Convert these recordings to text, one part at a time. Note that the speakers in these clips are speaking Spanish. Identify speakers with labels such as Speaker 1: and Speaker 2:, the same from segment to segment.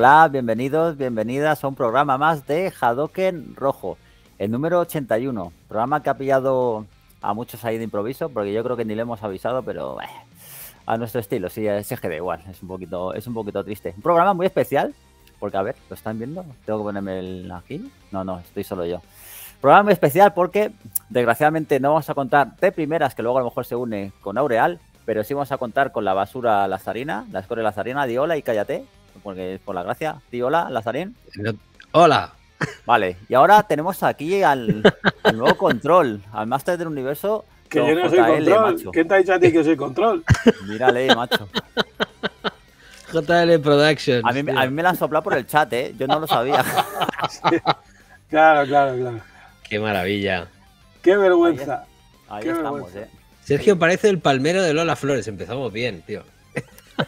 Speaker 1: Hola, bienvenidos, bienvenidas a un programa más de Hadoken Rojo, el número 81. Programa que ha pillado a muchos ahí de improviso, porque yo creo que ni le hemos avisado, pero eh, a nuestro estilo, sí, es que da igual, es un poquito, es un poquito triste. Un programa muy especial, porque a ver, ¿lo están viendo? ¿Tengo que ponerme el aquí? No, no, estoy solo yo. Programa muy especial porque, desgraciadamente, no vamos a contar de primeras, que luego a lo mejor se une con Aureal, pero sí vamos a contar con la basura lazarina, la escoria lazarina, diola y cállate, porque por la gracia. Sí, hola, Lazarín. Eh, hola. Vale, y ahora tenemos aquí al, nuevo control, al máster del universo. Que yo no soy control. ¿qué
Speaker 2: te ha dicho a ti que soy control? Mírale, macho.
Speaker 1: JL Productions. A mí, a mí me la han soplado por el chat, ¿eh? Yo
Speaker 2: no lo sabía. Claro, claro, claro.
Speaker 3: Qué maravilla.
Speaker 2: Qué vergüenza. Ahí, estamos, ¿eh?
Speaker 3: Sergio parece el palmero de Lola Flores. Empezamos bien, tío.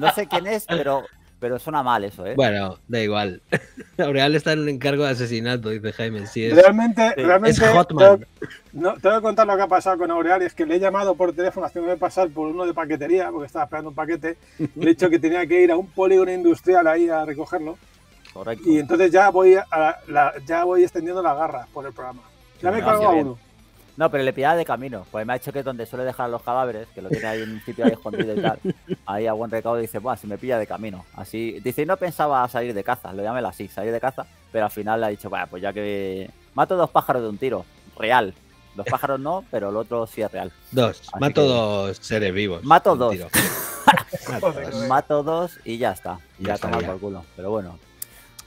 Speaker 3: No sé quién es, pero, pero suena mal eso, ¿eh? Bueno, da igual. Aureal está en un encargo de asesinato, dice Jaime. si es, realmente, realmente. Es Hotman. Te,
Speaker 2: no, voy a contar lo que ha pasado con Aureal. es que le he llamado por teléfono que pasar por uno de paquetería, porque estaba esperando un paquete. Le he dicho que tenía que ir a un polígono industrial ahí a recogerlo. Y entonces ya voy, a la, ya voy extendiendo la garra por el programa. Ya me a uno.
Speaker 1: No, pero le pillaba de camino. Pues me ha dicho que donde suele dejar los cadáveres, que lo tiene ahí en un sitio ahí escondido y tal, ahí a buen recaudo dice, bueno, si me pilla de camino. Así, dice, no pensaba salir de caza, lo llámela así, salir de caza, pero al final le ha dicho, bueno, pues ya que mato dos pájaros de un tiro, real. dos pájaros no, pero el otro sí es real.
Speaker 3: Dos, mato dos seres vivos.
Speaker 1: Mato dos. mato dos y ya está. Ya, ya tomado por culo. Pero bueno,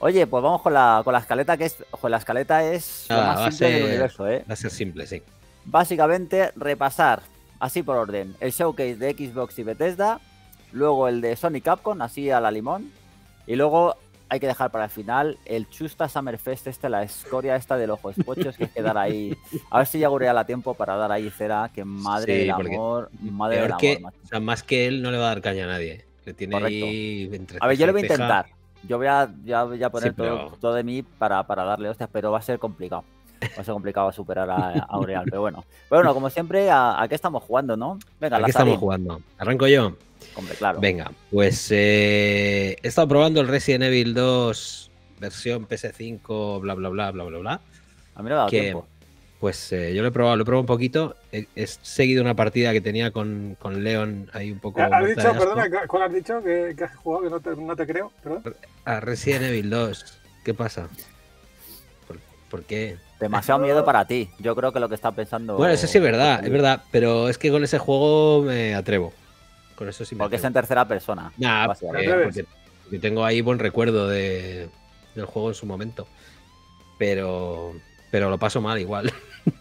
Speaker 1: Oye, pues vamos con la, con la escaleta, que es. Ojo, la escaleta es lo ah, más simple del universo,
Speaker 3: ¿eh? Va a ser simple, sí.
Speaker 1: Básicamente, repasar, así por orden, el showcase de Xbox y Bethesda, luego el de Sony Capcom, así a la limón, y luego hay que dejar para el final el Chusta Summer Fest, este, la escoria esta del ojo ojos pochos, que hay que dar ahí. A ver si ya la tiempo para dar ahí cera, que madre del amor, madre del amor.
Speaker 3: o sea, más que él no le va a dar caña a nadie. ¿eh? Le tiene Correcto. A ver, yo lo voy a intentar.
Speaker 1: Yo voy a, ya, poner todo, de mí para, para darle hostias, pero va a ser complicado. Va a ser complicado superar a, Aureal, pero bueno. bueno, como siempre, ¿a, qué estamos jugando, no? Venga, ¿A qué estamos
Speaker 3: jugando? ¿Arranco yo? Hombre, claro. Venga, pues eh, he estado probando el Resident Evil 2 versión PS5, bla, bla, bla, bla, bla, bla. A mí me ha dado tiempo pues eh, yo lo he probado, lo he probado un poquito. He, seguido una partida que tenía con, con Leon ahí un poco. Ah, ¿Has dicho, perdona,
Speaker 2: ¿cuál has dicho que, has jugado? Que no te, creo, perdón.
Speaker 3: A Resident Evil 2. ¿Qué pasa? ¿Por, qué? Demasiado miedo
Speaker 1: para ti. Yo creo que lo que está pensando. Bueno, eso sí es
Speaker 3: verdad, es verdad. Pero es que con ese juego me atrevo. Con eso sí me Porque es
Speaker 1: en tercera persona. No,
Speaker 3: tengo ahí buen recuerdo del juego en su momento. Pero pero lo paso mal igual.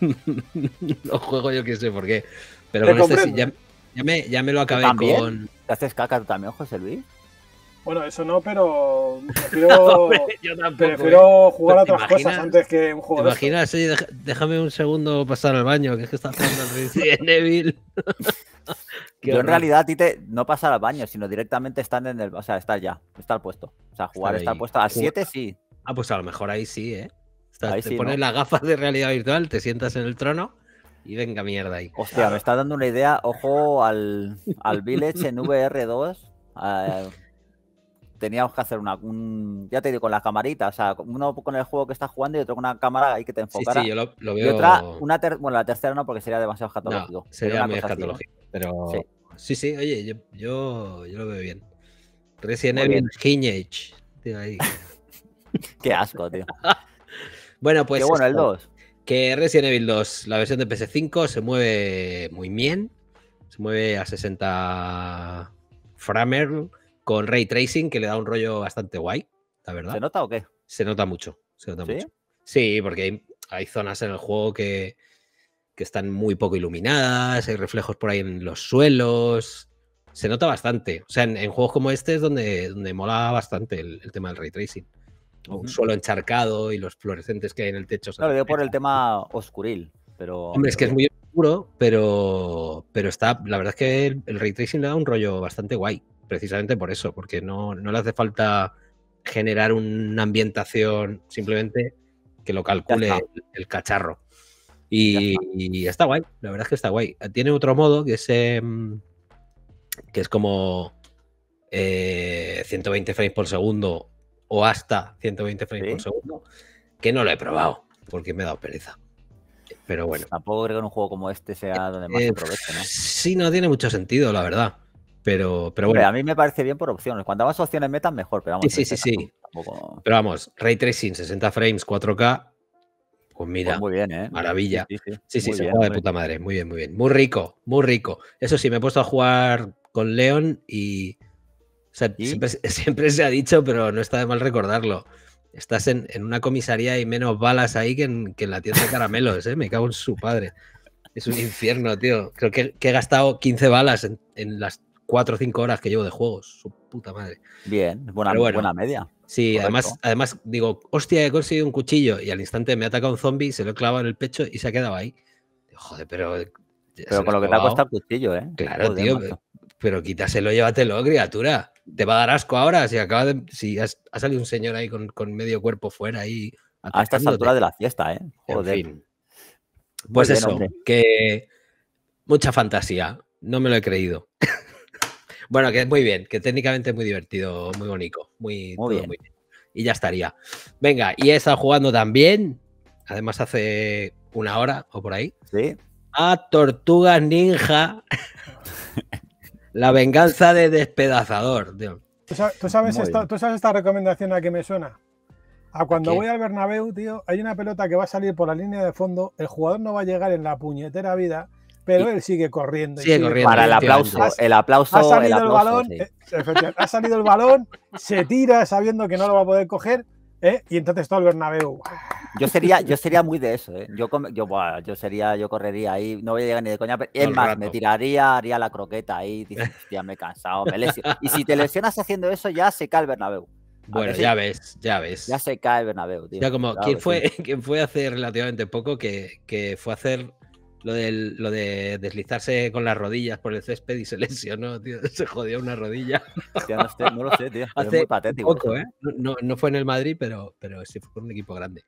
Speaker 3: Lo juego yo que sé por qué. Pero con este sí, ya, me, ya, me, lo
Speaker 2: acabé con.
Speaker 3: ¿Te haces caca tú también, José Luis?
Speaker 2: Bueno, eso no, pero prefiero, prefiero ¿eh? jugar a otras cosas antes que un juego. ¿Te
Speaker 3: imaginas? déjame un segundo pasar al baño, que es que está haciendo el débil.
Speaker 1: yo en realidad a ti te, no pasar al baño, sino directamente en el. O sea, estar ya, estar puesto. O sea, jugar está puesto. A 7
Speaker 3: sí. Ah, pues a lo mejor ahí sí, ¿eh? ahí te pones las gafas de realidad virtual, te sientas en el trono y venga mierda ahí. Hostia, me
Speaker 1: está dando una idea. Ojo al, al Village en VR2. teníamos que hacer una, ya te digo, con la camarita o sea, uno con el juego que estás jugando y otro con una cámara ahí que te enfocara. Sí, sí, yo lo, veo... Y otra, una bueno, la tercera no, porque sería demasiado escatológico. sería muy escatológico,
Speaker 3: pero... Sí. sí, oye, yo, lo veo bien. Recién visto Hinge, tío, ahí. Qué asco, tío. Bueno, pues. bueno 2. Que Resident Evil 2, la versión de PS5, se mueve muy bien. Se mueve a 60 framer con ray tracing, que le da un rollo bastante guay, la verdad. ¿Se nota o qué? Se nota mucho. Se nota ¿Sí? mucho. Sí, porque hay, zonas en el juego que, que están muy poco iluminadas, hay reflejos por ahí en los suelos. Se nota bastante. O sea, en, juegos como este es donde, donde mola bastante el, tema del ray tracing un suelo encharcado y los fluorescentes que hay en el techo. Lo yo por el tema oscuril, pero... Hombre, es que es eh muy oscuro, pero, pero está, la verdad es que el, ray tracing le da un rollo bastante guay, precisamente por eso, porque no, le hace falta generar una ambientación, simplemente que lo calcule el, cacharro. Y, está guay, la verdad es que está guay. Tiene otro modo que es, em, que es como 120 eh, frames por segundo o hasta 120 frames por segundo, que no lo he probado porque me ha dado pereza. Pero bueno. Tampoco creo que un juego como este sea donde más se eh, aproveche, ¿no? Sí, no tiene mucho sentido, la verdad. Pero, pero bueno. a mí
Speaker 1: me parece bien por opciones. Cuanto más opciones metas, mejor. Pero vamos, sí, sí,
Speaker 3: sí. Pero vamos, Ray Tracing, 60 frames, 4K. Pues mira, pues muy bien, ¿eh? maravilla. Sí, sí, sí, se de puta madre. Muy bien, muy bien. Muy rico, muy rico. Eso sí, me he puesto a jugar con león y o sea, siempre, se ha dicho, pero no está de mal recordarlo. Estás en, una comisaría y menos balas ahí que en, la tienda de caramelos, ¿eh? Me cago en su padre. Es un infierno, tío. Creo que, he gastado 15 balas en, las 4 o 5 horas que llevo de juegos. Su puta madre. Bien, buena, buena media. Sí, además, además digo, hostia, he conseguido un cuchillo y al instante me ha atacado un zombie, se lo he clavado en el pecho y se ha quedado ahí. Joder, pero. Pero con lo, que te ha costado el cuchillo, ¿eh? Claro, tío. Pero quítaselo, llévatelo, criatura. Te va a dar asco ahora si acaba si ha salido un señor ahí con, medio cuerpo fuera ahí. A esta altura de la fiesta, ¿eh? Joder. En Pues eso, que mucha fantasía. No me lo he creído. bueno, que es muy bien, que técnicamente es muy divertido, muy bonito, muy, bien. Y ya estaría. Venga, y he estado jugando también, además hace una hora o por ahí. Sí. A Tortuga Ninja La venganza de despedazador, tío.
Speaker 2: ¿Tú sabes, esta, recomendación a que me suena? A cuando voy al Bernabéu, tío, hay una pelota que va a salir por la línea de fondo, el jugador no va a llegar en la puñetera vida, pero él sigue corriendo. Sigue, Para el aplauso, el aplauso. Ha salido el, balón, eh, ha salido el balón, se tira sabiendo que no lo va a poder coger, ¿Eh? Y entonces todo el Bernabéu.
Speaker 1: Yo sería, yo sería muy de eso, ¿eh? Yo, yo, sería, yo correría ahí, no voy a llegar ni de coña, pero es más, me tiraría, haría la croqueta ahí, dice, hostia, me he cansado, Y si te lesionas haciendo eso, ya se cae el Bernabéu. Bueno, ya ves, ya ves. Ya se cae el Bernabéu, tío. Ya como, ¿quién, fue,
Speaker 3: ¿quién hace relativamente poco que, que fue a hacer lo, lo de deslizarse con las rodillas por el césped y se lesionó, tío. Se jodió una rodilla. no, lo sé, tío. Hace muy patético. ¿eh? no, no, fue en el Madrid, pero, pero sí fue con un equipo grande.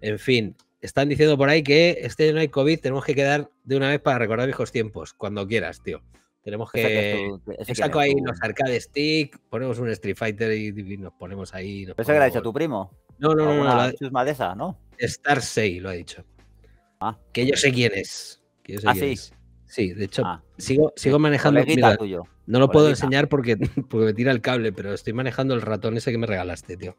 Speaker 3: En fin, están diciendo por ahí que este no hay COVID, tenemos que quedar de una vez para recordar viejos tiempos, cuando quieras, tío. Tenemos que. sacar. saco ahí los arcade stick, ponemos un Street Fighter y, nos ponemos ahí. Nos que lo ha dicho tu primo? No, no, no. Star 6 lo ha dicho. Ah. Que yo sé quién es. ah, sí. Sí, de hecho, ah. sigo, sigo manejando. Mira, No lo puedo enseñar porque, porque me tira el cable, pero estoy manejando el ratón ese que me regalaste, tío.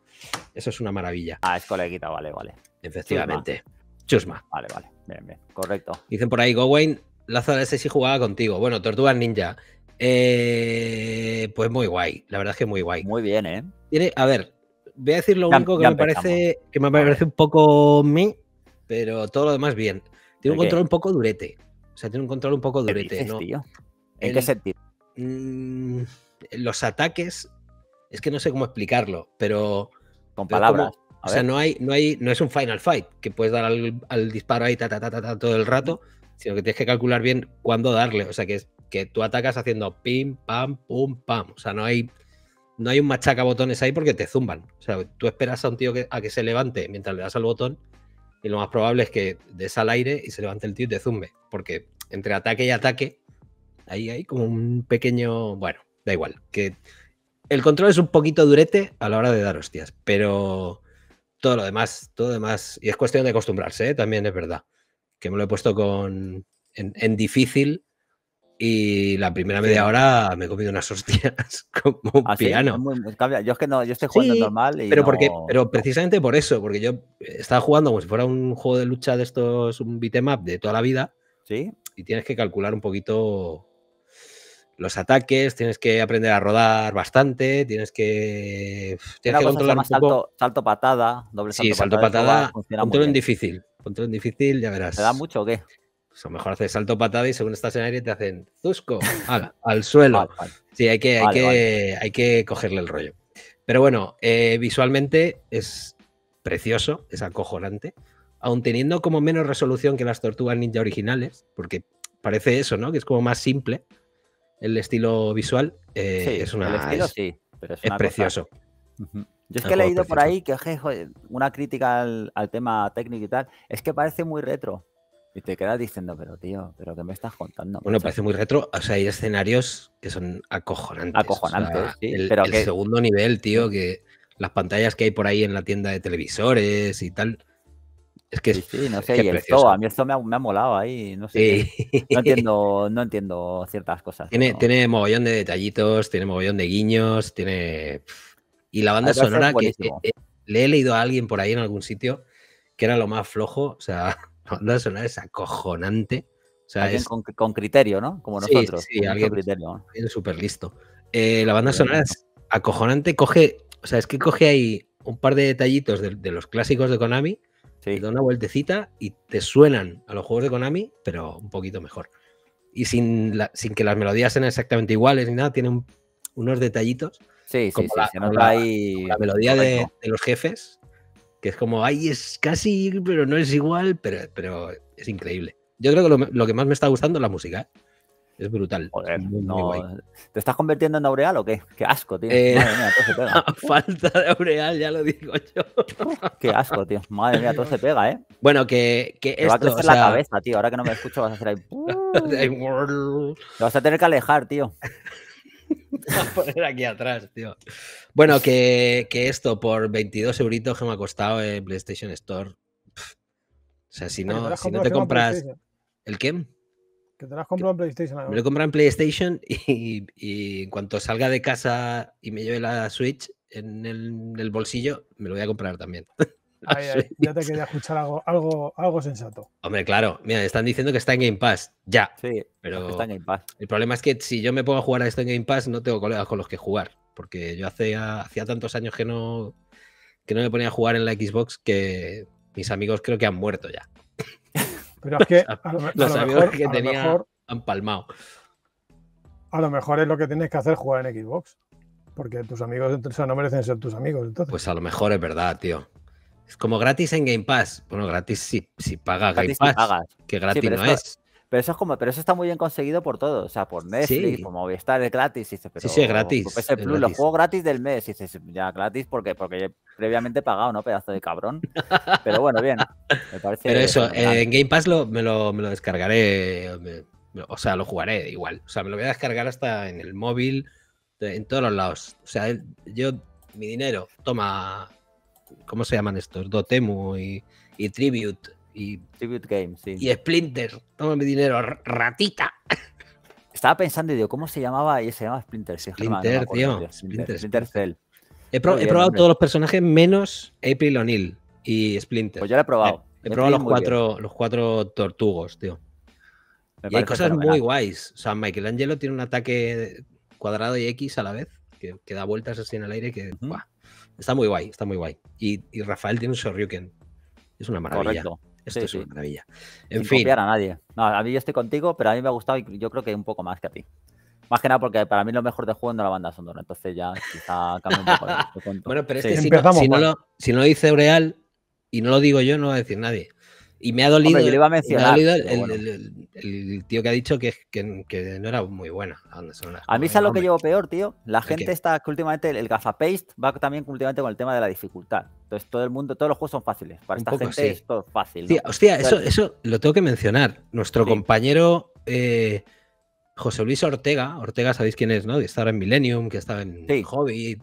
Speaker 3: Eso es una maravilla. Ah, es coleguita, vale, vale. Efectivamente. Chusma. Vale, vale. Bien, bien. Correcto. Dicen por ahí, Gowain, Lázaro ese sí jugaba contigo. Bueno, Tortugas Ninja. Eh, pues muy guay. La verdad es que muy guay. Muy bien, ¿eh? a ver, voy a decir lo único que me, parece, que me parece un poco me, pero todo lo demás bien. Tiene un control un poco durete. O sea, tiene un control un poco durete, ¿En qué sentido? Mm, los ataques, es que no sé cómo explicarlo, pero. Con palabras. o sea, no hay, no hay, no es un final fight que puedes dar al, disparo ahí ta, ta, ta, todo el rato, sino que tienes que calcular bien cuándo darle. O sea, que, que tú atacas haciendo pim, pam, pum, pam. O sea, no hay, no hay un machaca botones ahí porque te zumban. O sea, tú esperas a un tío a que se levante mientras le das al botón y lo más probable es que des al aire y se levante el tío de te zumbe, porque entre ataque y ataque ahí hay como un pequeño, bueno, da igual, que el control es un poquito durete a la hora de dar hostias, pero todo lo demás, todo lo demás, y es cuestión de acostumbrarse, ¿eh? también es verdad, que me lo he puesto con en difícil y la primera media hora me he comido unas hostias como un ah, piano.
Speaker 1: yo es que no, yo estoy jugando normal. pero, pero
Speaker 3: precisamente por eso, porque yo estaba jugando como si fuera un juego de lucha de estos, un beatmap de toda la vida. Sí. Y tienes que calcular un poquito los ataques, tienes que aprender a rodar bastante, tienes que, tienes que controlar un poco.
Speaker 1: Salto, salto, patada, doble salto. patada. patada control en
Speaker 3: difícil. Control en difícil, ya verás. ¿Te da mucho o qué? Pues, o mejor haces salto patada y según estás en aire te hacen Zusco al, al suelo. Sí, hay que, hay, que, cogerle el rollo. Pero bueno, eh, visualmente es precioso, es acojonante, aun teniendo como menos resolución que las tortugas ninja originales, porque parece eso, ¿no? Que es como más simple el estilo visual. Eh, es una, el sí, pero es, precioso. Yo es que he leído por ahí
Speaker 1: que una crítica al tema técnico y tal, es que parece muy retro y te quedas diciendo, pero tío, ¿pero qué me estás contando? Bueno, parece muy
Speaker 3: retro. O sea, hay escenarios que son acojonantes. Acojonantes, sí. El, segundo nivel, tío, que las pantallas que hay por ahí en la tienda de televisores y tal. Es que sí, no sé, es y el a mí
Speaker 1: esto me me ha, molado ahí, no entiendo, no entiendo ciertas cosas. Tiene,
Speaker 3: tiene mogollón de detallitos, tiene mogollón de guiños, tiene. Y la banda sonora que le he leído a alguien por ahí en algún sitio que era lo más flojo, o sea, la banda sonora es acojonante. O sea, es... con, criterio, ¿no? Como nosotros. Sí, sí súper listo. la banda sonora es acojonante. Coge, o sea, es que coge ahí un par de detallitos de, los clásicos de Konami, sí. da una vueltecita y te suenan a los juegos de Konami, pero un poquito mejor. Y sin, sin que las melodías sean exactamente iguales ni nada, tienen unos detallitos. Sí, sí, la, melodía de, los jefes que es como, ay, es casi, pero no es igual, pero, pero es increíble. Yo creo que lo, que más me está gustando es la música. ¿eh? Es brutal. ¿Te estás convirtiendo en Aureal o qué? Qué asco, tío. Eh, Madre mía, todo se pega. Falta de Aureal, ya lo digo yo.
Speaker 1: qué asco, tío. Madre mía, todo se pega, ¿eh? Bueno, que, que Te a la cabeza, tío. Ahora que no me escucho vas a hacer ahí... Te vas a tener que alejar, tío.
Speaker 3: a poner aquí atrás, tío. Bueno, que, esto por 22 euritos que me ha costado en PlayStation Store. O sea, si no, si no te compras. ¿El qué?
Speaker 2: Que te lo has comprado en PlayStation. Me lo he
Speaker 3: comprado en PlayStation y, en cuanto salga de casa y me lleve la Switch en el bolsillo, me lo voy a comprar también.
Speaker 2: Ah, ya te quería escuchar algo, algo, algo sensato.
Speaker 3: Hombre, claro. Mira, están diciendo que está en Game Pass. Ya. Sí, pero El problema es que si yo me pongo a jugar a esto en Game Pass, no tengo colegas con los que jugar. Porque yo hacía, hacía tantos años que no, que no me ponía a jugar en la Xbox que mis amigos creo que han muerto ya.
Speaker 2: Pero es que a lo, los amigos que tenía
Speaker 3: han palmado.
Speaker 2: A lo mejor es lo que tienes que hacer jugar en Xbox. Porque tus amigos no merecen ser tus amigos. Pues
Speaker 3: a lo mejor es verdad, tío. Es como gratis en Game Pass. Bueno, gratis si, si pagas Game Pass. que gratis no es.
Speaker 1: Pero eso es como, pero eso está muy bien conseguido por todo. O sea, por Netflix, sí. por Movistar, es gratis. sí, sí, es gratis. Pues, lo juego gratis. los gratis del mes. Dices, ya gratis porque, porque previamente pagado, ¿no? Pedazo de cabrón. Pero bueno, bien. Me parece pero eso, eh,
Speaker 3: en Game Pass lo, me, lo, descargaré. o sea, lo jugaré igual. O sea, me lo voy a descargar hasta en el móvil, en todos los lados. O sea, yo, mi dinero, toma ¿Cómo se llaman estos? Dotemu y, Tribute. Y, Tribute Y Splinter. Toma mi dinero, ratita. Estaba pensando, y digo, ¿cómo se
Speaker 1: llamaba? Y se llamaba Splinter. Sí, Splinter, tío. Splinter,
Speaker 3: Cell. He, probado todos los personajes menos April O'Neil y Splinter. Pues yo lo he probado. Eh, he, probado los cuatro, los cuatro tortugos, tío.
Speaker 4: y hay cosas muy
Speaker 3: guays. O sea, Michelangelo tiene un ataque cuadrado y X a la vez, que, da vueltas así en el aire que. Uh Está muy guay, está muy guay. Y, Rafael tiene un Shoryuken. Es una maravilla. Esto es una maravilla.
Speaker 1: En Sin fin. a nadie. a mí yo estoy contigo, pero a mí me ha gustado y yo creo que un poco más que a ti. Más que nada porque para mí lo mejor de juego no la banda sonora, entonces ya quizá cambia un poco. bueno, pero es que si, no, si, lo,
Speaker 3: si no dice Oreal y no lo digo yo, no va a decir nadie. Y me ha dolido, el, tío que ha dicho que, no era muy buena. A,
Speaker 1: mí es lo que llevo peor, tío. La gente está que últimamente el gafapaste va también últimamente con el tema de la dificultad. Entonces todo el mundo, todos los juegos son fáciles. Para esta gente es todo fácil. hostia, eso, eso
Speaker 3: lo tengo que mencionar. Nuestro compañero eh, José Luis Ortega, Ortega sabéis quién es, ¿no? Que estaba en Millennium, que estaba en sí. Hobby,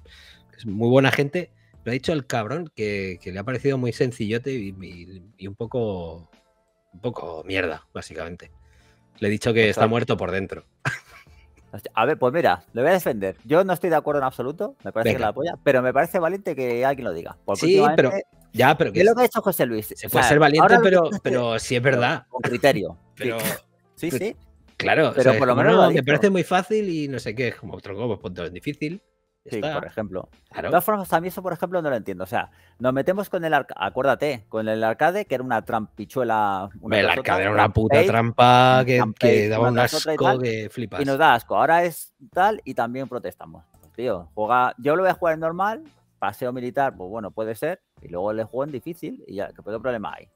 Speaker 3: es muy buena gente lo ha dicho el cabrón, que, le ha parecido muy sencillote y, un poco. Un poco mierda, básicamente. Le he dicho que está muerto por dentro. A
Speaker 1: ver, pues mira, lo voy a defender. Yo no estoy de acuerdo en absoluto, me parece que la apoya, pero me parece valiente que alguien
Speaker 3: lo diga. Sí, pero. Ya, pero Es lo que ha hecho José Luis. Se puede ser valiente, pero, sí es verdad. Con criterio. sí, sí. Claro, pero por lo menos. me parece muy fácil y no sé qué, como otro como, pues, es difícil. Sí, por ejemplo. De todas formas, a eso, por ejemplo, no lo
Speaker 1: entiendo. O sea, nos metemos con el arcade, acuérdate, con el arcade, que era una trampichuela. el arcade era una puta
Speaker 3: trampa que, daba un asco que flipas. Y nos da
Speaker 1: asco. Ahora es tal y también protestamos. Pues, tío, juega. Yo lo voy a jugar en normal, paseo militar, pues bueno, puede ser. Y luego le juego en difícil y ya, ¿qué problema hay?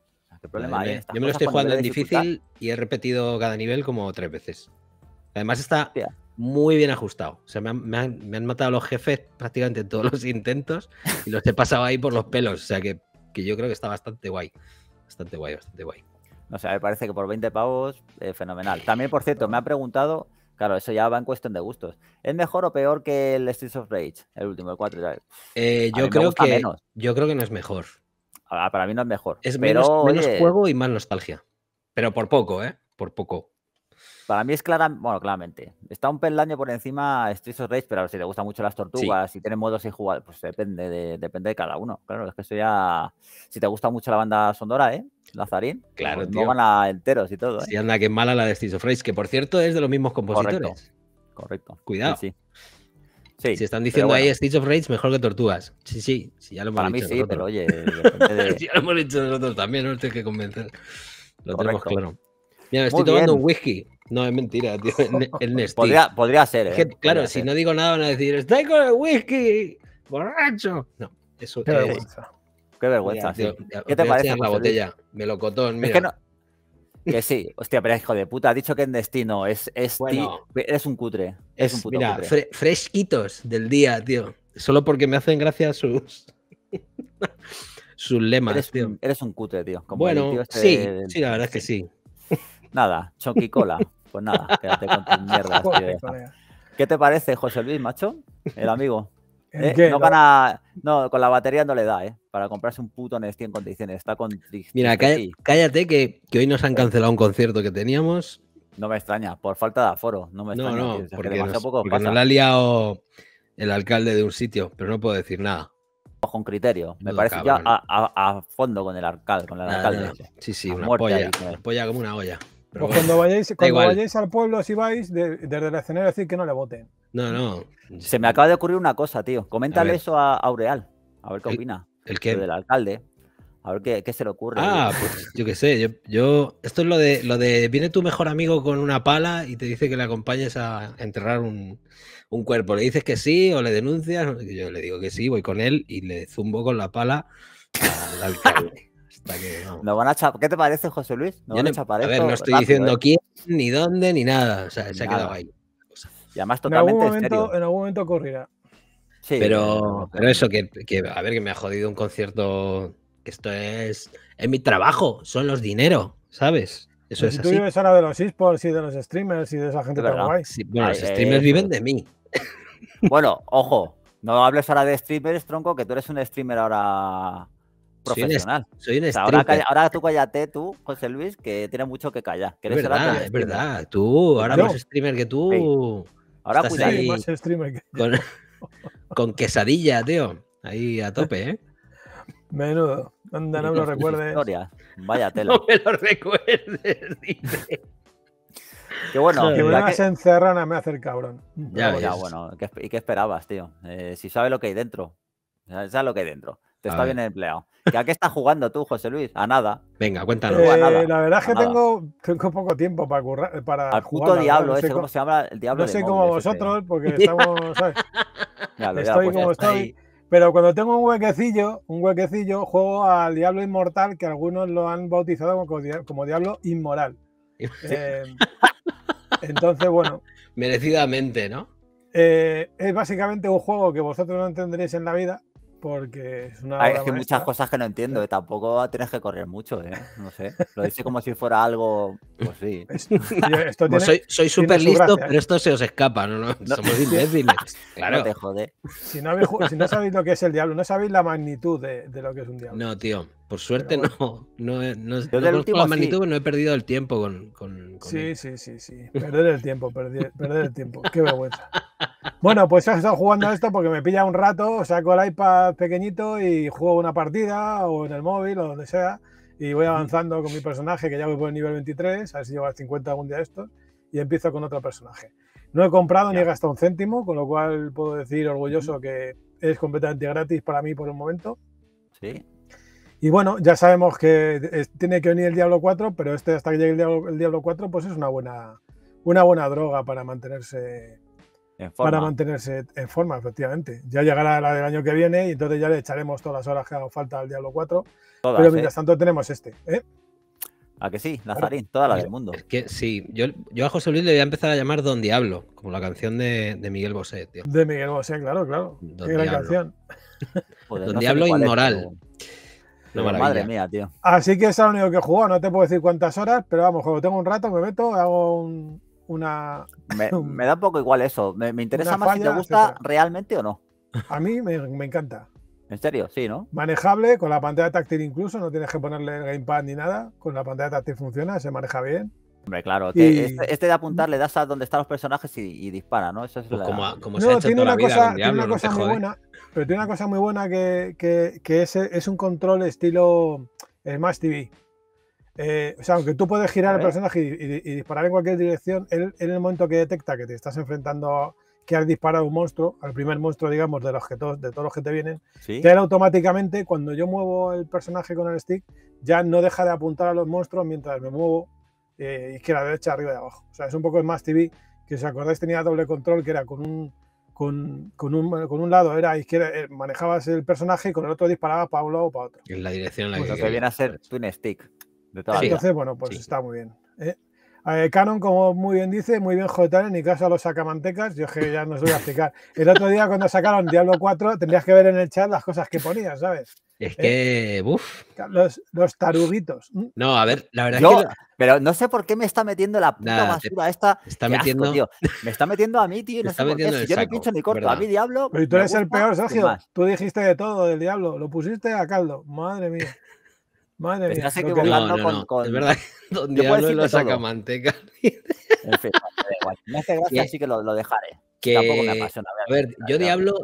Speaker 1: ¿Qué problema hay? Yo me lo estoy jugando en difícil
Speaker 3: y he repetido cada nivel como tres veces. Además está muy bien ajustado. O sea, me han, matado los jefes prácticamente todos los intentos y los he pasado ahí por los pelos. O sea, que, yo creo que está bastante guay. Bastante guay, bastante guay. No sé,
Speaker 1: me parece que por 20 pavos, eh, fenomenal. También, por cierto, me ha preguntado, claro, eso ya va en cuestión de gustos. ¿Es mejor o peor que el Streets of Rage, el último, el 4? Eh, yo, creo que,
Speaker 3: yo creo que no es mejor. Ah, para mí no es mejor. Es menos, juego y más nostalgia. Pero por poco, ¿eh? Por poco.
Speaker 1: Para mí es clara, bueno, claramente. Está un peldaño por encima Streets of Rage, pero si te gustan mucho las tortugas, y si tienes modos y jugar, pues depende de, depende de cada uno. Claro, es que eso ya. Si te gusta mucho la banda sonora, ¿eh? Lazarín. Claro, pues No van
Speaker 3: a enteros y todo. ¿eh? Sí, anda, que es mala la de Streets of Rage, que por cierto es de los mismos compositores. Correcto. Correcto. Cuidado. Sí, si están diciendo ahí Streets of Rage mejor que Tortugas. Sí, sí, sí ya lo hemos Para dicho. mí sí, pero oye. De... ya lo hemos dicho nosotros también, no tienes que convencer. Lo tenemos claro. Mira, estoy tomando un whisky. No, es mentira, tío. El Nesty. Podría, podría ser, ¿eh? claro, si no digo nada van a decir, estoy con el whisky, borracho. No, eso Qué vergüenza.
Speaker 1: Qué vergüenza, tío, ¿Qué te parece? la botella,
Speaker 3: melocotón, mira. Es
Speaker 1: que Que sí, hostia, pero hijo de puta, ha dicho que en destino es, es bueno, eres un cutre. Es, un cutre.
Speaker 3: fresquitos del día, tío. Solo porque me hacen gracia sus
Speaker 1: sus lemas, tío. Eres un cutre, tío. bueno, este sí, sí, la verdad es que sí. Nada, Cola. Pues nada, quédate con tu mierda tío. ¿Qué te parece, José Luis, macho? El amigo. Eh, no, con la batería no le da, ¿eh? Para comprarse un puto nesti en condiciones. Está con Mira, este
Speaker 3: cállate, que, hoy nos han eh. cancelado un concierto que teníamos. No me extraña, por falta de aforo. No me extraña. No, porque, nos, poco porque nos ha liado el alcalde de un sitio, pero no puedo decir nada. Con criterio. Me parece
Speaker 1: que ya a, fondo con el, alcalde, con el alcalde. Sí, sí, una una polla como una olla. Pero pues cuando vayáis, cuando vayáis
Speaker 2: al pueblo, si vais, desde el escenario decir que no le voten.
Speaker 3: No, no.
Speaker 1: Se me acaba de ocurrir una cosa, tío. Coméntale eso a Aureal. A ver qué opina.
Speaker 3: ¿El qué? Del alcalde. A ver qué, se le ocurre. Ah, pues, yo qué sé. Yo, yo, esto es lo de, lo de. Viene tu mejor amigo con una pala y te dice que le acompañes a enterrar un, un cuerpo. Le dices que sí o le denuncias. Yo le digo que sí, voy con él y le zumbo con la pala al alcalde. ¿Qué te parece, José Luis? no, a ver, no estoy diciendo ¿eh? quién, ni dónde, ni nada. O sea, se ha quedado ahí. Y además totalmente en algún momento,
Speaker 2: En algún momento ocurrirá.
Speaker 3: Sí, pero, pero eso, que, a ver, que me ha jodido un concierto. Que esto es. Es mi trabajo, son los dinero, ¿sabes?
Speaker 1: Eso es Tú vives
Speaker 2: ahora de los esports y de los streamers y de esa gente tan guay. Sí, bueno,
Speaker 1: los streamers eh, viven de eh. mí. Bueno, ojo, no hables ahora de streamers, tronco, que tú eres un streamer ahora
Speaker 3: profesional. ahora,
Speaker 1: tú cállate, tú, José Luis, que tienes mucho que callar. Es verdad, es
Speaker 3: verdad. Tú, ahora más streamer que tú. Ahora pues Ahí más streamer que Con, quesadilla, tío. Ahí a tope, ¿eh?
Speaker 2: Menudo. Anda, no me lo recuerdes. Historia. Vaya tela. No me lo recuerdes, Qué Que bueno. Que me que... no me hace el cabrón. Ya,
Speaker 1: ya bueno. ¿Y qué esperabas, tío? Eh, si sabe lo que hay dentro. Sabes lo que hay dentro. Te está bien empleado. ¿Y a qué estás jugando tú, José Luis? A nada. Venga, cuéntanos. Eh, la verdad es que
Speaker 2: tengo, tengo, poco tiempo para currar. Para Al puto diablo, no ese, ¿cómo se llama? El diablo. No sé como vosotros, porque estamos. estoy pues como estoy. Pero cuando tengo un huequecillo, un huequecillo, juego al Diablo Inmortal, que algunos lo han bautizado como, Diablo Inmoral. Eh, entonces, bueno. Merecidamente, ¿no? Eh, es básicamente un juego que vosotros no entenderéis en la vida, porque es una. Hay
Speaker 1: muchas cosas que no entiendo, eh, tampoco tienes que correr mucho, ¿eh? No sé. Lo dice como si fuera
Speaker 3: algo. Pues sí. soy, soy súper listo, ¿eh? pero esto se os escapa, ¿no? no, Somos imbéciles. claro. te jode.
Speaker 2: Si no, sabéis lo que es el diablo, no sabéis la magnitud de, de lo que es un diablo.
Speaker 3: No, tío. Por suerte no. No, no, Yo la magnitud, no he perdido
Speaker 2: el tiempo con. sí, sí, sí, sí. Perder el tiempo, perder, perder el tiempo. Qué vergüenza. Bueno, pues he estado jugando a esto porque me pilla un rato, saco el iPad pequeñito y juego una partida o en el móvil o donde sea y voy avanzando con mi personaje que ya voy por el nivel 23, a ver si llego 50 algún día estos y empiezo con otro personaje. No he comprado ni he gastado un céntimo, con lo cual puedo decir orgulloso que es completamente gratis para mí por un momento. Sí. Y bueno, ya sabemos que tiene que venir el Diablo 4, pero este hasta que llegue el Diablo, 4 pues es una buena, una buena droga para mantenerse para mantenerse en forma, efectivamente. Ya llegará la del año que viene y entonces ya le echaremos todas las horas que haga falta al Diablo 4. pero mientras ¿eh? tanto tenemos este. ¿eh?
Speaker 3: ¿A que sí, Nazarín? Todas las eh, del mundo. Es que sí, yo, yo, a José Luis le voy a empezar a llamar Don Diablo, como la canción de, de Miguel Bosé, tío.
Speaker 2: De Miguel Bosé, claro, claro.
Speaker 3: Qué gran canción. Don Diablo
Speaker 2: inmoral. madre mía, tío. Así que es lo único que jugó. No te puedo decir cuántas horas, pero vamos, juego, tengo un rato me meto, hago un, una.
Speaker 1: Me, da un poco igual eso. Me, interesa más si te gusta realmente o no.
Speaker 2: A mí me, encanta.
Speaker 1: ¿En serio? Sí, ¿no?
Speaker 2: Manejable, con la pantalla táctil incluso, no tienes que ponerle el gamepad ni nada. Con la pantalla táctil funciona, se maneja bien.
Speaker 1: Hombre, claro, este, este, de apuntar le das a donde están los personajes y, dispara, ¿no? Eso es lo pues la... como, no, tiene, una cosa, muy
Speaker 2: buena, pero tiene una cosa muy buena que, que, es, un control estilo eh, más TV. Eh, o sea, aunque tú puedes girar el personaje y, disparar en cualquier dirección, él, en el momento que detecta que te estás enfrentando, que has disparado un monstruo, al primer monstruo, digamos, de los que todos, de todos los que te vienen, él automáticamente, cuando yo muevo el personaje con el stick, ya no deja de apuntar a los monstruos mientras me muevo eh, izquierda, derecha, arriba y abajo. O sea, es un poco el más TV, que si os acordáis tenía doble control, que era con un, con, un, lado era izquierda, eh, manejabas el personaje y con el otro disparabas para un lado o para otro.
Speaker 1: En la dirección en la pues que viene a ser Twin Stick. Entonces,
Speaker 2: bueno, pues está muy bien. ¿eh? Canon, como muy bien dice, muy bien jotan en mi caso los sacamantecas, yo que ya no os voy a explicar. El otro día cuando sacaron Diablo 4, tendrías que ver en el chat las cosas que ponías, ¿sabes? Es ¿Eh? que, Los, taruguitos.
Speaker 3: No, a ver, la
Speaker 2: verdad es que.
Speaker 1: Pero no sé por qué me está metiendo la puta basura esta. Está metiendo. Me está metiendo a mí, tío. No sé por qué. Si yo pincho ni corto. A mí, Diablo. Pero tú eres el peor, Sergio.
Speaker 2: Tú dijiste de todo del Diablo. Lo pusiste a caldo. Madre mía. Madre mía. no, Es verdad, Don lo saca
Speaker 1: manteca. En fin, me hace gracia, así que lo, dejaré. Tampoco me apasiona. A ver,
Speaker 3: yo Diablo,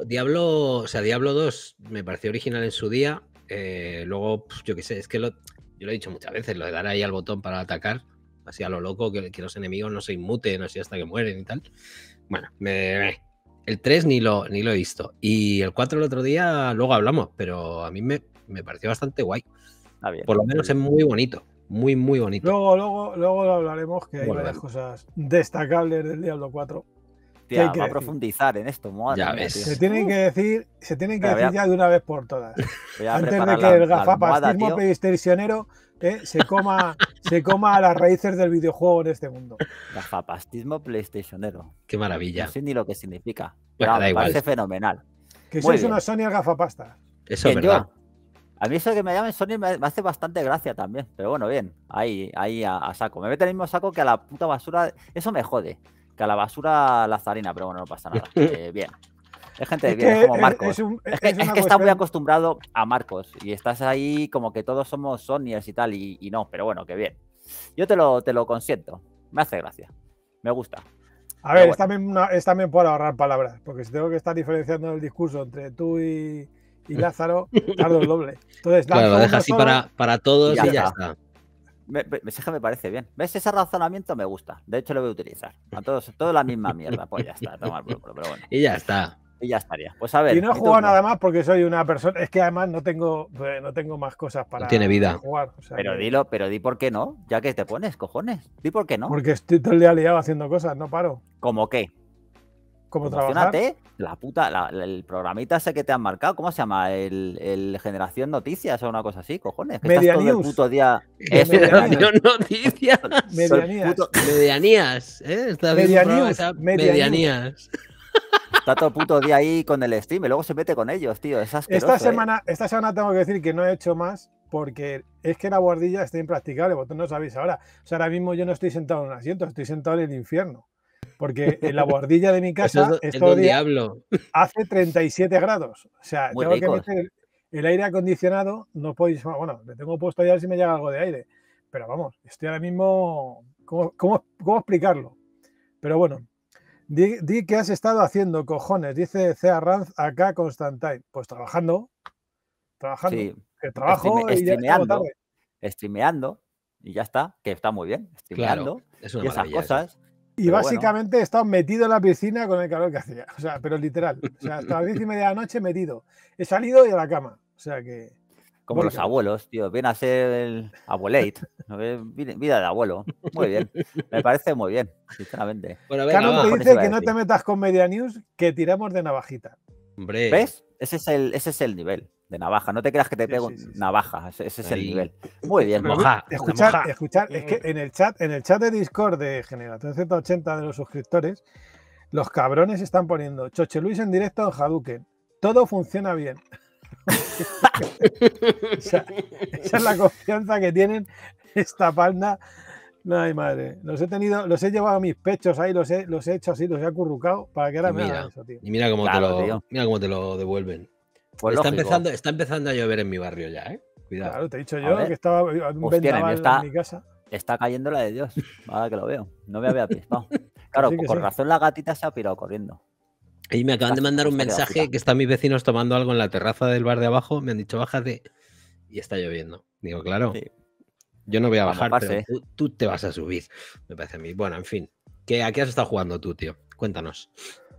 Speaker 3: o sea, Diablo 2 me pareció original en su día. Eh, luego, pues, yo qué sé, es que lo, yo lo he dicho muchas veces, lo de dar ahí al botón para atacar, así a lo loco, que, los enemigos no se inmuten, así hasta que mueren y tal. Bueno, el 3 ni lo, ni lo he visto. Y el 4 el otro día, luego hablamos, pero a mí me, me pareció bastante guay. Ah, por lo menos es muy bonito, muy, muy bonito. Luego, luego,
Speaker 2: luego hablaremos que hay cosas destacables del Diablo 4. Tía, que a
Speaker 1: profundizar en esto, Ya Se tienen
Speaker 2: que decir, se tienen que ya de una vez por todas.
Speaker 1: Antes de que el gafapastismo
Speaker 2: playstationero eh, se, coma, se coma a las raíces del videojuego en este mundo.
Speaker 1: Gafapastismo PlayStationero. Qué maravilla. No sé ni lo que significa. Pero Parece fenomenal. Que sois una
Speaker 2: Sony gafapasta. Eso
Speaker 1: es verdad. A mí eso de que me llamen Sony me, hace bastante gracia también. Pero bueno, bien, ahí, ahí a, saco. Me mete el mismo saco que a la puta basura. Eso me jode. Que a la basura la zarina, pero bueno, no pasa nada. Eh, bien. Es gente de bien, como Marcos. Es, que, está muy acostumbrado a Marcos. Y estás ahí como que todos somos Sonyers y tal, y, no, pero bueno, qué bien. Yo te lo, te lo consiento. Me hace gracia. Me gusta.
Speaker 2: A ver, también es también por ahorrar palabras, porque si tengo que estar diferenciando el discurso entre tú y, y Lázaro tarda el doble.
Speaker 1: Entonces, lo deja así para, para, todos y ya, está. Me, me, parece bien. ¿Ves? Ese razonamiento me gusta. De hecho, lo voy a utilizar. A todos, toda la misma mierda. Pues ya está, pero bueno. Y ya está. Y ya estaría. Pues a ver. Y no he jugado nada
Speaker 2: más porque soy una persona. Es que además no tengo, eh, no tengo más cosas para jugar. pero
Speaker 1: dilo, pero di por qué no, ya que te pones, cojones. Di por qué no. Porque
Speaker 2: estoy todo el día liado haciendo cosas, no paro. ¿Cómo qué? ¿Cómo la
Speaker 1: puta, el programita ese que te han marcado, ¿cómo se llama? El, Generación Noticias o una cosa así, cojones. Medianías. Medianías,
Speaker 3: ¿eh? Está Medianías. Medianías.
Speaker 1: Está todo el puto día ahí con el steam, y luego se mete con ellos, tío. esta, eh. semana,
Speaker 2: esta semana tengo que decir que no he hecho más porque es que la guardilla está impracticable, vosotros no sabéis ahora. O sea, ahora mismo yo no estoy sentado en un asiento, estoy sentado en el infierno porque en la guardilla de mi casa es, hace 37 grados. O sea, tengo que meter el aire acondicionado, no podéis, bueno, le tengo puesto ya si me llega algo de aire, pero vamos, estoy ahora mismo, ¿cómo, cómo, explicarlo? Pero bueno, di, que has estado haciendo, cojones, dice C.A. Ranz acá Constantine, pues trabajando, trabajando,
Speaker 1: sí. trabajo y y ya está, que está muy bien, streameando es y esas cosas.
Speaker 2: Y básicamente he estado metido en la piscina con el calor que hacía. O sea, pero literal. O sea, hasta las diez y media de la noche metido. He salido y a la cama. O sea que.
Speaker 1: Como los abuelos, tío. Viene a ser el abuelate. Eh, vida de abuelo. Muy bien. Me parece muy bien, sinceramente. Bueno, ver, Canon te dice que no te
Speaker 2: metas con Media News, que tiramos de navajita.
Speaker 1: Hombre. ¿Ves? Ese es el, ese es el nivel navaja. No te creas que te pego navaja Ese es el nivel. Muy bien. escuchar,
Speaker 2: escuchar, es que en el chat, en el chat de Discord de Generación 180 de los suscriptores, los cabrones están poniendo Choche Luis en directo en Hadouken. Todo funciona bien. esa es la confianza que tienen esta palma. Ay, madre. Los he tenido, los he llevado a mis pechos ahí, los he, los he hecho así, los he acurrucado para que ahora tío.
Speaker 3: Y mira cómo, te lo, mira cómo te lo devuelven. Pues está, empezando, está empezando a llover en mi barrio ya, ¿eh? Cuidado.
Speaker 2: Claro, te he dicho yo que estaba en mi casa.
Speaker 3: Está cayendo la
Speaker 1: de Dios, ahora que lo veo. No me había pispado. Claro, con razón la gatita se ha pirado corriendo.
Speaker 3: Y me acaban de mandar un mensaje que están mis vecinos tomando algo en la terraza del bar de abajo. Me han dicho, bájate. Y está lloviendo. Digo, claro. Yo no voy a bajar, tú, te vas a subir. Me parece a mí. Bueno, en fin. ¿A qué has estado jugando tú, tío? Cuéntanos.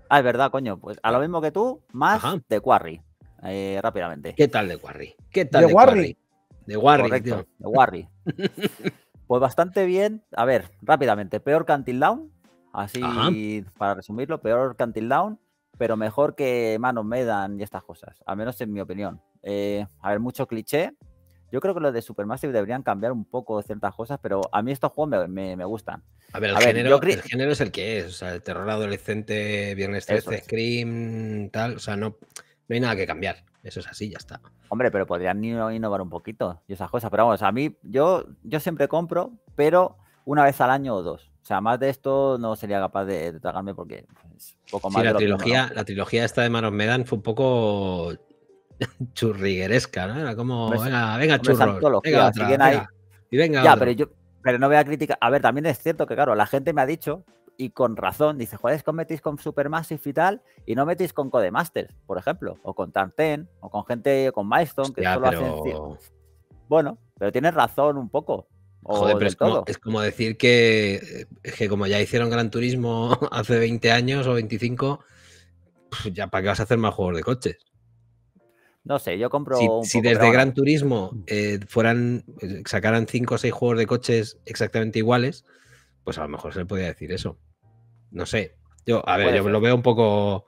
Speaker 3: Ah, es verdad, coño. Pues a lo mismo que tú, más de Quarry. Eh, rápidamente. ¿Qué tal de Warry?
Speaker 1: ¿Qué tal de, Warri?
Speaker 3: De Warry, de
Speaker 1: Warry. pues bastante bien. A ver, rápidamente. Peor que Down. Así, para resumirlo, peor que Down, pero mejor que Manos Medan y estas cosas. Al menos en mi opinión. Eh, a ver, mucho cliché. Yo creo que los de Supermassive deberían cambiar un poco ciertas cosas, pero a mí estos juegos me, gustan.
Speaker 3: A ver, el, género, el, género, es el que es. O sea, el terror adolescente, Viernes 13, Scream, tal. O sea, no no hay nada que cambiar. Eso es así, ya está.
Speaker 1: Hombre, pero podrían innovar un poquito y esas cosas. Pero vamos, a mí, yo, yo siempre compro, pero una vez al año o dos. O sea, más de esto no sería capaz de, tragarme porque es un poco más. la, trilogía,
Speaker 3: la trilogía esta de manos Medan fue un poco churrigueresca, ¿no? Era como, venga, churro. Venga, Y venga, ya, pero
Speaker 1: yo. Pero no voy a criticar. A ver, también es cierto que, claro, la gente me ha dicho y con razón, dice, joder, es que metís con Supermassive y tal, y no metís con Codemasters, por ejemplo, o con Tanten, o con gente, con Milestone, que ya, solo hacen... Bueno, pero tienes razón un poco. joder, es como,
Speaker 3: decir que, eh, que como ya hicieron Gran Turismo hace 20 años o 25, ya para qué vas a hacer más juegos de coches.
Speaker 1: No sé, yo compro. Si, desde Gran
Speaker 3: Turismo mm. eh, fueran, eh, sacaran 5 o 6 juegos de coches exactamente iguales, pues a lo mejor se le podía decir eso. No sé. Yo, a ver, yo lo veo un poco.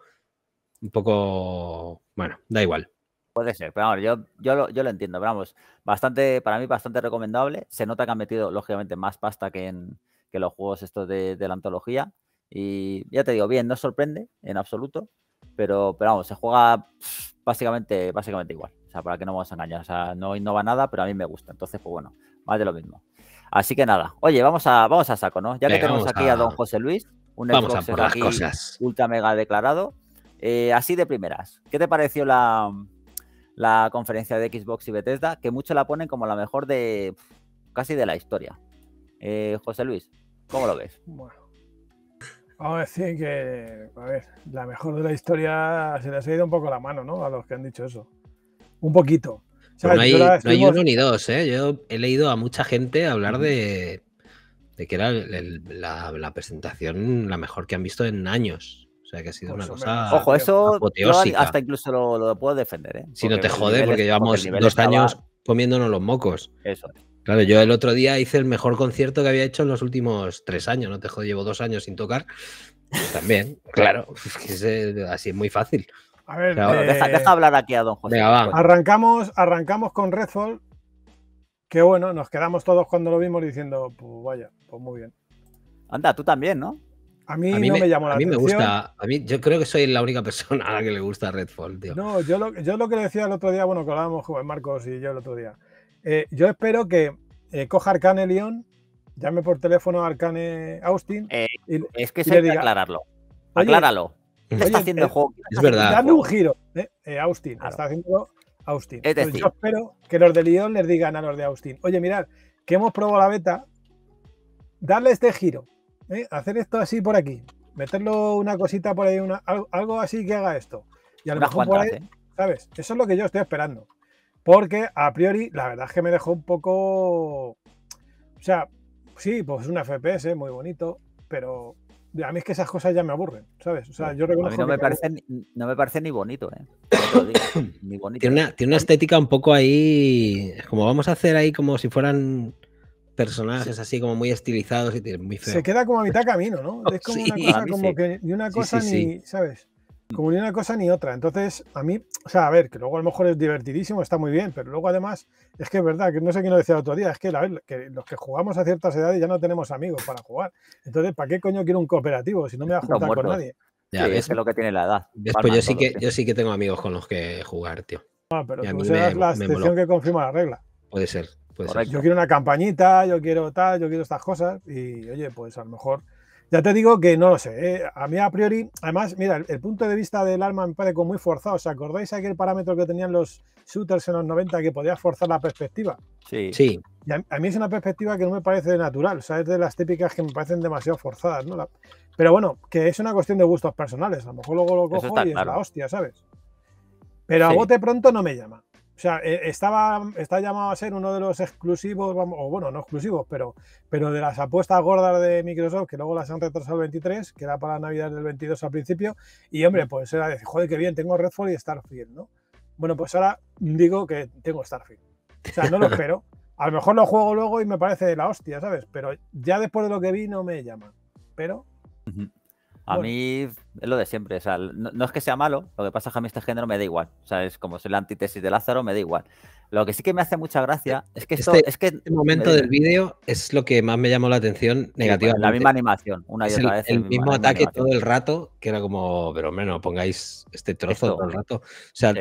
Speaker 3: Un poco. Bueno, da igual.
Speaker 1: Puede ser, pero yo, yo, lo, yo lo entiendo, pero vamos, bastante, para mí bastante recomendable. Se nota que han metido, lógicamente, más pasta que en los juegos estos de, la antología. Y ya te digo, bien, no sorprende en absoluto, pero, pero vamos, se juega básicamente, básicamente igual. O sea, para que no vamos a engañar. O sea, no innova nada, pero a mí me gusta. Entonces, pues bueno, más de lo mismo. Así que nada. Oye, vamos a, vamos a saco, ¿no? Ya que tenemos aquí a... don José Luis, un Vamos por las cosas. Ultra mega declarado. Eh, así de primeras, ¿qué te pareció la, conferencia de Xbox y Bethesda? Que muchos la ponen como la mejor de casi de la historia. Eh, José Luis, ¿cómo lo ves?
Speaker 2: Bueno, vamos a decir que, a ver, la mejor de la historia se les ha ido un poco la mano, ¿no? A los que han dicho eso. Un poquito. Pues no, no hay, uno ni
Speaker 3: dos, ¿eh? Yo he leído a mucha gente hablar de de que era la, presentación la mejor que han visto en años. O sea, que ha sido una cosa. Ojo, eso hasta
Speaker 1: incluso lo, puedo defender. ¿eh? Si no te
Speaker 3: jode, porque llevamos dos años comiéndonos los mocos. Claro, yo el otro día hice el mejor concierto que había hecho en los últimos tres años. No te jode, llevo dos años sin tocar. Pues también, claro, así es muy fácil. A ver, deja, eh, hablar aquí a don José.
Speaker 2: Arrancamos, arrancamos con Redfall Qué bueno, nos quedamos todos cuando lo vimos diciendo, pues vaya, pues muy bien. Anda, tú también, ¿no? A mí, no me, la atención. A mí me gusta,
Speaker 3: a mí yo creo que soy la única persona a la que le gusta Redfall, tío.
Speaker 2: No, yo lo, yo lo que le decía el otro día, bueno, que hablábamos con Marcos y yo el otro día. Eh, yo espero que eh, coja Arcane León, llame por teléfono a Arcane Austin. Eh, y, es que se diga, aclararlo.
Speaker 1: Acláralo. está haciendo juego? Es verdad. Dame
Speaker 2: un giro, Austin. Está haciendo Austin. yo espero que los de Lyon les digan a los de Austin, oye, mirad, que hemos probado la beta, darle este giro, ¿eh? hacer esto así por aquí, meterlo una cosita por ahí, una, algo así que haga esto. Y a lo mejor ¿eh? ¿sabes? Eso es lo que yo estoy esperando. Porque a priori, la verdad es que me dejó un poco. O sea, sí, pues es un FPS muy bonito, pero a mí es que esas cosas ya me aburren, ¿sabes? O sea, yo reconozco. no, me parece,
Speaker 1: ni, bonito, ¿eh?
Speaker 3: ni bonito. Tiene, una, estética un poco ahí. Como vamos a hacer ahí como si fueran personajes así como muy estilizados y muy
Speaker 2: Se queda como a mitad camino, ¿no? Es como una cosa como que ni una cosa ni, ¿sabes? como ni una cosa ni otra. Entonces, a mí, o sea, a ver, que luego a lo mejor es divertidísimo, está muy bien, pero luego además, es que es verdad, que no sé quién lo decía el otro día, es que, los que jugamos a ciertas edades ya no tenemos amigos para jugar. Entonces, ¿para qué coño quiero un cooperativo si no me va a juntar con nadie?
Speaker 3: Ya, es lo que tiene la edad. Pues yo sí, que, yo sí que tengo amigos con los que jugar, tío.
Speaker 2: Ah, pero tú la excepción que confirma la regla.
Speaker 3: Puede ser, puede ser. Yo
Speaker 2: quiero una campañita, yo quiero tal, yo quiero estas cosas y, oye, pues a lo mejor ya te digo que no lo sé. Eh. A mí a priori, además, mira, el, punto de vista del arma me parece como muy forzado. ¿Os acordáis aquel parámetro que tenían los shooters en los 90 que podías forzar la perspectiva? Sí. sí. a, mí es una perspectiva que no me parece natural. O es de las típicas que me parecen demasiado forzadas. ¿no? pero bueno, que es una cuestión de gustos personales. A lo mejor luego lo cojo y es la hostia, ¿sabes? Pero a bote pronto no me llama. O sea, eh, estaba, está llamado a ser uno de los exclusivos, o bueno, no exclusivos, pero, pero de las apuestas gordas de Microsoft, que luego las han retrasado el 23, que era para Navidad del 22 al principio, y hombre, mm. pues era decir, joder, qué bien, tengo Redfall y Starfield, ¿no? Bueno, pues ahora digo que tengo Starfield. O sea, no lo espero. A lo mejor lo juego luego y me parece de la hostia, ¿sabes? Pero ya después de lo que vi no me llama. Pero...
Speaker 1: A mí es lo de siempre, o sea, no, es que sea malo, lo que pasa es que a mí este género me da igual, o sea, es como si la antítesis de Lázaro, me da igual. Lo que sí que me hace mucha gracia eh, es
Speaker 3: que esto, este, es que este momento del vídeo es lo que más me llamó la atención negativamente. la misma animación, una y otra vez. El, mismo ataque todo el rato, que era como, pero menos, pongáis este trozo todo el eh, rato. O sea,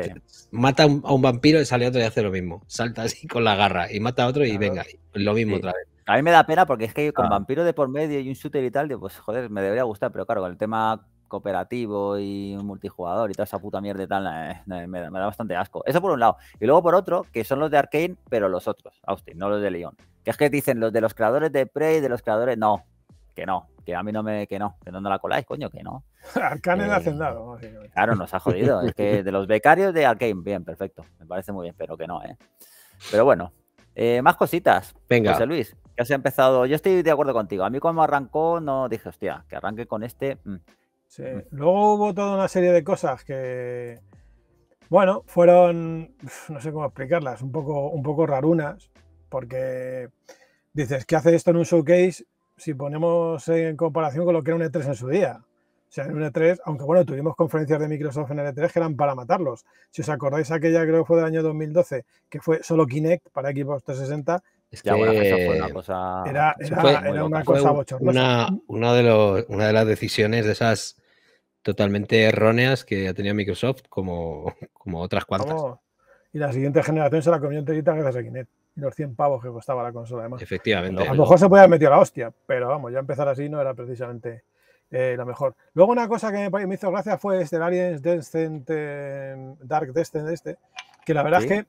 Speaker 3: mata a un, vampiro y sale otro y hace lo mismo. Salta así con la garra y mata a otro y venga, lo mismo otra vez. A mí me da pena porque es que con ah. vampiro
Speaker 1: de por medio y un shooter y tal, pues joder, me debería gustar, pero claro, con el tema cooperativo y un multijugador y toda esa puta mierda y tal, eh, me, da, bastante asco. Eso por un lado. Y luego por otro, que son los de Arkane, pero los otros, Austin, no los de León. Que es que dicen los de los creadores de Prey, de los creadores, no, que no, que a mí no me, que no, que no, me la coláis, coño, que no.
Speaker 2: Arcane hacen eh, nada.
Speaker 1: Claro, nos ha jodido. es que de los becarios de Arkane, bien, perfecto. Me parece muy bien, pero que no, ¿eh? Pero bueno, eh, más cositas. Venga. José Luis, ya se ha empezado. Yo estoy de acuerdo contigo. A mí, cuando arrancó, no dije, hostia, que arranque con este. Mm, mm".
Speaker 2: Luego hubo toda una serie de cosas que, bueno, fueron, no sé cómo explicarlas, un poco, un poco rarunas, porque dices, ¿qué hace esto en un showcase si ponemos en comparación con lo que era un E3 en su día? O sea, en un E3, aunque bueno, tuvimos conferencias de Microsoft en el E3 que eran para matarlos. Si os acordáis aquella, creo que fue del año 2012, que fue solo Kinect para Xbox 360,
Speaker 1: es bueno, fue una cosa. Era, una
Speaker 2: cosa bochornosa.
Speaker 3: Una, de las decisiones de esas totalmente erróneas que ha tenido Microsoft, como, como otras cuantas.
Speaker 2: y la siguiente generación se la comió enterita gracias a Kinect. Y los 100 pavos que costaba la consola, además. Efectivamente. A lo mejor se puede haber metido la hostia, pero vamos, ya empezar así no era precisamente eh, la mejor. Luego, una cosa que me hizo gracia fue este el Aliens Dark Descent, este, que la verdad es que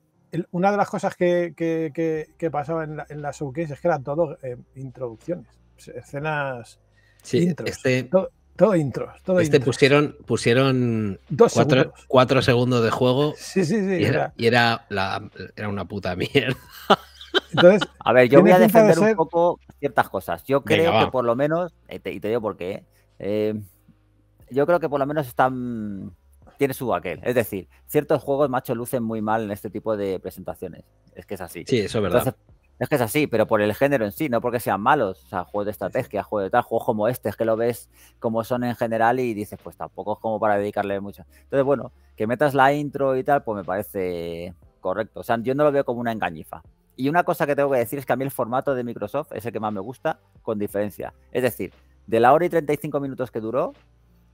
Speaker 2: una de las cosas que, que, pasaba en la, en es que eran todo eh, introducciones, escenas. Sí, este
Speaker 3: todo, todo, intros. este pusieron, pusieron cuatro, segundos. de juego. Sí, sí, sí. Y era, una puta mierda. Entonces, a ver, yo voy a defender un poco ciertas cosas. Yo creo que
Speaker 1: por lo menos, eh, y te, digo por qué, eh, yo creo que por lo menos están tiene su aquel. Es decir, ciertos juegos, macho, lucen muy mal en este tipo de presentaciones. Es que es así. Sí, eso es verdad. es que es así, pero por el género en sí, no porque sean malos. O sea, juegos de estrategia, juegos de tal, juegos como este, es que lo ves como son en general y dices, pues tampoco es como para dedicarle mucho. Entonces, bueno, que metas la intro y tal, pues me parece correcto. O sea, yo no lo veo como una engañifa. Y una cosa que tengo que decir es que a mí el formato de Microsoft es el que más me gusta, con diferencia. Es decir, de la hora y 35 minutos que duró,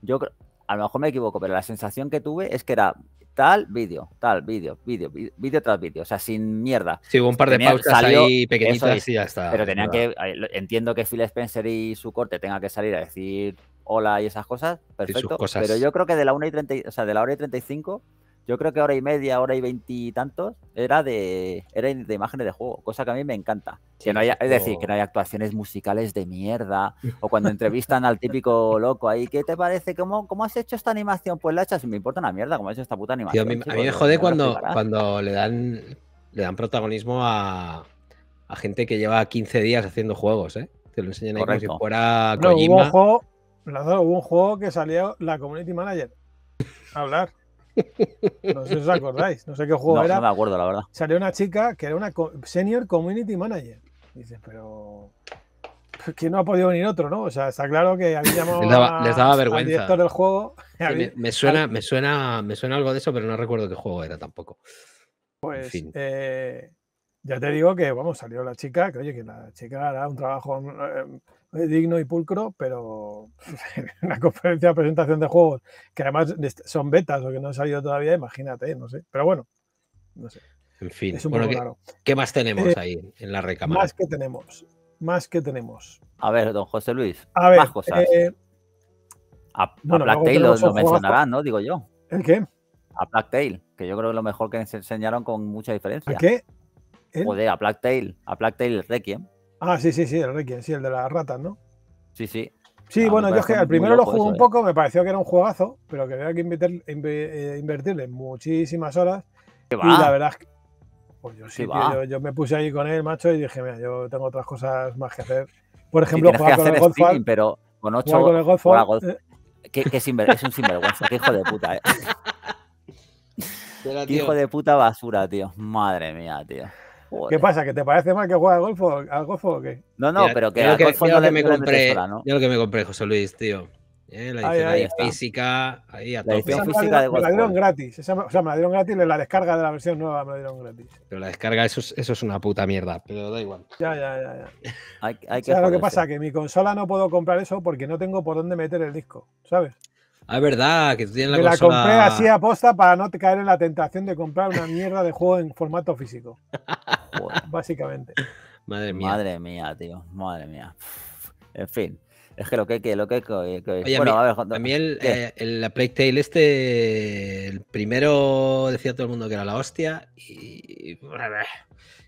Speaker 1: yo creo a lo mejor me equivoco, pero la sensación que tuve es que era tal vídeo, tal vídeo, vídeo, vídeo tras vídeo, o sea, sin mierda. Sí, hubo un par de pausas ahí pequeñitas y ya está. Pero tenía que, eh, entiendo que Phil Spencer y su corte tengan que salir a decir hola y esas cosas, perfecto. Pero yo creo que de la 1 y o sea, de la hora y 35 yo creo que hora y media, hora y veintitantos, era de, era de imágenes de juego, cosa que a mí me encanta. es decir, que no hay actuaciones musicales de mierda, o cuando entrevistan al típico loco ahí, ¿qué te parece? ¿Cómo, cómo has hecho esta animación? Pues la he hecho, me importa una mierda, ¿cómo has hecho esta puta animación? a, mí, me jode cuando,
Speaker 3: cuando le, dan, le dan protagonismo a, gente que lleva 15 días haciendo juegos, ¿eh? Te lo enseñan ahí como si fuera
Speaker 1: Kojima. No, hubo, un
Speaker 2: juego, hubo un juego que salió la Community Manager hablar. No sé si os acordáis, no sé qué juego era. No me acuerdo, la verdad. Salió una chica que era una senior community manager. Dices, pero. Que no ha podido venir otro, ¿no? O sea, está claro que había les daba, daba vergüenza. director del juego. me, suena,
Speaker 3: me, suena, me suena algo de eso, pero no recuerdo qué juego era tampoco.
Speaker 2: Pues eh, ya te digo que, vamos, salió la chica, que oye, que la chica era un trabajo eh, digno y pulcro, pero una conferencia de presentación de juegos que además son betas o que no han salido todavía, imagínate, no sé. Pero bueno, no sé.
Speaker 3: En fin, ¿qué, más tenemos eh, ahí en la recámara? Más
Speaker 2: que tenemos, más que tenemos.
Speaker 3: A ver, don José Luis,
Speaker 1: a ver, más cosas. Eh, a, Black Tail lo, mencionarán, ¿no? Digo yo. ¿El qué? A Black Tail, que yo creo que es lo mejor que se enseñaron con mucha diferencia. ¿A qué? Joder, a Black Tail, a Black Tail
Speaker 2: Ah, sí, sí, sí, el Reiki, sí, el de las ratas, ¿no?
Speaker 1: Sí, sí. Sí, ah, bueno, yo es que al primero lo jugué un eh.
Speaker 2: poco, me pareció que era un juegazo, pero que había que eh, invertirle muchísimas horas. Y la verdad es que. Pues yo sí, yo, me puse ahí con él, macho, y dije, mira, yo tengo otras cosas más que hacer.
Speaker 4: Por ejemplo, jugar,
Speaker 2: con el golf pero con ocho, jugar con el golfo. Eh. Que, es,
Speaker 1: un sinvergüenza, qué hijo de puta, eh.
Speaker 2: Que Hijo de
Speaker 1: puta basura, tío. Madre mía, tío.
Speaker 2: ¿Qué pasa? ¿Que te parece mal que juega al al golfo o qué? No, no, pero
Speaker 1: que, al golfo no que me
Speaker 3: compré, Yo lo que me compré, José Luis, tío. Eh, la edición ahí, física, ahí a la Física de la, me la dieron
Speaker 2: gratis. o sea, me la dieron gratis, la descarga de la versión nueva me la dieron gratis.
Speaker 3: Pero la descarga, eso es, una puta mierda,
Speaker 2: pero da igual. Ya, ya, ya. ya. hay, que o sea, lo que pasa es que mi consola no puedo comprar eso porque no tengo por dónde meter el disco, ¿sabes?
Speaker 3: Ah, es verdad, que tú tienes la, la
Speaker 2: compré así a posta para no te caer en la tentación de comprar una mierda de juego en formato físico. básicamente.
Speaker 1: Madre mía. Madre mía, tío. Madre mía. En fin. Es que lo que, que lo que, a, ver, eh,
Speaker 3: el, la este, el primero decía todo el mundo que era la hostia y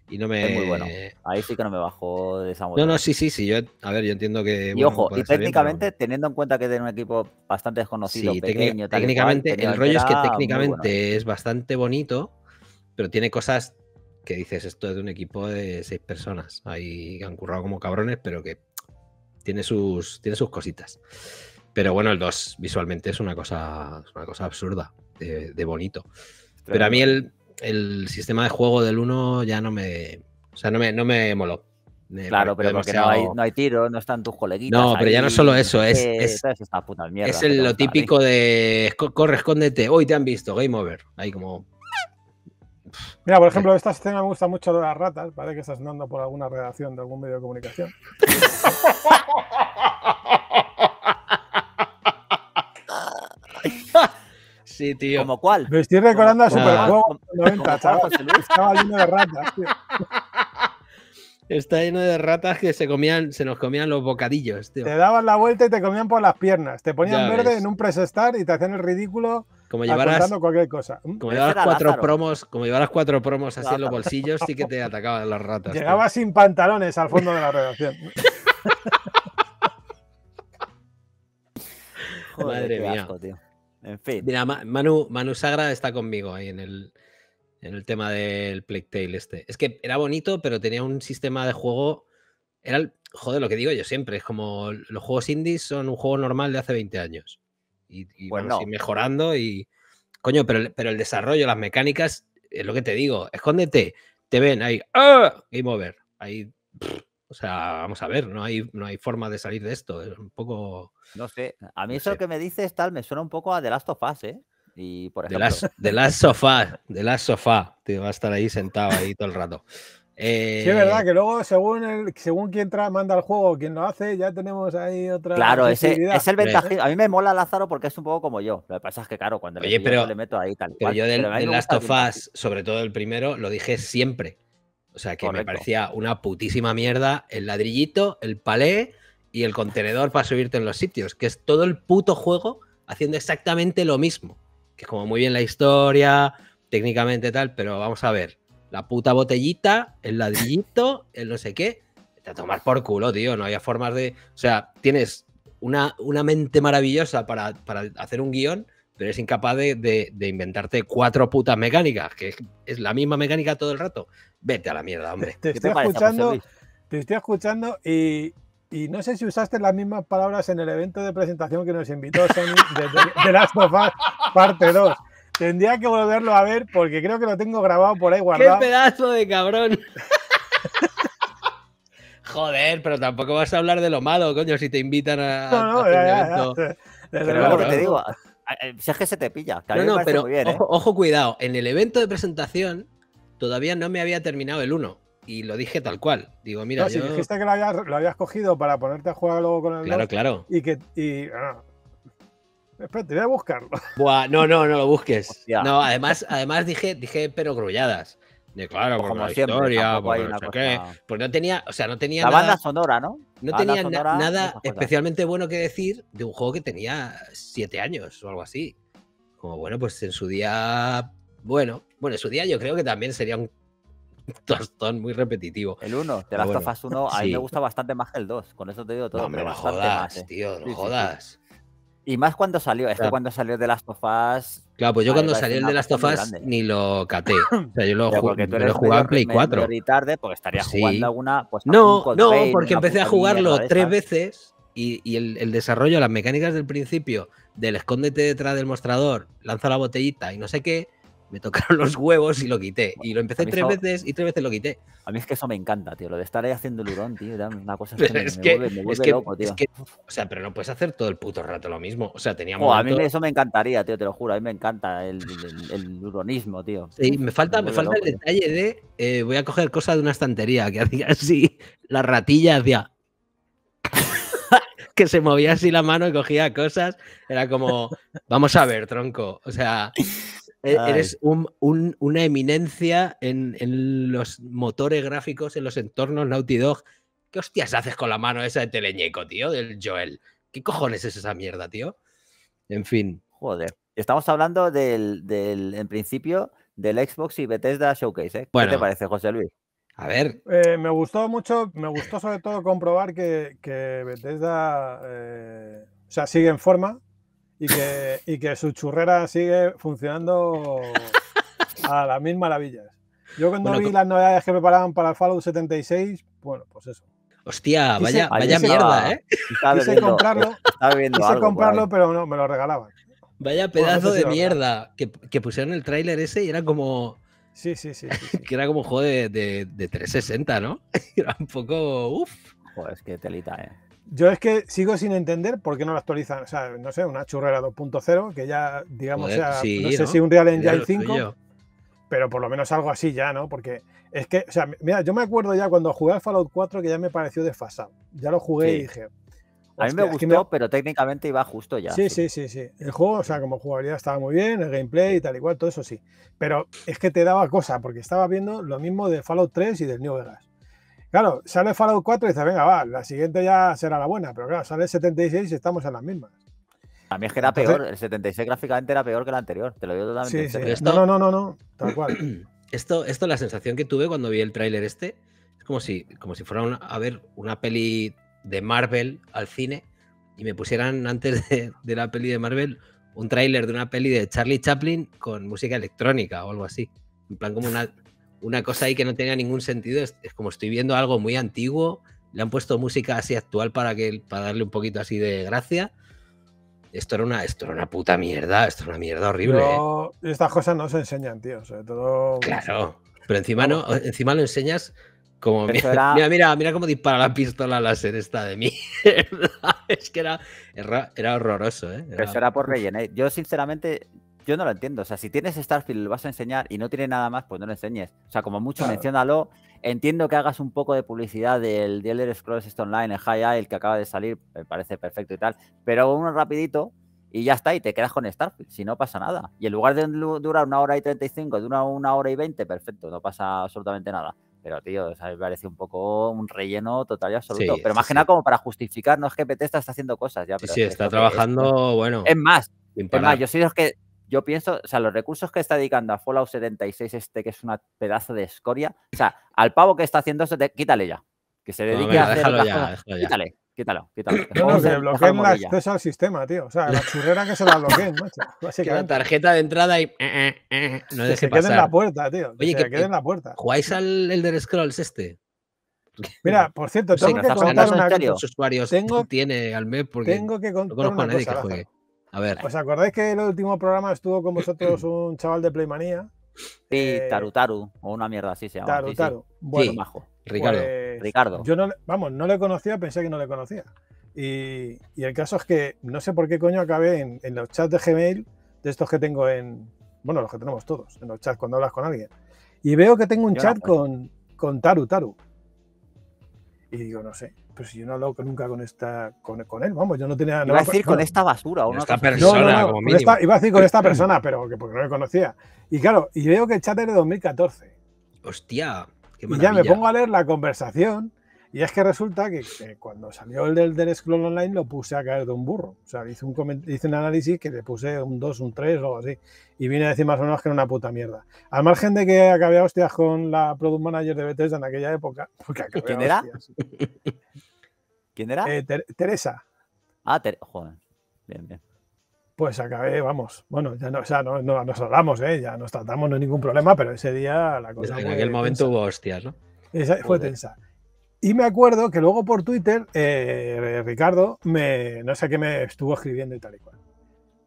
Speaker 3: y no me... bueno. Ahí sí que no me bajó de esa No, no, sí, sí, sí. Yo, a ver, yo entiendo que. Y ojo, y técnicamente,
Speaker 1: teniendo en cuenta que es un equipo bastante desconocido, pequeño, técnicamente, el rollo es que técnicamente
Speaker 3: es bastante bonito, pero tiene cosas que dices, esto es de un equipo de seis personas. Ahí han currado como cabrones, pero que tiene sus, tiene sus cositas. Pero bueno, el 2 visualmente es una cosa, una cosa absurda, de bonito. Pero a mí el, el sistema de juego del 1 ya no me. O sea, no me, moló. claro, pero porque no hay, no
Speaker 1: tiro, no están tus coleguitas. No, pero ya no solo eso, es, es, lo
Speaker 3: típico de corre, escóndete, hoy te han visto, game over. Ahí como.
Speaker 2: Mira, por ejemplo, eh. esta escena me gusta mucho de las ratas, parece que estás andando por alguna redacción de algún medio de comunicación. Sí, tío. ¿Como cuál? Me estoy recordando a Super 90, chaval. Estaba lleno de ratas, tío.
Speaker 3: Está lleno de ratas que se comían, se nos comían los bocadillos,
Speaker 2: tío. Te daban la vuelta y te comían por las piernas. Te ponían verde en un press start y te hacían el ridículo como llevaras, cualquier cosa. ¿Mm? Como llevaras cuatro
Speaker 3: promos, como cuatro promos así en los bolsillos, sí que te atacaban las ratas. Llegabas
Speaker 2: sin pantalones al fondo de la redacción.
Speaker 3: Madre mía. tío. En fin. Mira, Manu, Sagra está conmigo ahí en el, en el tema del Plague este. Es que era bonito, pero tenía un sistema de juego. Era el, joder, lo que digo yo siempre, es como los juegos indies son un juego normal de hace 20 años. Y, pues mejorando y. Coño, pero, pero el desarrollo, las mecánicas, es lo que te digo. Escóndete, te ven ahí. ¡Ah! Game over. Ahí. O sea, vamos a ver, no hay, no hay forma de salir de esto. Es un poco.
Speaker 1: No sé. A mí eso que me dices tal me suena un poco a The Last of Us, ¿eh?
Speaker 3: Y por ejemplo. De of Us, de of sofá. te va a estar ahí sentado ahí todo el rato. Sí,
Speaker 1: es verdad eh,
Speaker 2: que luego, según el, según quien manda el juego o quien lo hace, ya tenemos ahí otra. Claro, ese, es el ventaje.
Speaker 1: A mí me mola Lázaro porque es un poco como yo. Lo que pasa es que, claro, cuando
Speaker 3: le, meto ahí tal. Pero Last of Us, sobre todo el primero, lo dije siempre. O sea, que me parecía una putísima mierda el ladrillito, el palé y el contenedor para subirte en los sitios, que es todo el puto juego haciendo exactamente lo mismo. Que es como muy bien la historia, técnicamente tal, pero vamos a ver. La puta botellita, el ladrillito, el no sé qué. Te tomar por culo, tío. No había formas de. O sea, tienes una, una mente maravillosa para, para hacer un guión pero eres incapaz de, inventarte cuatro putas mecánicas, que es, la misma mecánica todo el rato. Vete a la mierda, hombre. Te, estoy, escuchando,
Speaker 2: y, y, no sé si usaste las mismas palabras en el evento de presentación que nos invitó Sony de, Last of Us parte 2. Tendría que volverlo a ver porque creo que lo tengo grabado por ahí guardado. ¡Qué pedazo de cabrón!
Speaker 3: Joder, pero tampoco vas a hablar de lo malo, coño, si te invitan a. No, no, ya, que te digo, eh, si es que se te pilla. pero ¿eh? ojo, cuidado. En el evento de presentación todavía no me había terminado el 1. Y lo dije tal cual. Digo, mira. Si dijiste
Speaker 2: que lo habías, cogido para ponerte a jugar luego con el. Claro, claro. Y que. Y, ah. Espérate, voy a buscarlo.
Speaker 3: no, no, no lo busques. No, además, además dije, dije pero grulladas claro, pues por la historia, por no Pues no tenía, o sea, no tenía nada, banda sonora, ¿no? No tenía nada especialmente bueno que decir de un juego que tenía siete años o algo así. Como bueno, pues en su día, bueno, bueno, en su día yo creo que también sería un tostón muy repetitivo. El 1, de las of Us 1, a mí me gusta bastante más que el 2. Con eso te digo todo. No me jodas, ¿eh? tío, no jodas.
Speaker 1: Y más cuando salió, esto cuando salió de las tofas...
Speaker 3: Claro, pues yo cuando salió el de las tofas pues ni lo caté. O sea, yo lo, jugué, lo jugaba en Play 4.
Speaker 1: tarde, estaría jugando alguna. Pues, no, no, porque empecé a jugarlo tres
Speaker 3: veces y, el, el, desarrollo, las mecánicas del principio, del escóndete detrás del mostrador, lanza la botellita y no sé qué, me tocaron los huevos y lo quité. Y lo empecé tres veces y tres veces
Speaker 1: lo quité. A mí es que eso me encanta, tío. Lo de estar ahí haciendo el hurón, tío. Una cosa es que, me, tío. o sea, pero no puedes hacer todo el puto rato lo mismo. O sea, teníamos. Oh, a mí eso me encantaría, tío, te lo juro. A mí me encanta el, el, huronismo, tío. Sí, me falta, el detalle
Speaker 3: de. Eh, voy a coger cosas de una estantería que hacía así. La ratilla hacía. que se movía así la mano y cogía cosas. Era como. Vamos a ver, tronco. O sea. E-, eres una eminencia en, los motores gráficos, en los entornos Naughty Dog. ¿Qué hostias haces con la mano esa de teleñeco, tío? Del Joel. ¿Qué cojones es esa mierda, tío? En fin. Joder. Estamos
Speaker 1: hablando del, en principio, del Xbox y Bethesda Showcase. ¿eh? ¿Qué te parece, José Luis?
Speaker 2: A ver. Eh, me gustó mucho, me gustó sobre todo comprobar que, Bethesda eh, sigue en forma, y que, su churrera sigue funcionando a las mil maravillas. Yo cuando vi las novedades que preparaban para el Fallout 76, bueno, pues eso.
Speaker 3: Hostia, vaya, mierda, ¿eh? Quise comprarlo,
Speaker 2: pero no, me lo regalaban. Vaya pedazo de
Speaker 3: mierda que, que, pusieron el tráiler ese y era como... Sí, sí, sí. que era como un juego de, 360, ¿no? Era un poco... Uf. Joder, es que telita, ¿eh?
Speaker 2: Yo es que sigo sin entender por qué no lo actualizan. O sea, no sé, una churrera 2.0, que ya, digamos, no, sé si un Real Engine 5, pero por lo menos algo así ya, ¿no? Porque es que, o sea, mira, yo me acuerdo ya cuando jugué a Fallout 4 que ya me pareció desfasado. Ya lo jugué y dije.
Speaker 1: A mí me gustó, pero técnicamente iba justo ya. Sí, sí,
Speaker 2: sí, sí, El juego, o sea, como jugabilidad estaba muy bien, el gameplay y tal y cual, todo eso sí. Pero es que te daba cosa, porque estaba viendo lo mismo de Fallout 3 y del New Vegas. Claro, sale Fallout 4 y dice venga, va, la siguiente ya será la buena, pero claro, sale 76 y estamos en las mismas.
Speaker 1: A mí es que era peor, el 76 gráficamente era peor que el
Speaker 3: anterior, te lo digo
Speaker 1: totalmente. Sí, Sí. no,
Speaker 2: no, no, no, tal cual.
Speaker 3: Esto, esto, la sensación que tuve cuando vi el tráiler este, es como si, como si fuera a ver una peli de Marvel al cine y me pusieran antes de, de la peli de Marvel un tráiler de una peli de Charlie Chaplin con música electrónica o algo así. En plan, como una, una cosa ahí que no tenga ningún sentido. Es, como estoy viendo algo muy antiguo, le han puesto música así actual para, que, para darle un poquito así de gracia. Esto era, una, esto puta mierda, esto era una mierda horrible.
Speaker 2: ¿eh? Estas cosas no se enseñan, tío. Sobre todo. Claro,
Speaker 3: pero encima no, encima lo enseñas como mira, mira, mira, cómo dispara la pistola láser esta de mí. es que era, era, horroroso, ¿eh? Eso era por rellenar. Yo, sinceramente,
Speaker 1: yo no lo entiendo. O sea, si tienes Starfield, lo vas a enseñar y no tiene nada más, pues no lo enseñes. O sea, como mucho, claro. menciónalo. Entiendo que hagas un poco de publicidad del The Elder Scrolls este Online, el High el que acaba de salir, me parece perfecto y tal. Pero uno rapidito y ya está, y te quedas con Starfield, si no pasa nada. Y en lugar de durar una hora y 35, dura una hora y 20, perfecto, no pasa absolutamente nada. Pero, tío, o me parece un poco un relleno total y absoluto. pero más que nada como para justificar, no es que está haciendo cosas ya. Pero sí, está trabajando, bueno. Es más, yo soy que yo pienso, o sea, los recursos que está dedicando a Fallout 76, este que es una pedazo de escoria, o sea, al pavo que está haciendo eso, te, quítale ya. Que se dedique a hacer. Déjalo ya, quítale, quítalo, quítalo.
Speaker 2: No, acceso al sistema, tío. O sea, la churrera que se la bloqueen, macho. Que la tarjeta
Speaker 3: de entrada y. no eh, eh, eh, eh, no que se pasar. en la puerta, tío. Que Oye, se en la puerta. ¿Jugáis al Elder Scrolls este? Mira,
Speaker 2: por cierto, tengo que contar una
Speaker 3: usuarios tengo, tiene al mes
Speaker 2: porque que contar no conozco a nadie que juegue. A ¿Os acordáis que el último programa estuvo con vosotros un chaval de Playmanía?
Speaker 1: Sí, Tarutaru, eh, o una mierda así se llama. Tarutaru. Bueno, pues,
Speaker 2: Ricardo. Yo no, vamos, no le conocía, pensé que no le conocía. Y, el caso es que no sé por qué coño acabé en, los chats de Gmail, de estos que tengo en. Bueno, los que tenemos todos, en los chats cuando hablas con alguien. Y veo que tengo un chat pues. con, con Y digo, no sé, pero si yo no hablo nunca con esta con, con él, vamos, yo no tenía Iba a decir con esta basura o no. Esta persona, no, no, iba a decir con esta persona, pero que porque no le conocía. Y claro, y veo que el chat era de 2014. Hostia,
Speaker 4: qué Y ya me pongo
Speaker 2: a leer la conversación y es que resulta que, cuando salió el del, del Scroll Online lo puse a caer de un burro. O sea, hice un, hice un análisis que le puse un 2, un 3 o algo así. Y vine a decir más o menos que era una puta mierda. Al margen de que acabé a hostias con la Product Manager de Bethesda en aquella época. ¿Quién era? ¿Quién era? Eh, Teresa.
Speaker 1: Ah, Teresa. joder. Bien, bien.
Speaker 2: Pues acabé, vamos. Bueno, ya no, o sea, no, no, nos hablamos, ¿eh? ya nos tratamos, no hay ningún problema, pero ese día la cosa. en aquel momento
Speaker 3: hubo hostias, ¿no?
Speaker 2: Esa, fue tensa. Y me acuerdo que luego por Twitter, eh, Ricardo, me, no sé qué me estuvo escribiendo y tal y cual.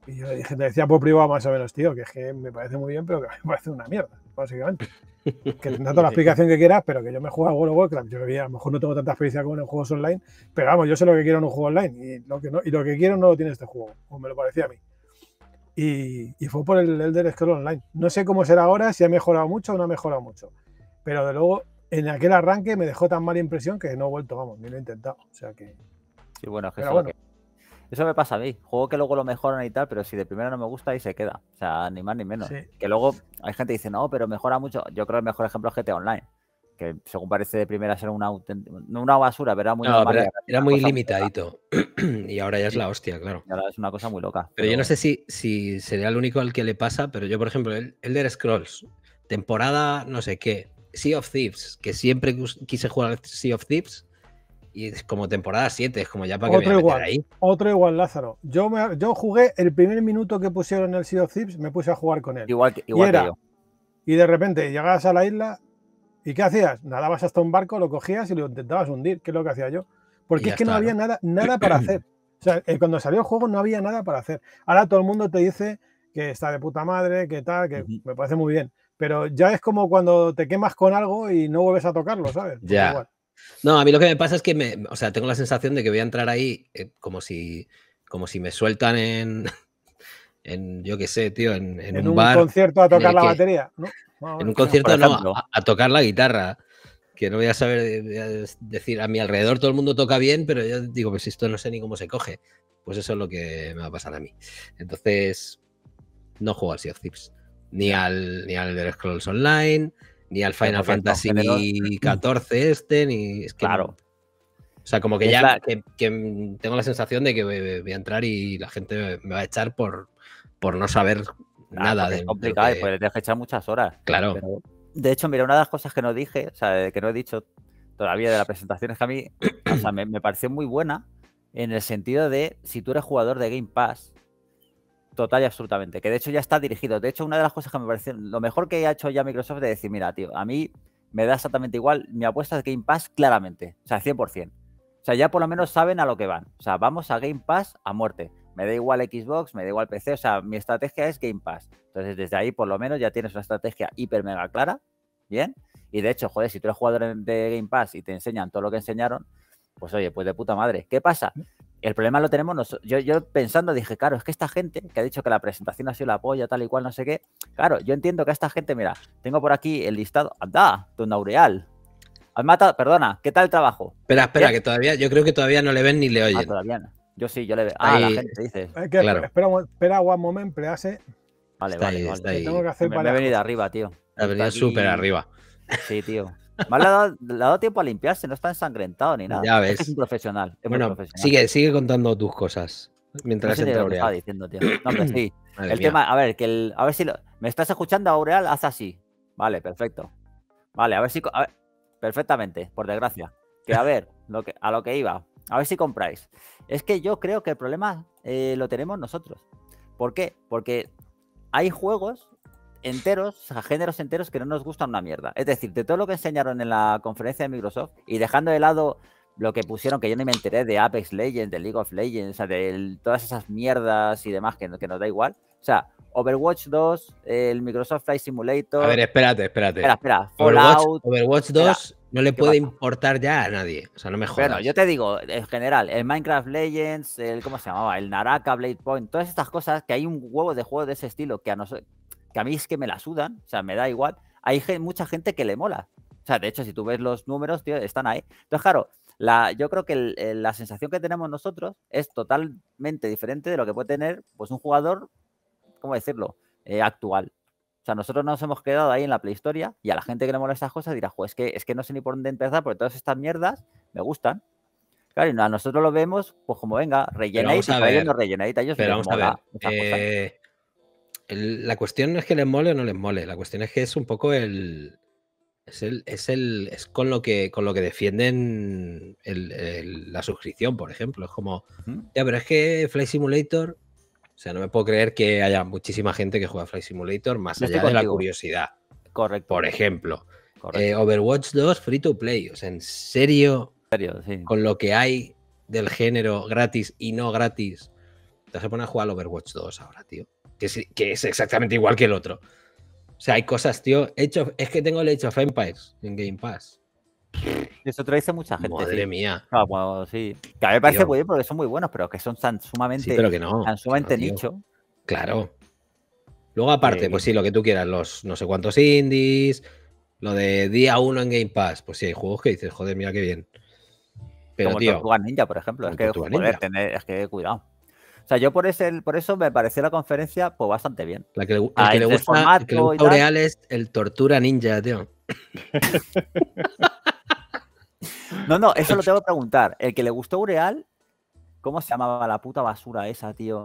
Speaker 2: Y yo le dije, te decía por privado más o menos, tío, que es que me parece muy bien, pero que me parece una mierda básicamente. Que tendrá toda la explicación que quieras, pero que yo me juego a World of Warcraft. Yo a lo mejor no tengo tanta experiencia como en juegos online, pero vamos, yo sé lo que quiero en un juego online y lo que, no, y lo que quiero no lo tiene este juego, como me lo parecía a mí. Y, y fue por el Elder Scrolls Online. No sé cómo será ahora, si ha mejorado mucho o no ha mejorado mucho, pero de luego en aquel arranque me dejó tan mala impresión que no he vuelto, vamos, ni lo he intentado. O sea que. Sí, bueno,
Speaker 1: eso me pasa a mí. Juego que luego lo mejoran y tal, pero si de primera no me gusta, ahí se queda. O sea, ni más ni menos. Que luego hay gente que dice, no, pero mejora mucho. Yo creo que el mejor ejemplo es GTA Online. Que según parece de primera ser una, una basura, pero era muy, no, era, muy limitadito.
Speaker 3: y ahora ya es la hostia, claro. ahora es una cosa muy loca. Pero, yo no sé si, si sería el único al que le pasa, pero yo, por ejemplo, el Elder Scrolls, temporada no sé qué, Sea of Thieves, que siempre quise jugar Sea of Thieves y es como temporada 7, es como ya para que otro igual,
Speaker 2: Otro igual, Lázaro. Yo, yo jugué el primer minuto que pusieron en el Sea of Thieves, me puse a jugar con él. Igual que, igual y, y de repente llegabas a la isla y ¿qué hacías? Nadabas hasta un barco, lo cogías y lo intentabas hundir, que es lo que hacía yo. Porque es que no había nada, nada para hacer. O sea, eh, cuando salió el juego no había nada para hacer. Ahora todo el mundo te dice que está de puta madre, que tal, que me parece muy bien. Pero ya es como cuando te quemas con algo y no vuelves a tocarlo, ¿sabes? Ya. Igual.
Speaker 3: No, a mí lo que me pasa es que o sea, tengo la sensación de que voy a entrar ahí eh, como si como si me sueltan en, en yo qué sé, tío, en, un, bar. En un
Speaker 2: concierto a tocar la batería, ¿no? en un concierto no,
Speaker 3: a, tocar la guitarra. Que no voy a saber eh, decir, a mi alrededor todo el mundo toca bien, pero yo digo, pues esto no sé ni cómo se coge. Pues eso es lo que me va a pasar a mí. Entonces, no juego al Sea of Thieves, ni al, ni al Elder Scrolls Online, ni al Final Fantasy XIV este, ni... Es claro. O sea, como que ya tengo la sensación de que voy a entrar y la gente me va a echar por, por no saber
Speaker 1: nada. De, es complicado,
Speaker 3: y que... que echar muchas horas. Claro. de hecho, mira, una de las cosas que no dije, o sea,
Speaker 1: que no he dicho todavía de la presentación es que a mí me, me, pareció muy buena en el sentido de si tú eres jugador de Game Pass, Total y absolutamente. Que de hecho ya está dirigido. De hecho, una de las cosas que me parece lo mejor que ha hecho ya Microsoft es decir, mira, tío, a mí me da exactamente igual. Mi apuesta es Game Pass claramente. O sea, 100%. O sea, ya por lo menos saben a lo que van. O sea, vamos a Game Pass a muerte. Me da igual Xbox, me da igual PC. O sea, mi estrategia es Game Pass. Entonces, desde ahí, por lo menos, ya tienes una estrategia hiper mega clara. Bien. Y de hecho, joder, si tú eres jugador de Game Pass y te enseñan todo lo que enseñaron, pues oye, pues de puta madre. ¿Qué pasa? El problema lo tenemos nosotros. Yo, pensando dije, claro, es que esta gente que ha dicho que la presentación ha sido la polla, tal y cual, no sé qué. Claro, yo entiendo que a esta gente, mira, tengo por aquí el listado. ¡Anda! Don Aureal. Has matado, perdona, ¿qué tal el trabajo? Espera, espera, que
Speaker 3: todavía, yo creo que todavía no le ven ni le ah, oyen. Ah, todavía
Speaker 1: no.
Speaker 2: Yo sí, yo le veo. Ah, la gente dice. espera, espera, one moment, please.
Speaker 1: Vale, vale, que
Speaker 2: me, me he venido arriba, tío.
Speaker 1: Ha venido súper arriba. Sí, tío. Más le ha, dado, tiempo a limpiarse, no está ensangrentado ni nada. Es un profesional. bueno, Sigue,
Speaker 3: sigue contando tus cosas. Mientras entra Aureal. el tema,
Speaker 1: a ver, que a ver si me estás escuchando, Aureal, haz así. Vale, perfecto. Vale, a ver si. perfectamente, por desgracia. Que a ver, lo a lo que iba. A ver si compráis. Es que yo creo que el problema eh, lo tenemos nosotros. ¿Por qué? Porque hay juegos enteros, a géneros enteros que no nos gustan una mierda. Es decir, de todo lo que enseñaron en la conferencia de Microsoft y dejando de lado lo que pusieron, que yo ni me enteré de Apex Legends, de League of Legends, o sea, de todas esas mierdas y demás que, que, nos da igual. O sea, Overwatch 2, el Microsoft Flight Simulator. A ver, espérate, espérate. Espera, espera. Overwatch, Overwatch 2
Speaker 3: no le puede importar ya a nadie. O sea, no me jodas. Bueno, yo
Speaker 1: te digo, en general, el Minecraft Legends, el, ¿cómo se llamaba? El Naraka Blade Point, todas estas cosas que hay un huevo de juego de ese estilo que a nosotros que a mí es que me la sudan, o sea, me da igual. Hay mucha gente que le mola. O sea, de hecho, si tú ves los números, tío, están ahí. Entonces, claro, yo creo que la sensación que tenemos nosotros es totalmente diferente de lo que puede tener pues, un jugador, ¿cómo decirlo?, eh, actual. O sea, nosotros nos hemos quedado ahí en la Play Historia y a la gente que le mola estas cosas dirá, juez, es que, es que no sé ni por dónde empezar porque todas estas mierdas me gustan. Claro, y a nosotros lo vemos, pues como venga, rellenéis, rellenadita. Ellos pero vamos a eh,
Speaker 3: la cuestión no es que les mole o no les mole, la cuestión es que es un poco el. Es, el, es, con lo que con lo que defienden la suscripción, por ejemplo. Es como, ya, pero es que Flight Simulator, o sea, no me puedo creer que haya muchísima gente que juega Fly Simulator más allá de la curiosidad. Correcto. Por ejemplo, eh, Overwatch 2 free to play. O sea, en serio, con lo que hay del género gratis y no gratis, te vas a a jugar al Overwatch 2 ahora, tío que es, exactamente igual que el otro. O sea, hay cosas, tío. Hecho, es que tengo el hecho of Empires en Game Pass. Eso trae mucha gente. Madre
Speaker 1: mía. Ah, sí. Que a mí me parece muy bien porque son muy buenos,
Speaker 3: pero que son tan sumamente. nicho. Claro. Luego, aparte, eh, pues sí, lo que tú quieras, los no sé cuántos indies, lo de día uno en Game Pass. Pues sí, hay juegos que dices, joder, mira qué bien. Pero, como tío, Tortuga
Speaker 1: Ninja, por ejemplo. Es que, tener, es que cuidado. O sea, yo por, ese, por eso me pareció la conferencia pues bastante bien.
Speaker 3: La que le, ah, el, que le gusta, el que es el Tortura Ninja, tío.
Speaker 1: no, no, eso lo tengo que preguntar. El que le gustó Ureal, ¿cómo se llamaba la puta basura esa, tío?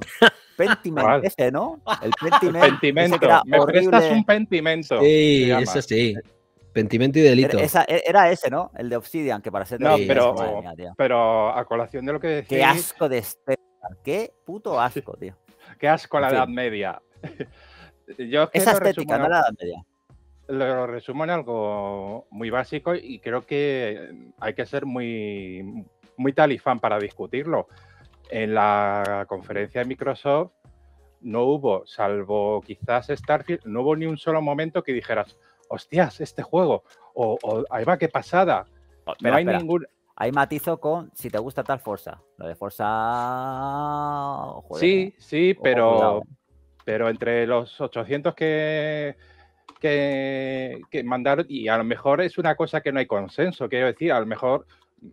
Speaker 1: Pentiment ese, ¿no? El Pentiment. El pentimento. Me prestas un pentimento. Sí, eso
Speaker 3: sí. Pentimento y delito. Era, esa,
Speaker 1: era, ese, ¿no? El de Obsidian, que para ser... No, pero,
Speaker 4: pero a colación de lo que decís... Qué asco de este Qué puto asco, tío. Qué asco la Edad Media. Yo es estética, no la Edad Media. Lo resumo en algo muy básico y creo que hay que ser muy, muy talifán para discutirlo. En la conferencia de Microsoft no hubo, salvo quizás Starfield, no hubo ni un solo momento que dijeras, hostias, este juego, o, ahí va, qué pasada. Oh, no hay ningún. Hay matizo con si te gusta tal Forza. Lo de Forza. sí, ¿eh? sí, pero, ¿eh? pero entre los 800 que, que, mandaron, y a lo mejor es una cosa que no hay consenso, quiero decir, a lo mejor.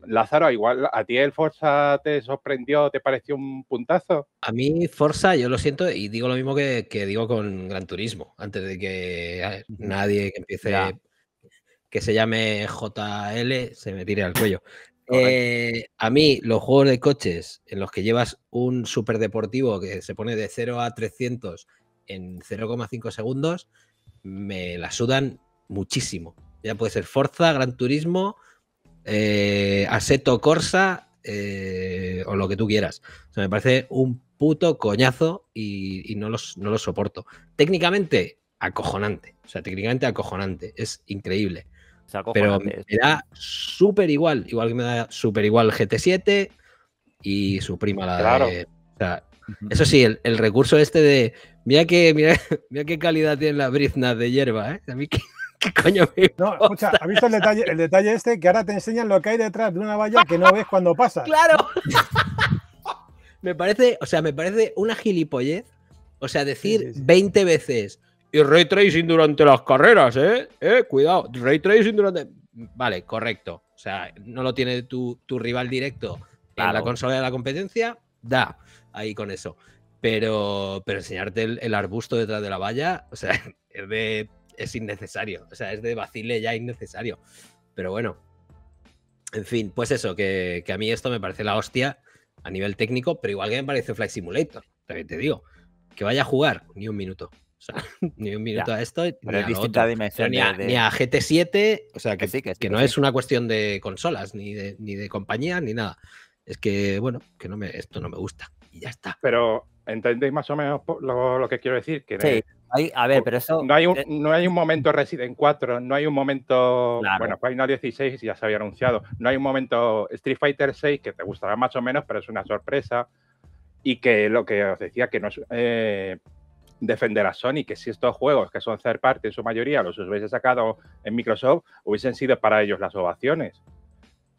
Speaker 4: Lázaro, igual, ¿a ti el Forza te sorprendió, te pareció un puntazo?
Speaker 3: A mí Forza, yo lo siento y digo lo mismo que, digo con Gran Turismo, antes de que nadie empiece que se llame JL se me tire al cuello. Eh, a mí, los juegos de coches en los que llevas un superdeportivo que se pone de 0 a 300 en 0,5 segundos, me la sudan muchísimo. Ya puede ser Forza, Gran Turismo, eh, Aseto Corsa eh, o lo que tú quieras. me parece un puto coñazo y, no, los, no los soporto. Técnicamente, acojonante. O sea, técnicamente acojonante. Es increíble. Pero me da súper igual, igual que me da súper igual el GT7 y su prima la eso sí, el, recurso este de mira qué, mira, qué
Speaker 2: calidad tiene la brizna de hierba, ¿eh? A mí qué, coño No, escucha, ¿has visto el detalle, este? Que ahora te enseñan lo que hay detrás de una valla que no ves cuando pasa. ¡Claro!
Speaker 3: me parece, o sea, me parece una gilipollez. O sea, decir 20 veces y ray tracing durante las carreras, ¿eh? ¿eh? Cuidado, ray tracing durante. Vale, correcto. O sea, no lo tiene tu, rival directo a la consola de la competencia, da ahí con eso. Pero, pero enseñarte el, arbusto detrás de la valla, o sea, es, es innecesario. O sea, es de vacile ya innecesario. Pero bueno, en fin, pues eso, que, que, a mí esto me parece la hostia a nivel técnico, pero igual que me parece Flight Simulator, también te digo. Que vaya a jugar ni un minuto. O sea, ni un minuto a esto. ni, a GT7, o sea, que, sí, que, no es una cuestión de consolas, ni de, ni de compañía, ni nada. Es que, bueno, que no me, esto no me
Speaker 4: gusta y ya está. Pero entendéis más o menos lo, que quiero decir. Que sí, a ver, pero eso. No hay, un, eh no hay un momento Resident 4, no hay un momento. Bueno, Final 16 ya se había anunciado. No hay un momento Street Fighter 6 que te gustará más o menos, pero es una sorpresa. Y que lo que os decía, que no es. Eh, defender a Sony, que si estos juegos, que son third parte en su mayoría, los hubiese sacado en Microsoft, hubiesen sido para ellos las ovaciones.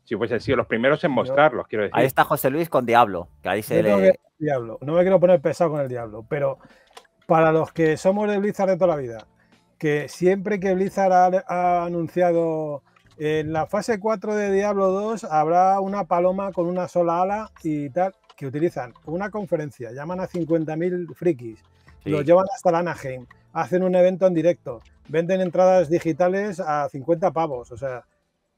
Speaker 4: Si hubiesen sido los primeros en mostrarlos, quiero decir. Ahí está José Luis con Diablo, que
Speaker 2: Diablo. No me quiero poner pesado con el Diablo, pero para los que somos de Blizzard de toda la vida, que siempre que Blizzard ha, ha anunciado en la fase 4 de Diablo 2 habrá una paloma con una sola ala y tal, que utilizan una conferencia, llaman a 50.000 frikis, lo llevan hasta la Anaheim, hacen un evento en directo, venden entradas digitales a 50 pavos. O sea,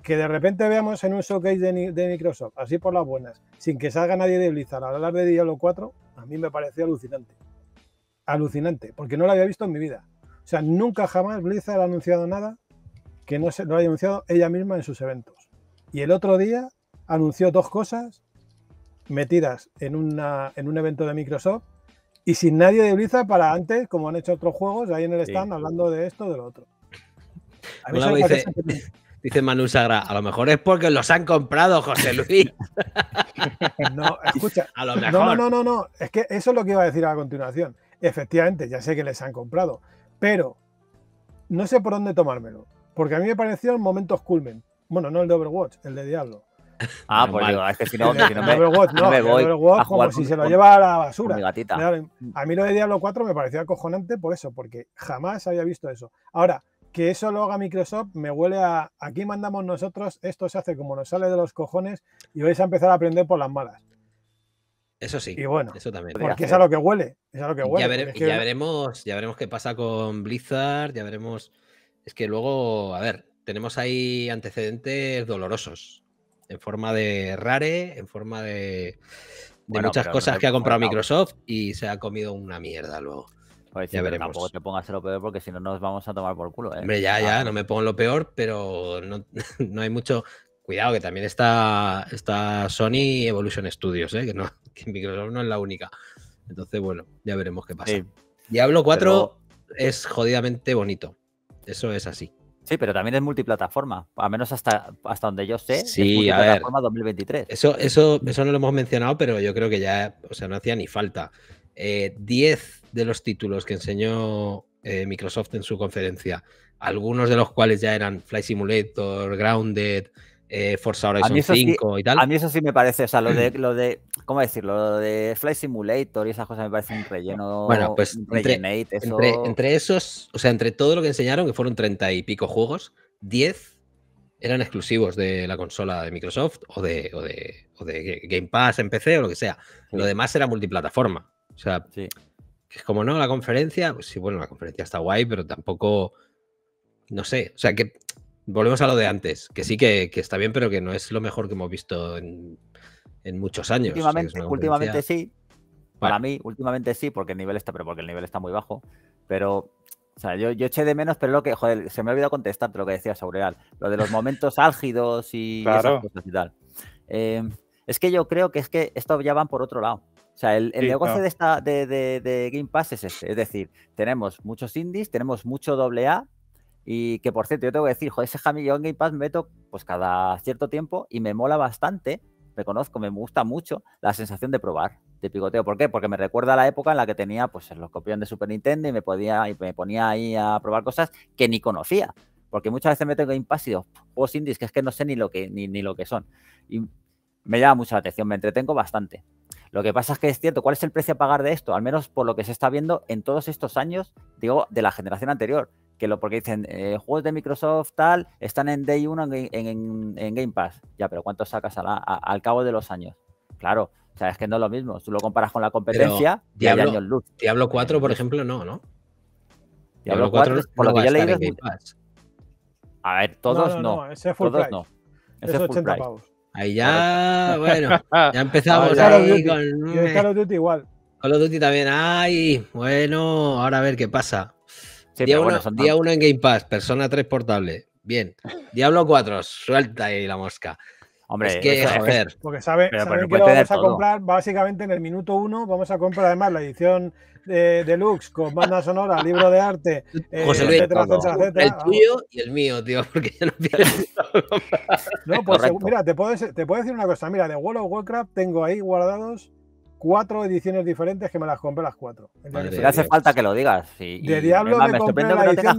Speaker 2: que de repente veamos en un showcase de, Microsoft, así por las buenas, sin que salga nadie de Blizzard a hablar de Diablo 4, a mí me pareció alucinante. Alucinante, porque no lo había visto en mi vida. O sea, nunca jamás Blizzard ha anunciado nada que no, se, lo haya anunciado ella misma en sus eventos. Y el otro día anunció dos cosas metidas en un evento de Microsoft y sin nadie de Blizzard para antes, como han hecho otros juegos, ahí en el stand hablando de esto, de lo otro.
Speaker 3: dice, Manu Sagra, a lo mejor es porque los han comprado, José Luis.
Speaker 2: no, escucha.
Speaker 3: A lo mejor. No, no,
Speaker 2: no, no, es que eso es lo que iba a decir a continuación. Efectivamente, ya sé que les han comprado, pero no sé por dónde tomármelo, porque a mí me pareció el momento culmen. Bueno, no el de Overwatch, el de Diablo.
Speaker 1: Ah, pues digo, es que si no, si no me, me voy a como si se lo lleva
Speaker 2: a la basura. Mi A mí lo de Diablo 4 me parecía acojonante por eso, porque jamás había visto eso. Ahora, que eso lo haga Microsoft me huele a aquí mandamos nosotros, esto se hace como nos sale de los cojones y vais a empezar a aprender por las malas.
Speaker 3: Eso sí. Y bueno, eso también. Porque es a lo
Speaker 2: que huele. Es lo que huele. Ya,
Speaker 3: veremos, ya veremos qué pasa con Blizzard, ya veremos. Es que luego, a ver, tenemos ahí antecedentes dolorosos en forma de Rare, en forma de, muchas cosas que ha comprado Microsoft y se ha comido una mierda luego. Pues ya veremos. Tampoco te pongas lo
Speaker 1: peor porque si no nos vamos a tomar por culo. ¿eh? Hombre, ya, ya, no
Speaker 3: me pongo lo peor, pero no, hay mucho. Cuidado, que también está, está Sony Evolution Studios, ¿eh? que, no, Microsoft no es la única. Entonces, bueno, ya veremos qué pasa. Sí. Diablo 4 es jodidamente bonito. Eso es así. Sí, pero también es multiplataforma, al menos hasta,
Speaker 1: hasta donde yo sé. Sí, es multiplataforma 2023. Eso, eso,
Speaker 3: eso no lo hemos mencionado, pero yo creo que ya, o sea, no hacía ni falta. Eh, diez de los títulos que enseñó eh, Microsoft en su conferencia, algunos de los cuales ya eran Fly Simulator, Grounded, eh, Forza Horizon 5 y tal. A mí eso sí
Speaker 1: me parece, o sea, lo de, lo de ¿cómo decirlo? Lo de Flight Simulator y esas cosas me parecen un relleno. Bueno, pues entre,
Speaker 3: esos, o sea, entre todo lo que enseñaron, que fueron treinta y pico juegos, diez eran exclusivos de la consola de Microsoft o de, de, Game Pass en PC o lo que sea. Lo demás era multiplataforma. O sea, que es como no, la conferencia, pues sí, bueno, la conferencia está guay, pero tampoco, no sé, o sea, que volvemos a lo de antes, que sí que está bien, pero que no es lo mejor que hemos visto en en muchos años. Últimamente,
Speaker 1: sí. Para mí, últimamente sí, porque el nivel está, pero porque el nivel está muy bajo. Pero, o sea, yo, yo eché de menos, pero lo que, joder, se me ha olvidado contestarte lo que decía Saureal. Lo de los momentos álgidos y cosas y tal. Eh, es que yo creo que es que esto ya van por otro lado. O sea, el, negocio de, esta, de, Game Pass es este. Es decir, tenemos muchos indies, tenemos mucho doble A Y que por cierto, yo tengo que decir, joder, ese Jamie, yo en Game Pass me meto pues cada cierto tiempo y me mola bastante conozco, me gusta mucho la sensación de probar, de picoteo. ¿Por qué? Porque me recuerda a la época en la que tenía pues los copiones de Super Nintendo y me podía y me ponía ahí a probar cosas que ni conocía. Porque muchas veces me tengo impácido. y sin juegos que es que no sé ni lo que, ni, ni lo que son. Y me llama mucho la atención, me entretengo bastante. Lo que pasa es que es cierto, ¿cuál es el precio a pagar de esto? Al menos por lo que se está viendo en todos estos años, digo, de la generación anterior que lo porque dicen eh, juegos de Microsoft tal están en Day 1 en, Game Pass. Ya, pero ¿cuántos sacas al cabo de los años? Claro, o sea, es que no es lo mismo. Tú
Speaker 3: lo comparas con la competencia Diablo, años luz. Diablo 4, por ejemplo, no, ¿no?
Speaker 1: Diablo, 4, por lo que he
Speaker 3: A ver, todos no. Ese todos no. Ese es 80 pavos. Ahí ya, bueno, ya empezamos ahí con.
Speaker 2: Call of eh, Duty igual.
Speaker 3: Call of Duty también, ay, bueno, ahora a ver qué pasa día, uno, día uno en Game Pass, Persona 3 portable. Bien. Diablo 4, suelta ahí la mosca. Hombre, es que joder. Porque sabe, que lo vamos a comprar
Speaker 2: básicamente en el minuto uno. Vamos a comprar además la edición de, deluxe con banda sonora, libro de arte, eh, etcétera, etcétera, El tuyo
Speaker 3: y el mío, tío, porque yo no
Speaker 2: No, pues mira, te puedo, te puedo decir una cosa. Mira, de World of Warcraft tengo ahí guardados cuatro ediciones diferentes que me las compré las cuatro. si
Speaker 1: hace falta que lo digas. de Diablo me, compré la edición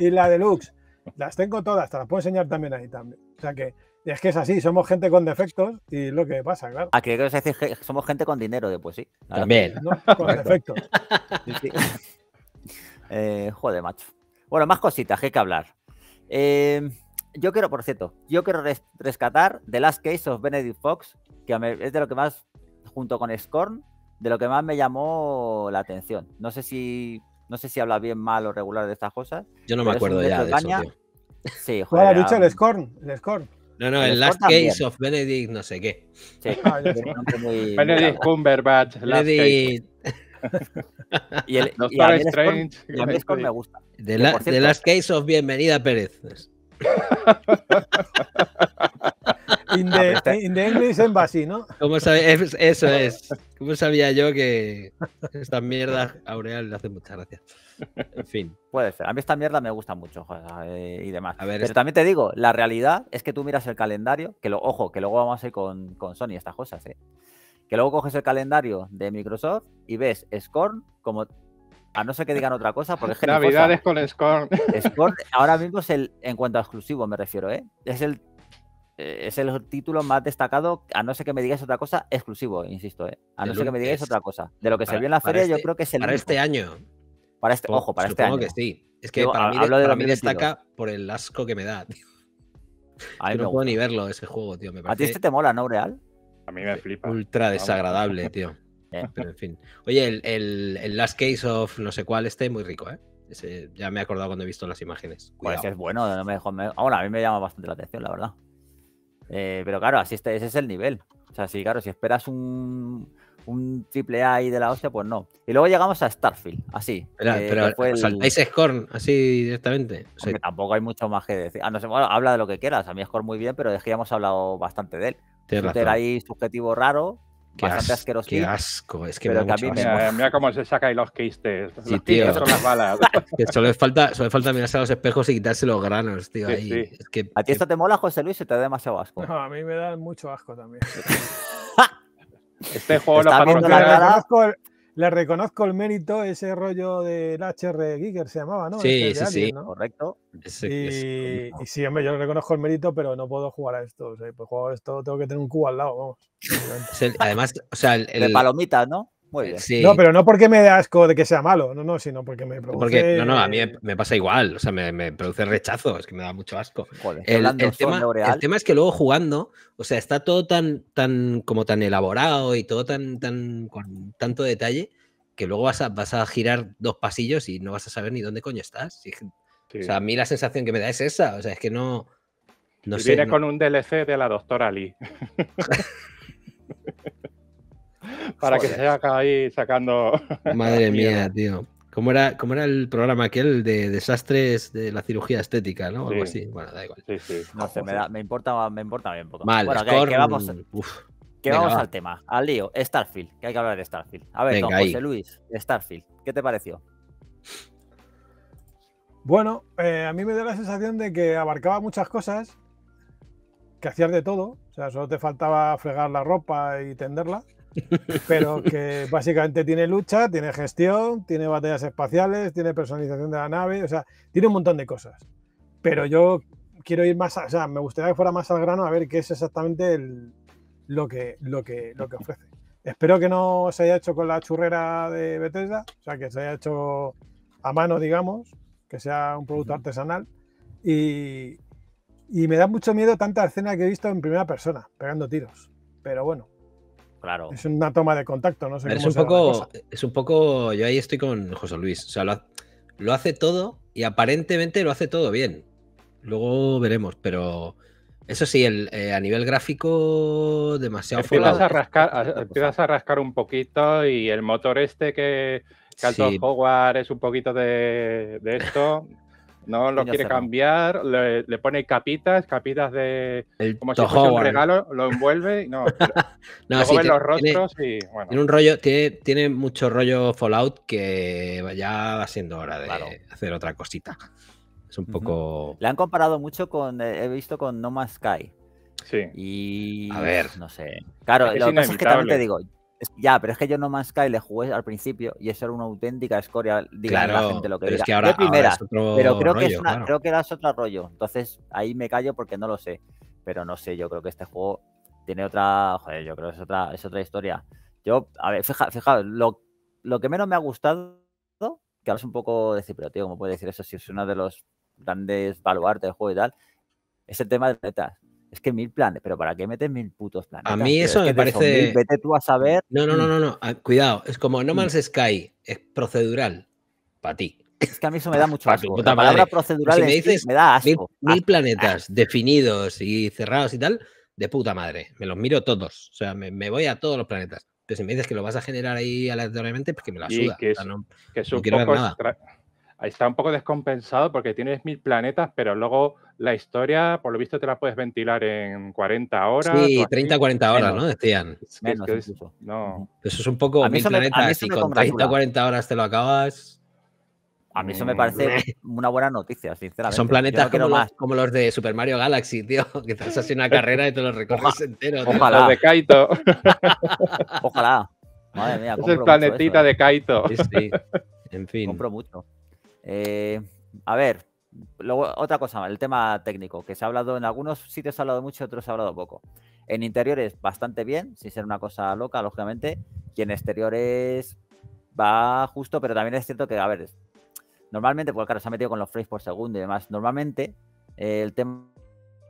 Speaker 1: y
Speaker 2: la deluxe. Las tengo todas, te las puedo enseñar también ahí también. O sea que es que es así, somos gente con defectos y lo que pasa, claro.
Speaker 1: Aquí ah, que que somos gente con dinero? De, pues sí. También. con defectos. Eh, joder, macho. Bueno, más cositas que hay que hablar. Eh, yo quiero, por cierto, yo quiero rescatar The Last Case of Benedict Fox, que es de lo que más junto con Scorn, de lo que más me llamó la atención. No sé si, no sé si habla bien, mal o
Speaker 3: regular de estas cosas.
Speaker 2: Yo no me acuerdo ya de eso, tío.
Speaker 3: Sí,
Speaker 1: ah, joder. Ha dicho
Speaker 2: el Scorn, el Scorn. No,
Speaker 3: no, el, Last Case of Benedict, no sé qué. Sí, ah, Benedict Cumberbatch, Benedict...
Speaker 4: y el, Strange, Scorn, Scorn me gusta. The, la, cierto, the Last
Speaker 3: Case of Bienvenida Pérez.
Speaker 2: Ah, in ¿no?
Speaker 3: Eso es. ¿Cómo sabía yo que esta mierda Aureal le hace muchas gracias? En fin.
Speaker 1: Puede ser. A mí esta mierda me gusta mucho eh, y demás. A ver, Pero también te digo, la realidad es que tú miras el calendario, que lo, ojo, que luego vamos a ir con, con Sony estas cosas, ¿eh? Que luego coges el calendario de Microsoft y ves Scorn como a no ser que digan otra cosa, porque es Navidades
Speaker 4: con Scorn.
Speaker 1: Scorn ahora mismo es el, en cuanto a exclusivo me refiero, ¿eh? Es el eh, es el título más destacado, a no ser que me digáis otra cosa, exclusivo, insisto, ¿eh? a no ser que me digáis otra cosa. De lo que se vio en la feria, yo este creo que es el. Para este
Speaker 3: año. Para este, ojo, para este año. que sí. Es que para, mí, destaca por el asco que me da, tío. no puedo ni verlo ese juego, tío. A ti este te mola, ¿no, Real? A mí me eh, flipa. Ultra desagradable, tío. Eh. Pero en fin. Oye, el, el, Last Case of no sé cuál, este, muy rico, ¿eh? ya me he acordado cuando he visto las imágenes. Pues es bueno, a mí me llama bastante la atención, la verdad.
Speaker 1: Eh, pero claro, así este, ese es el nivel. O sea, sí, claro, si esperas un, un triple A de la hostia, pues no. Y luego llegamos a Starfield, así. Eh, pero, saltáis
Speaker 3: Scorn, así directamente.
Speaker 1: tampoco hay mucho más que decir. Ah, no habla de lo que quieras. A mí Scorn muy bien, pero es que ya hemos hablado bastante de él. ahí subjetivo raro,
Speaker 3: Qué asco, es que me da
Speaker 4: Mira, cómo se saca y los quistes. Sí, tío.
Speaker 3: solo, falta, falta mirarse a los espejos y quitarse los granos, tío.
Speaker 4: ¿A ti esto te mola, José Luis, o te
Speaker 3: da
Speaker 2: demasiado asco? No, a mí me da mucho asco también.
Speaker 4: este juego lo patrocina
Speaker 2: le reconozco el mérito, ese rollo del HR Giger se llamaba, ¿no? Sí, sí, sí, correcto. y, sí, hombre, yo le reconozco el mérito, pero no puedo jugar a esto. O sea, pues juego esto, tengo que tener un cubo al lado, vamos.
Speaker 3: Además, o sea, el... de
Speaker 1: palomitas, ¿no? Eh, no, pero
Speaker 2: no porque me da asco de que sea malo, no, no, sino porque me produce. Porque, no, no, a mí
Speaker 3: me pasa igual, o sea, me, produce rechazo, es que me da mucho asco. el, tema, es que luego jugando, o sea, está todo tan, tan, como tan elaborado y todo tan, tan, con tanto detalle que luego vas a, vas a girar dos pasillos y no vas a saber ni dónde coño estás. O sea, a mí la sensación que me da es esa, o sea, es que no. no sé, viene con un
Speaker 4: DLC de la doctora Lee. para que se haga ahí sacando. Madre mía,
Speaker 3: tío. ¿Cómo era, ¿Cómo era el programa aquel de desastres de la cirugía estética, no? así.
Speaker 4: Bueno, da igual. Sí, sí. No sé, me, me, importa,
Speaker 1: me importa bien poco. bueno, que, vamos, al tema, al lío. Starfield, que hay que hablar de Starfield. A ver, don José Luis, Starfield, ¿qué te pareció?
Speaker 2: Bueno, eh, a mí me dio la sensación de que abarcaba muchas cosas, que hacías de todo, o sea, solo te faltaba fregar la ropa y tenderla pero que básicamente tiene lucha, tiene gestión, tiene batallas espaciales, tiene personalización de la nave, o sea, tiene un montón de cosas. Pero yo quiero ir más, o sea, me gustaría que fuera más al grano a ver qué es exactamente lo, que, lo, que, lo que ofrece. Espero que no se haya hecho con la churrera de Bethesda, o sea, que se haya hecho a mano, digamos, que sea un producto artesanal. Y, y me da mucho miedo tanta escena que he visto en primera persona, pegando tiros. Pero bueno, Claro. Es una toma de contacto, no es un poco,
Speaker 3: es un poco, yo ahí estoy con José Luis, o sea, lo, hace todo y aparentemente lo hace todo bien. Luego veremos, pero eso sí, el, eh, a nivel gráfico demasiado empiezas a
Speaker 4: rascar, Empiezas a rascar un poquito y el motor este que, que Howard es un poquito de, de esto, No lo quiere cambiar, le, pone capitas, capitas de. como si fuese un regalo, lo envuelve y no. no sí, los rostros y. Bueno. Tiene, un
Speaker 3: rollo, tiene, tiene, mucho rollo Fallout que ya va siendo hora de hacer
Speaker 4: otra cosita. Es un poco.
Speaker 3: Le han comparado mucho con. Eh, he visto con No Man's Sky.
Speaker 4: Sí. Y. A ver. No sé. Claro, lo que pasa es que también te digo,
Speaker 1: ya, pero es que yo No más Sky le jugué al principio y eso era una auténtica escoria, claro, la gente lo que pero Es que ahora, pero creo que es creo que era otro rollo. Entonces, ahí me callo porque no lo sé. Pero no sé, yo creo que este juego tiene otra. Joder, yo creo que es otra, es otra historia. Yo, a ver, fijaos, fija, lo, lo que menos me ha gustado, que ahora es un poco decir, pero tío, ¿cómo puede decir eso si es uno de los grandes baluartes del juego y tal? Es el tema de letras. Es que mil planes, pero ¿para qué metes mil putos planetas? A mí eso me parece. vete tú a saber. No, no, no, no,
Speaker 3: ah, Cuidado, es como No mm. Man's Sky, es procedural. Para ti. Es que a mí eso me da mucho asco. La palabra procedural pues si me, dices me da asco. Mil, planetas definidos y cerrados y tal, de puta madre. Me los miro todos. O sea, me, voy a todos los planetas. Pero si me dices que lo vas a
Speaker 4: generar ahí aleatoriamente, pues que me la suda. Que, no, que es está un poco descompensado porque tienes mil planetas, pero luego la historia, por lo visto, te la puedes ventilar en 40 horas. Sí, 30, 40 horas, ¿no? Decían. es pues Eso
Speaker 3: es un poco mil planetas. y con 30,
Speaker 4: 40 horas te lo acabas. A mí eso me parece
Speaker 3: mm. una buena noticia, sinceramente. Son planetas no como, los, como, los, de Super Mario Galaxy, tío, que te haces una
Speaker 1: carrera y te los recoges entero. Ojalá. Los de
Speaker 4: Kaito.
Speaker 3: Ojalá.
Speaker 1: Madre mía, es el planetita eh. de Kaito. Sí, sí. En fin. Compro mucho. Eh, a ver, luego otra cosa, el tema técnico, que se ha hablado en algunos sitios se ha hablado mucho, otros se ha hablado poco. En interiores bastante bien, sin ser una cosa loca, lógicamente, y en exteriores va justo, pero también es cierto que, a ver, normalmente, porque claro, se ha metido con los frames por segundo y demás, normalmente eh, el tema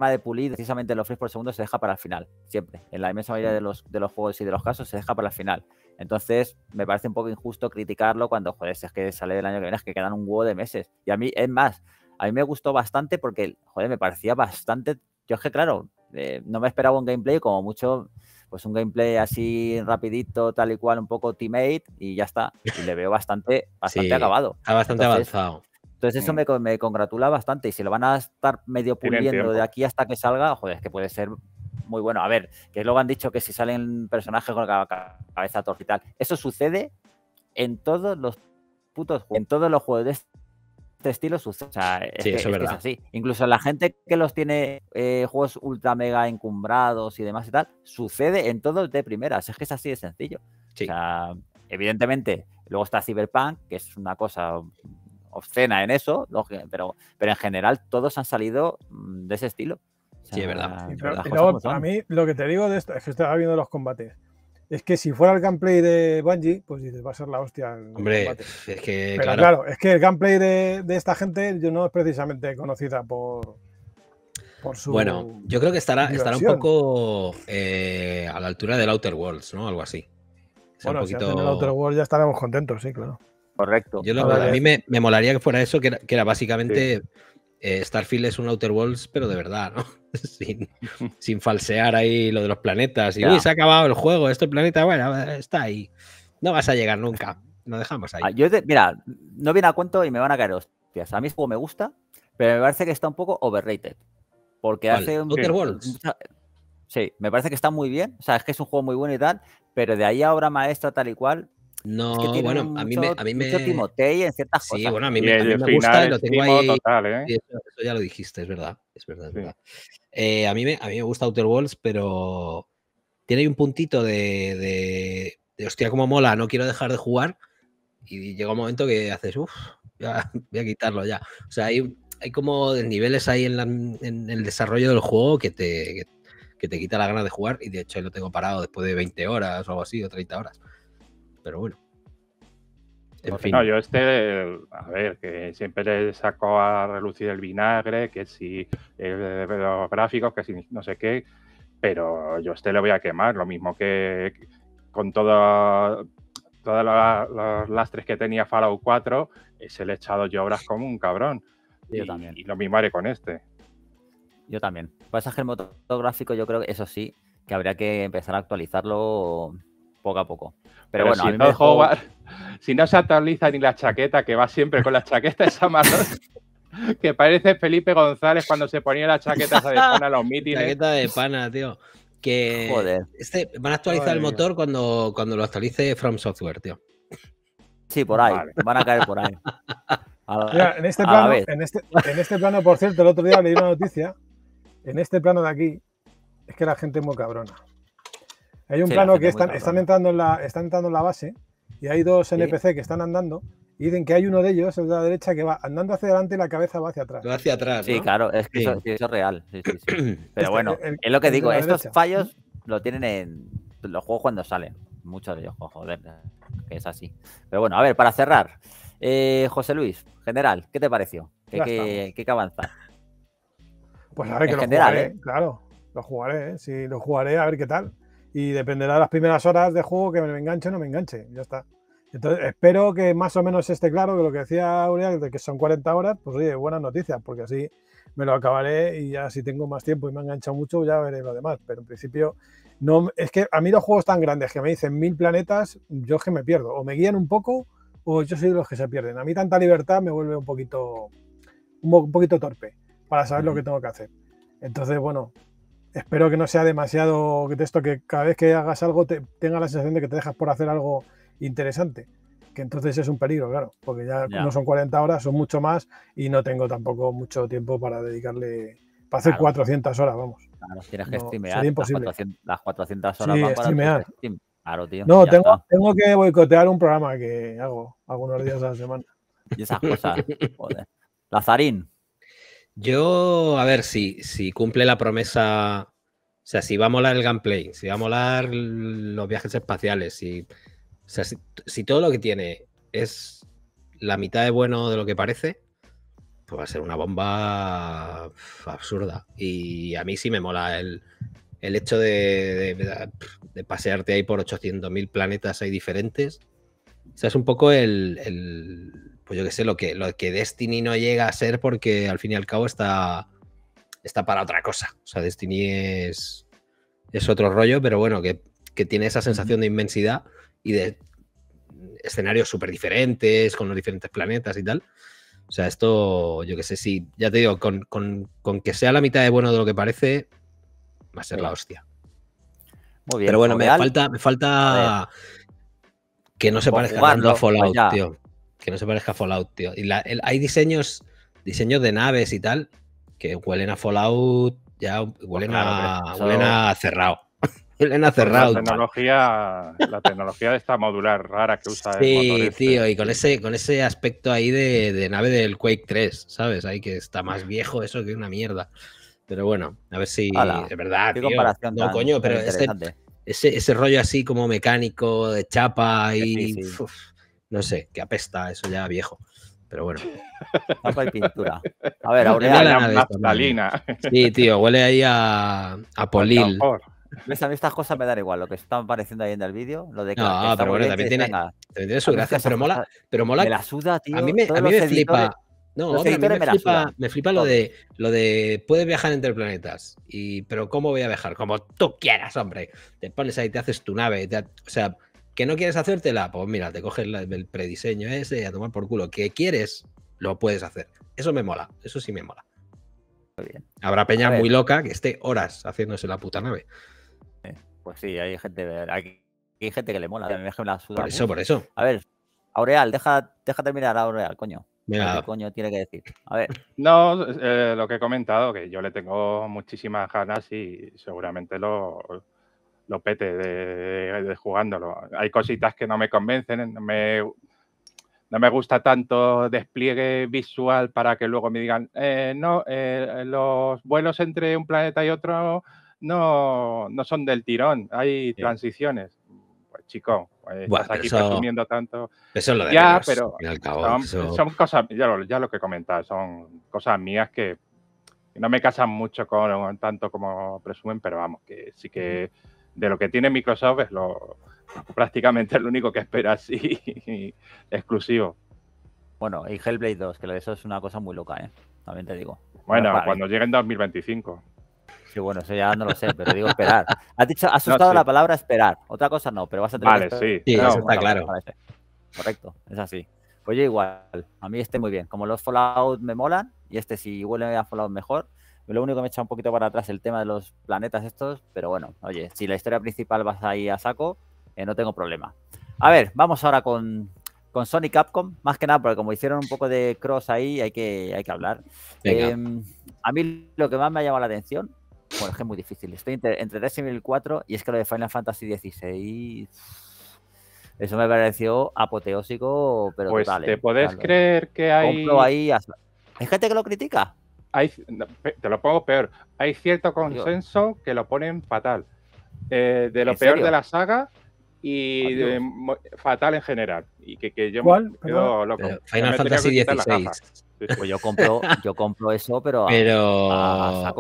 Speaker 1: de pulir, precisamente los frames por segundo se deja para el final, siempre. En la inmensa mayoría mm. de los, de los juegos y de los casos se deja para el final. Entonces, me parece un poco injusto criticarlo cuando, joder, es que sale del año que viene, es que quedan un huevo de meses. Y a mí, es más, a mí me gustó bastante porque, joder, me parecía bastante. Yo es que, claro, eh, no me esperaba un gameplay, como mucho, pues un gameplay así rapidito, tal y cual, un poco teammate, y ya está. Y le veo bastante, bastante acabado. Está bastante avanzado. Entonces eso mm. me, me, congratula bastante. Y si lo van a estar medio puliendo de aquí hasta que salga, joder, es que puede ser muy bueno. A ver, que luego han dicho que si salen personajes con la cabeza torcida y tal. Eso sucede en todos los putos juegos. En todos los juegos de este estilo sucede. eso es, así. Incluso la gente que los tiene eh, juegos ultra mega encumbrados y demás y tal, sucede en todos de primeras. Es que es así de sencillo. evidentemente, luego está Cyberpunk, que es una cosa obscena en eso, pero, pero en general todos han salido mm, de ese estilo sí, es verdad. Y, a
Speaker 2: mí lo que te digo de esto es que estaba viendo los combates. Es que si fuera el gameplay de Bungie, pues dices, va a ser la hostia. Hombre, es que. claro. es que el gameplay de, esta gente yo no es precisamente conocida por, por su bueno, yo creo que estará, estará un
Speaker 3: poco eh, a la altura del Outer Worlds, ¿no? Algo así. bueno, si en Outer
Speaker 2: Worlds ya estaremos contentos, sí, claro.
Speaker 3: Correcto. Yo a, mí me, molaría que fuera eso, que era, básicamente eh, Starfield es un Outer Worlds, pero de verdad, ¿no? sin, falsear ahí lo de los planetas. Y se ha acabado el juego, este planeta, bueno, está ahí. No vas a llegar nunca. nos dejamos ahí. Ah, mira, no viene a cuento y me van a caer hostias.
Speaker 1: A mí un este juego me gusta, pero me parece que está un poco overrated. Porque hace un. sí, me parece que está muy bien. O sea, es que es un juego muy bueno y tal, pero de ahí a obra maestra tal y
Speaker 3: cual, no, bueno, a mí me. A mí me... en ciertas sí, bueno, a mí, me, gusta y lo tengo ahí. ¿eh? eso, ya lo dijiste, es verdad. Es verdad, verdad. Eh, a, mí me, a mí me gusta Outer Worlds, pero tiene ahí un puntito de, de, hostia, como mola, no quiero dejar de jugar. Y llega un momento que haces, uff, voy a quitarlo ya. O sea, hay, hay como niveles ahí en, el desarrollo del juego que te, que, te quita la gana de jugar. Y de hecho, lo tengo parado después de 20 horas o algo así, o 30 horas pero bueno. No, yo
Speaker 4: este, a ver, que siempre le saco a relucir el vinagre, que si los gráficos, que si no sé qué, pero yo este le voy a quemar, lo mismo que con todo, todos los lastres que tenía Fallout 4, eh, se le he echado yo obras como un cabrón. Yo también. Y lo mismo haré con este.
Speaker 1: Yo también. Pasaje el motor gráfico,
Speaker 4: yo creo que eso sí, que habría que empezar a actualizarlo poco a poco. Pero, bueno, si no, se actualiza ni la chaqueta, que va siempre con la chaqueta esa marrón, que parece Felipe González cuando se ponía la chaqueta de pana a los mítines. Chaqueta de pana, tío. Que Joder. Este,
Speaker 3: van a actualizar el motor cuando, cuando lo actualice From Software, tío. Sí, por ahí. Van a caer por ahí.
Speaker 1: en, este plano, este,
Speaker 2: en, este plano, por cierto, el otro día leí una noticia. En este plano de aquí, es que la gente es muy cabrona. Hay un plano que están, entrando en la, están entrando la base y hay dos NPC que están andando y dicen que hay uno de ellos, el de la derecha, que va andando hacia adelante y la cabeza va hacia atrás. hacia atrás. Sí, claro, es que Eso,
Speaker 1: es real. Pero este, bueno, es lo que digo, estos fallos lo tienen en los juegos cuando salen. Muchos de ellos, oh, joder, que es así. Pero bueno, a ver, para cerrar, eh, José Luis, general, ¿qué te pareció? ¿Qué, qué, qué,
Speaker 2: Pues a ver, que lo jugaré, ¿eh? claro, lo jugaré, ¿eh? lo jugaré, a ver qué tal y dependerá de las primeras horas de juego que me enganche o no me enganche. Ya está. Entonces, espero que más o menos esté claro que lo que decía Aurea, de que son 40 horas, pues oye, buenas noticias, porque así me lo acabaré y ya si tengo más tiempo y me ha enganchado mucho, ya veré lo demás. Pero en principio, no es que a mí los juegos tan grandes que me dicen mil planetas, yo es que me pierdo. O me guían un poco o yo soy de los que se pierden. A mí tanta libertad me vuelve un poquito, un poquito torpe para saber lo que tengo que hacer. Entonces, bueno, espero que no sea demasiado esto que cada vez que hagas algo te, tenga la sensación de que te dejas por hacer algo interesante. Que entonces es un peligro, claro, porque ya, no son 40 horas, son mucho más y no tengo tampoco mucho tiempo para dedicarle, para hacer 400 horas, vamos. Claro, tienes que no, imposible.
Speaker 1: Las, 400, horas para
Speaker 2: No, tengo, que boicotear un programa que hago algunos días a la semana.
Speaker 3: Y
Speaker 1: esas cosas,
Speaker 3: Lazarín, yo, a ver, si, si cumple la promesa, o sea, si va a molar el gameplay, si va a molar los viajes espaciales, si, o sea, si, todo lo que tiene es la mitad de bueno de lo que parece, pues va a ser una bomba absurda. Y a mí sí me mola el, hecho de, de, pasearte ahí por 800.000 planetas ahí diferentes. O sea, es un poco el pues yo qué sé, lo que, lo que Destiny no llega a ser porque al fin y al cabo está, está para otra cosa. O sea, Destiny es, es otro rollo, pero bueno, que, tiene esa sensación de inmensidad y de escenarios súper diferentes, con los diferentes planetas y tal. O sea, esto, yo qué sé, sí ya te digo, con, que sea la mitad de bueno de lo que parece, va a ser la hostia. Muy bien. Pero bueno, me falta, me falta, que no se parezca tanto a Fallout, tío que no se parezca a Fallout, tío. Y hay diseños, diseños de naves y tal que huelen a Fallout, ya huelen, a, huelen a cerrado. huelen a cerrado. La
Speaker 4: tecnología, la tecnología de esta modular rara que usa. Sí, este.
Speaker 3: tío, y con ese, con ese aspecto ahí de, nave del Quake 3, ¿sabes? Ahí que está más viejo eso que una mierda. Pero bueno, a ver si es verdad. No, coño, pero este, ese, rollo así como mecánico, de chapa y. No sé, que apesta, eso ya viejo. Pero bueno. Tapa y pintura. A ver, ahora Sí, tío, huele ahí a, a polil.
Speaker 1: A mí estas cosas me dan igual, lo que están apareciendo ahí en el vídeo, lo de que No, pero bueno, también tiene, también
Speaker 3: tiene su gracia, pero mola, pero mola. Me la suda, tío. A mí me, flipa. No, a mí me, flipa, me, flipa, lo de lo de puedes viajar entre planetas. Y, pero ¿cómo voy a viajar? Como tú quieras, hombre. Te pones ahí, te haces tu nave. o sea, ¿Que no quieres hacértela? Pues mira, te coges el prediseño ese a tomar por culo. ¿Que quieres? Lo puedes hacer. Eso me mola, eso sí me mola. Bien. Habrá peña muy loca que esté horas haciéndose la puta nave. Eh, pues sí, hay gente, gente que le mola. Me por eso, por eso.
Speaker 1: A ver, Aureal, deja, mirar a Aureal, coño. ¿Qué coño tiene que decir?
Speaker 4: A ver. No, eh, lo que he comentado, que yo le tengo muchísimas ganas y seguramente lo, lo pete de, jugándolo. Hay cositas que no me convencen, eh, no me, gusta tanto despliegue visual para que luego me digan, eh, no, eh, los vuelos entre un planeta y otro no, son del tirón, hay transiciones. Pues chico, pues, aquí presumiendo tanto. Eso es lo de Ya, son, cosas, ya lo, que he son cosas mías que no me casan mucho con tanto como presumen, pero vamos, que sí que de lo que tiene Microsoft es lo prácticamente lo único que espera así exclusivo. Bueno, y Hellblade 2, que eso es una cosa muy
Speaker 1: loca, ¿eh? También te digo. Bueno, cuando llegue en 2025. Sí, bueno, eso ya no lo sé, pero digo esperar. Has dicho, has la palabra esperar. Otra cosa no, pero vas a tener vale, sí. sí, eso está claro. Correcto, es así. Pues Oye, igual, a mí este muy bien. Como los Fallout me molan, y este si huele a Fallout mejor, lo único que me echado un poquito para atrás el tema de los planetas estos, pero bueno, oye, si la historia principal vas ahí a saco, eh, no tengo problema. A ver, vamos ahora con, con Sony Capcom, más que nada, porque como hicieron un poco de cross ahí, hay que, hay que hablar. Em, a mí lo que más me ha llamado la atención, bueno, es que es muy difícil, estoy entre, entre y y es que lo de Final Fantasy XVI... Eso me
Speaker 4: pareció apoteósico, pero pues ¿Te eh, puedes eh. creer que hay. Hay gente que lo critica te lo pongo peor, hay cierto consenso que lo ponen fatal. Eh, de lo peor de la saga y fatal en general. Y que, yo me quedo loco. Eh, Final Fantasy pues yo compro, yo compro eso, pero, pero... A,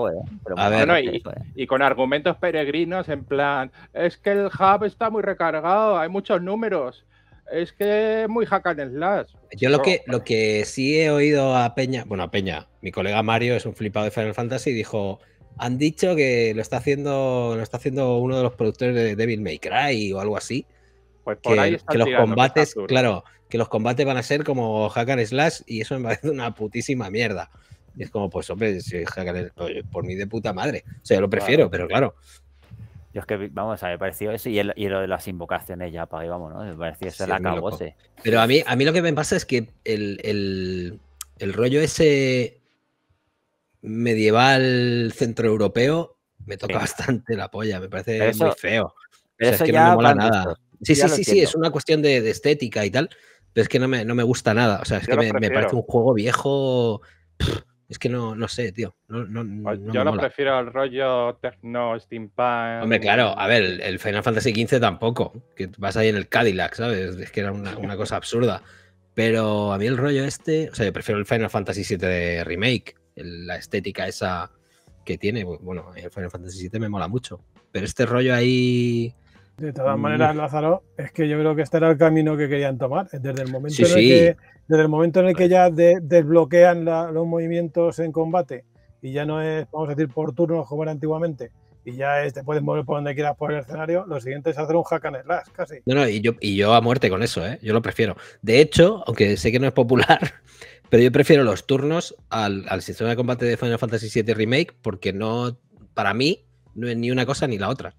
Speaker 4: ¿eh? ver, y, con argumentos peregrinos en plan, es que el hub está muy recargado, hay muchos números es que es muy hack slash. Yo lo que,
Speaker 3: lo que sí he oído a Peña, bueno, a Peña, mi colega Mario es un flipado de Final Fantasy, dijo, han dicho que lo está haciendo, lo está haciendo uno de los productores de Devil May Cry o algo así. Pues que, los combates, claro, que los combates van a ser como hack slash y eso me parece una putísima mierda. Y es como, pues hombre, slash, por mí de puta madre. O sea, yo lo prefiero, pero claro, yo es que, vamos, a me pareció eso y, y lo de las invocaciones ya, para ahí vamos, ¿no? Me pareció
Speaker 1: ese la cabose.
Speaker 3: Pero a mí, a mí lo que me pasa es que el, rollo ese medieval centroeuropeo me toca bastante la polla, me parece muy feo. es que no me mola nada. Sí, sí, sí, sí, es una cuestión de, estética y tal, pero es que no me, gusta nada. O sea, es que me, parece un juego viejo. Es que no, sé, tío. No, no, pues yo
Speaker 4: prefiero el rollo techno, steampunk. Hombre, claro, a
Speaker 3: ver, el, Final Fantasy XV tampoco. Que vas ahí en el Cadillac, ¿sabes? Es que era una, cosa absurda. Pero a mí el rollo este, o sea, yo prefiero el Final Fantasy VII de Remake. la estética esa que tiene, bueno, el Final Fantasy VII me mola mucho. Pero este rollo ahí
Speaker 2: de todas mm. maneras, Lázaro, es que yo creo que este era el camino que querían tomar. Eh, desde el momento, en, el que, ya desbloquean los movimientos en combate y ya no es, vamos a decir, por turnos como era antiguamente, y ya te puedes mover por donde quieras por el escenario, lo siguiente es hacer un hack and slash, casi.
Speaker 3: No, no, y yo, y yo a muerte con eso, ¿eh? yo lo prefiero. De hecho, aunque sé que no es popular, pero yo prefiero los turnos al, al sistema de combate de Final Fantasy VII Remake porque no, para mí, no es ni una cosa ni la otra.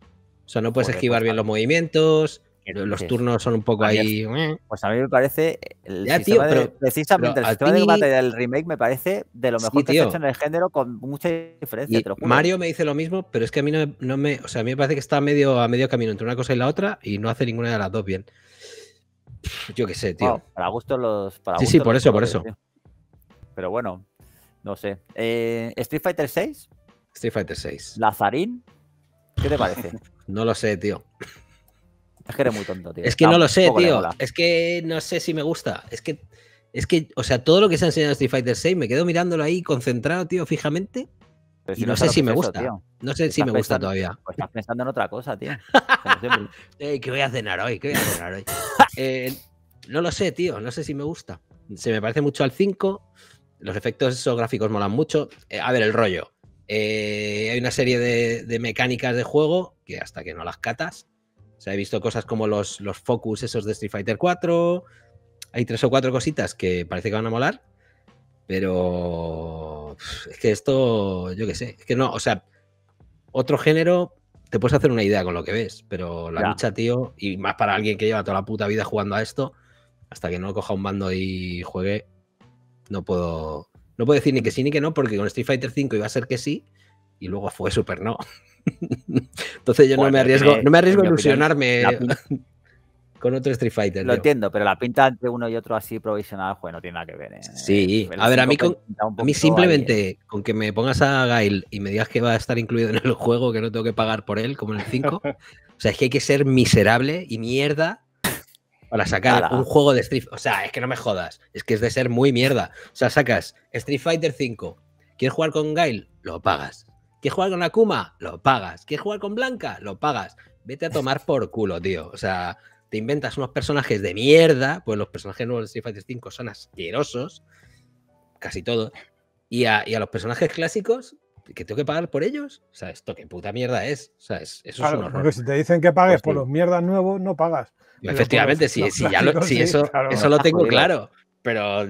Speaker 3: O sea, no puedes esquivar pues bien los movimientos, los turnos son un poco ahí. Eh. Pues a mí me parece. pero, precisamente el sistema de batalla
Speaker 1: del remake me parece de lo mejor que se hecho en el género con mucha diferencia. Mario
Speaker 3: me dice lo mismo, pero es que a mí no, me. O sea, a mí me parece que está medio, a medio camino entre una cosa y la otra y no hace ninguna de las dos bien. Yo qué sé, tío.
Speaker 1: para gusto los. sí, sí, por eso, por eso. Pero bueno, no sé. Eh, Street Fighter 6. Street Fighter 6. Lazarín.
Speaker 3: ¿Qué te parece? No lo sé, tío. Es que eres muy tonto, tío. Es que no, lo sé, tío. Es que no sé si me gusta. Es que, es que, o sea, todo lo que se ha enseñado Street Fighter 6 me quedo mirándolo ahí concentrado, tío, fijamente.
Speaker 4: y no, sé si me gusta.
Speaker 3: no sé si me gusta todavía. Pues estás pensando en otra cosa, tío. ¿Qué voy a cenar hoy? ¿Qué voy a cenar hoy? Eh, no lo sé, tío. No sé si me gusta. Se me parece mucho al 5. Los efectos esos gráficos molan mucho. Eh, a ver, el rollo. Eh, hay una serie de, mecánicas de juego que hasta que no las catas. O sea, he visto cosas como los, focus esos de Street Fighter 4. Hay tres o cuatro cositas que parece que van a molar. Pero es que esto, yo qué sé, es que no, o sea, otro género te puedes hacer una idea con lo que ves, pero la lucha, tío, y más para alguien que lleva toda la puta vida jugando a esto, hasta que no coja un bando y juegue, no puedo, no puedo decir ni que sí ni que no, porque con Street Fighter V iba a ser que sí, y luego fue súper no. Entonces yo no me arriesgo, no me arriesgo a ilusionarme con otro Street Fighter. Lo
Speaker 1: entiendo, pero la pinta entre uno y otro así provisionada pues no tiene nada que ver. ¿eh?
Speaker 3: Sí, a ver, a mí, mí simplemente ¿eh? con que me pongas a Gail y me digas que va a estar incluido en el juego, que no tengo que pagar por él, como en el 5. o sea, es que hay que ser miserable y mierda para sacar un juego de Street O sea, es que no me jodas. Es que es de ser muy mierda. O sea, sacas Street Fighter 5. ¿Quieres jugar con Gail? Lo pagas. ¿Quieres jugar con Akuma? Lo pagas. ¿Quieres jugar con Blanca? Lo pagas. Vete a tomar por culo, tío. O sea, te inventas unos personajes de mierda. Pues los personajes nuevos de Street Fighter 5 son asquerosos. Casi todos. Y a, y a los personajes clásicos que tengo que pagar por ellos. O sea, esto qué puta mierda es. O sea, eso es
Speaker 2: un horror. Porque si te dicen que pagues pues por los mierdas nuevos, no pagas. Pues efectivamente, si,
Speaker 3: ya lo, eso, eso lo tengo claro, pero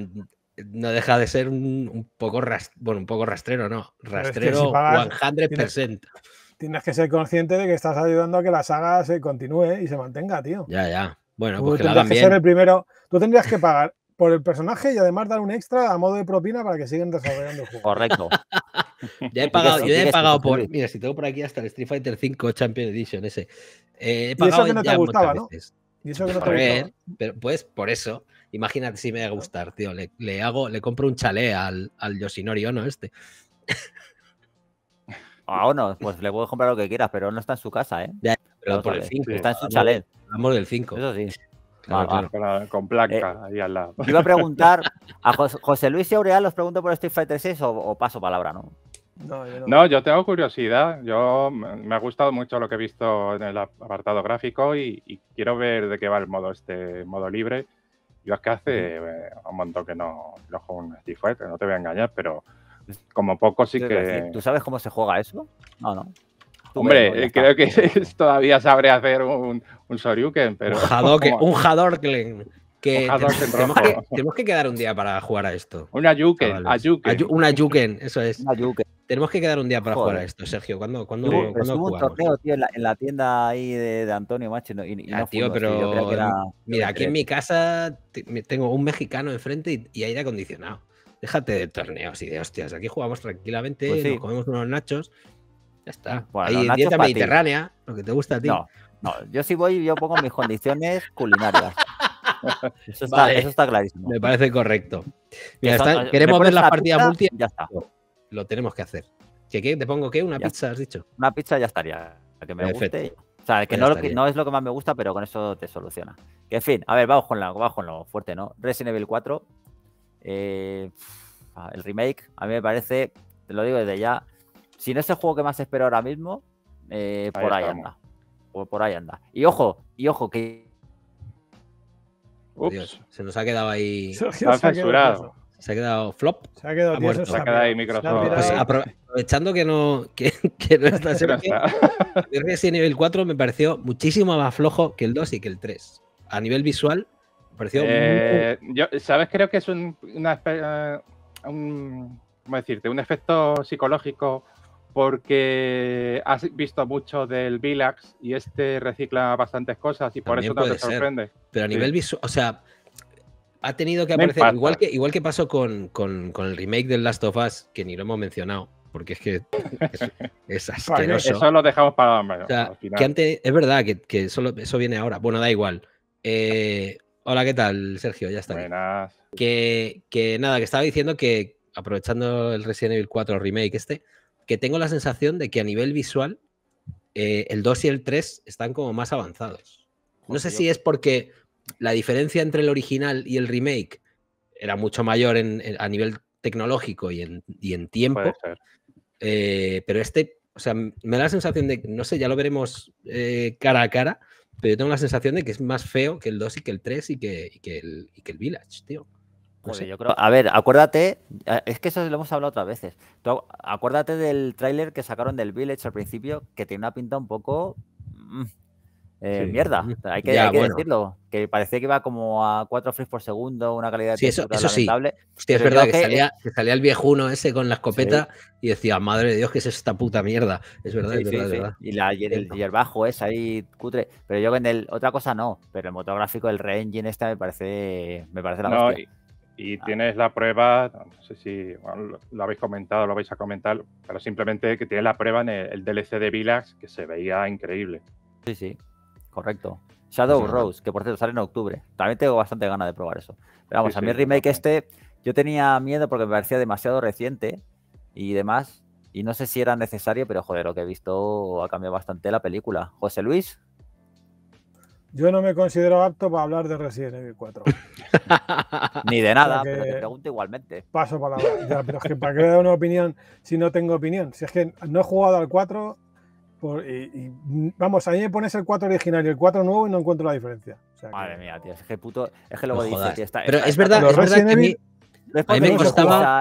Speaker 3: no deja de ser un, poco bueno, un poco rastrero, no, rastrero 100%.
Speaker 2: Tienes, que ser consciente de que estás ayudando a que la saga se continúe y se mantenga, tío.
Speaker 3: Ya, ya. Bueno, pues ser el
Speaker 2: primero, tú tendrías que pagar por el personaje y además dar un extra a modo de propina para que sigan desarrollando
Speaker 1: el juego. Correcto.
Speaker 3: ya he pagado, yo ya he pagado por. Mira, si tengo por aquí hasta el Street Fighter V Champion Edition ese. Eh, y eso que no te gustaba, ¿no? Pero pues por eso. Imagínate si me va a gustar, tío. Le, le, hago, le compro un chalet al, al Yoshinori Ono este. A ah, no pues le puedes comprar lo que quieras,
Speaker 1: pero no está en su casa, ¿eh? pero el Está en su chalet.
Speaker 3: vamos del 5. Eso sí.
Speaker 1: Con placa eh, ahí al lado. iba a preguntar, ¿a José Luis y Aureal los pregunto por Street
Speaker 4: Fighter 6 o, paso palabra, no? No yo, tengo curiosidad. Yo me ha gustado mucho lo que he visto en el apartado gráfico y, quiero ver de qué va el modo este modo libre. Yo es que hace eh, un montón que no lo juego en Steve Fighter, no te voy a engañar, pero como poco sí que. ¿Tú sabes cómo se juega eso? No, no. Hombre, eh, creo que todavía sabré hacer un, un Soryuken, pero. Un
Speaker 3: Que tenemos, que,
Speaker 4: tenemos, que, quedar un día para jugar a esto. Una Yuken.
Speaker 3: Una Yuken, eso es. Tenemos que quedar un día para jugar a esto, Sergio. ¿Cuándo, un torneo, en la, tienda ahí de, Antonio Macho. pero. Mira, aquí en mi casa tengo un mexicano enfrente y, y aire acondicionado déjate de torneos y de hostias. Aquí jugamos tranquilamente, y pues comemos unos nachos ya está. Ah, bueno, dieta mediterránea, lo que te gusta a ti. No, yo sí voy, yo pongo mis condiciones culinarias. Eso está, clarísimo. Me parece correcto. Eh, queremos ver las la partidas multi. Ya está. Lo tenemos que hacer. ¿Qué, qué? te pongo qué? ¿Una pizza, has dicho? Una pizza ya estaría.
Speaker 1: Que me guste. O sea, que, no, es lo que más me gusta, pero con eso te soluciona. en fin, a ver, vamos con, la, lo fuerte, ¿no? Resident Evil 4. Eh, el remake, a mí me parece, te lo digo desde ya, si no es el juego que más espero ahora mismo, eh, por ahí anda. Por, ahí anda. Y ojo, y ojo, que.
Speaker 3: se nos ha quedado ahí.
Speaker 2: Se, ha censurado.
Speaker 3: Se ha quedado flop. Se ha quedado, ahí Microsoft. aprovechando que no, que, que no está 4 me pareció muchísimo más flojo que el 2 y que el 3. A nivel visual, me pareció. Eh,
Speaker 4: ¿Sabes? Creo que es eh, un, ¿cómo decirte? un efecto psicológico porque has visto mucho del Vilax y este recicla bastantes cosas y por eso te sorprende. pero a nivel visual,
Speaker 3: o sea, ha tenido que aparecer, igual que, igual que pasó con, el remake del Last of Us, que ni lo hemos mencionado, porque es que es, eso
Speaker 4: lo dejamos para bueno, Que
Speaker 3: antes, es verdad que, que eso viene ahora, bueno, da igual. Eh, hola, ¿qué tal, Sergio? Ya está. Buenas. Que, que nada, que estaba diciendo que aprovechando el Resident Evil 4 remake este, que tengo la sensación de que a nivel visual eh, el 2 y el 3 están como más avanzados. No sé si es porque la diferencia entre el original y el remake era mucho mayor en, a nivel tecnológico y en, en tiempo, eh, pero este, o sea, me da la sensación de, no sé, ya lo veremos eh, cara a cara, pero yo tengo la sensación de que es más feo que el 2 y que el 3 y que, el, y que el Village, tío. A ver, acuérdate. Eh, es que eso lo
Speaker 1: hemos hablado otras veces. acuérdate del tráiler que sacaron del Village al principio, que tiene una pinta un poco. Mm, eh, mierda. Hay que, decirlo. Que parecía que iba como a 4 frames por segundo, una calidad de eso, lamentable. Sí. es verdad que, salía, que, salía, el viejuno
Speaker 3: ese con la escopeta y decía, madre de Dios, ¿qué es esta puta mierda? Es verdad, es verdad, es verdad.
Speaker 1: Y, el, bajo es ahí cutre. Pero yo en el. Otra cosa no. Pero el motográfico del el re esta me parece. Me
Speaker 4: parece la mejor y ah. tienes la prueba, no sé si lo, habéis comentado, lo vais a comentar, pero simplemente que tienes la prueba en el, DLC de Vilax que se veía increíble.
Speaker 1: Sí, sí, correcto. Shadow Rose, que por cierto sale en octubre. También tengo bastante ganas de probar eso. Pero vamos, a mí remake este, yo tenía miedo porque me parecía demasiado reciente y demás. Y no sé si era necesario, pero joder, lo que he visto ha cambiado bastante la película. José Luis.
Speaker 2: Yo no me considero apto para hablar de Resident Evil 4.
Speaker 1: Ni de nada, pero te pregunto
Speaker 2: igualmente. Paso para la. pero es que para qué dar una opinión si no tengo opinión. Si es que no he jugado al 4, vamos, a mí me pones el 4 original y el 4 nuevo y no encuentro la diferencia.
Speaker 1: Madre mía, tío, es que puto. Es que luego dice, tío, está, Pero es verdad, es verdad que a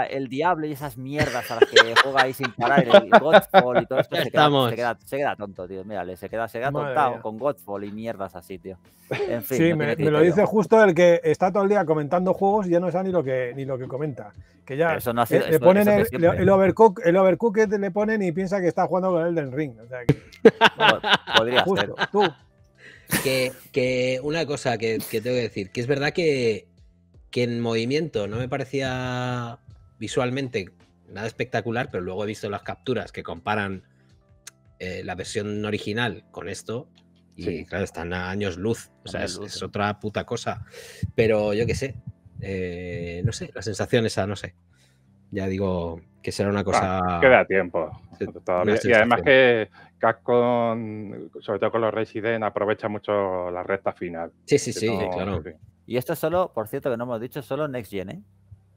Speaker 1: me el diablo y esas mierdas a las que juega ahí sin parar el Godfall y todo esto. Se queda, se queda, tonto, tío. Mírale, se queda, se queda tontado con Godfall y mierdas así, tío. En fin, sí, me, lo dice
Speaker 2: justo el que está todo el día comentando juegos y ya no sabe ni lo que, ni lo que comenta.
Speaker 1: Que ya no ponen el,
Speaker 2: overcook, el overcooked le ponen y piensa que está jugando con del Ring. O
Speaker 3: sea, podría ser. Tú. Que, que, una cosa que, que tengo que decir, que es verdad que que en movimiento no me parecía visualmente nada espectacular, pero luego he visto las capturas que comparan eh, la versión original con esto. Y claro, están a años luz. O sea, es, otra puta cosa. Pero yo qué sé. Eh, no sé, la sensación esa, no sé. Ya digo que será una cosa. queda tiempo.
Speaker 4: Sí, Y además que Casco, sobre todo con los Resident, aprovecha mucho la recta final. Sí, sí, sí, claro.
Speaker 1: Y esto es solo, por cierto, que no hemos dicho, solo Next Gen, ¿eh?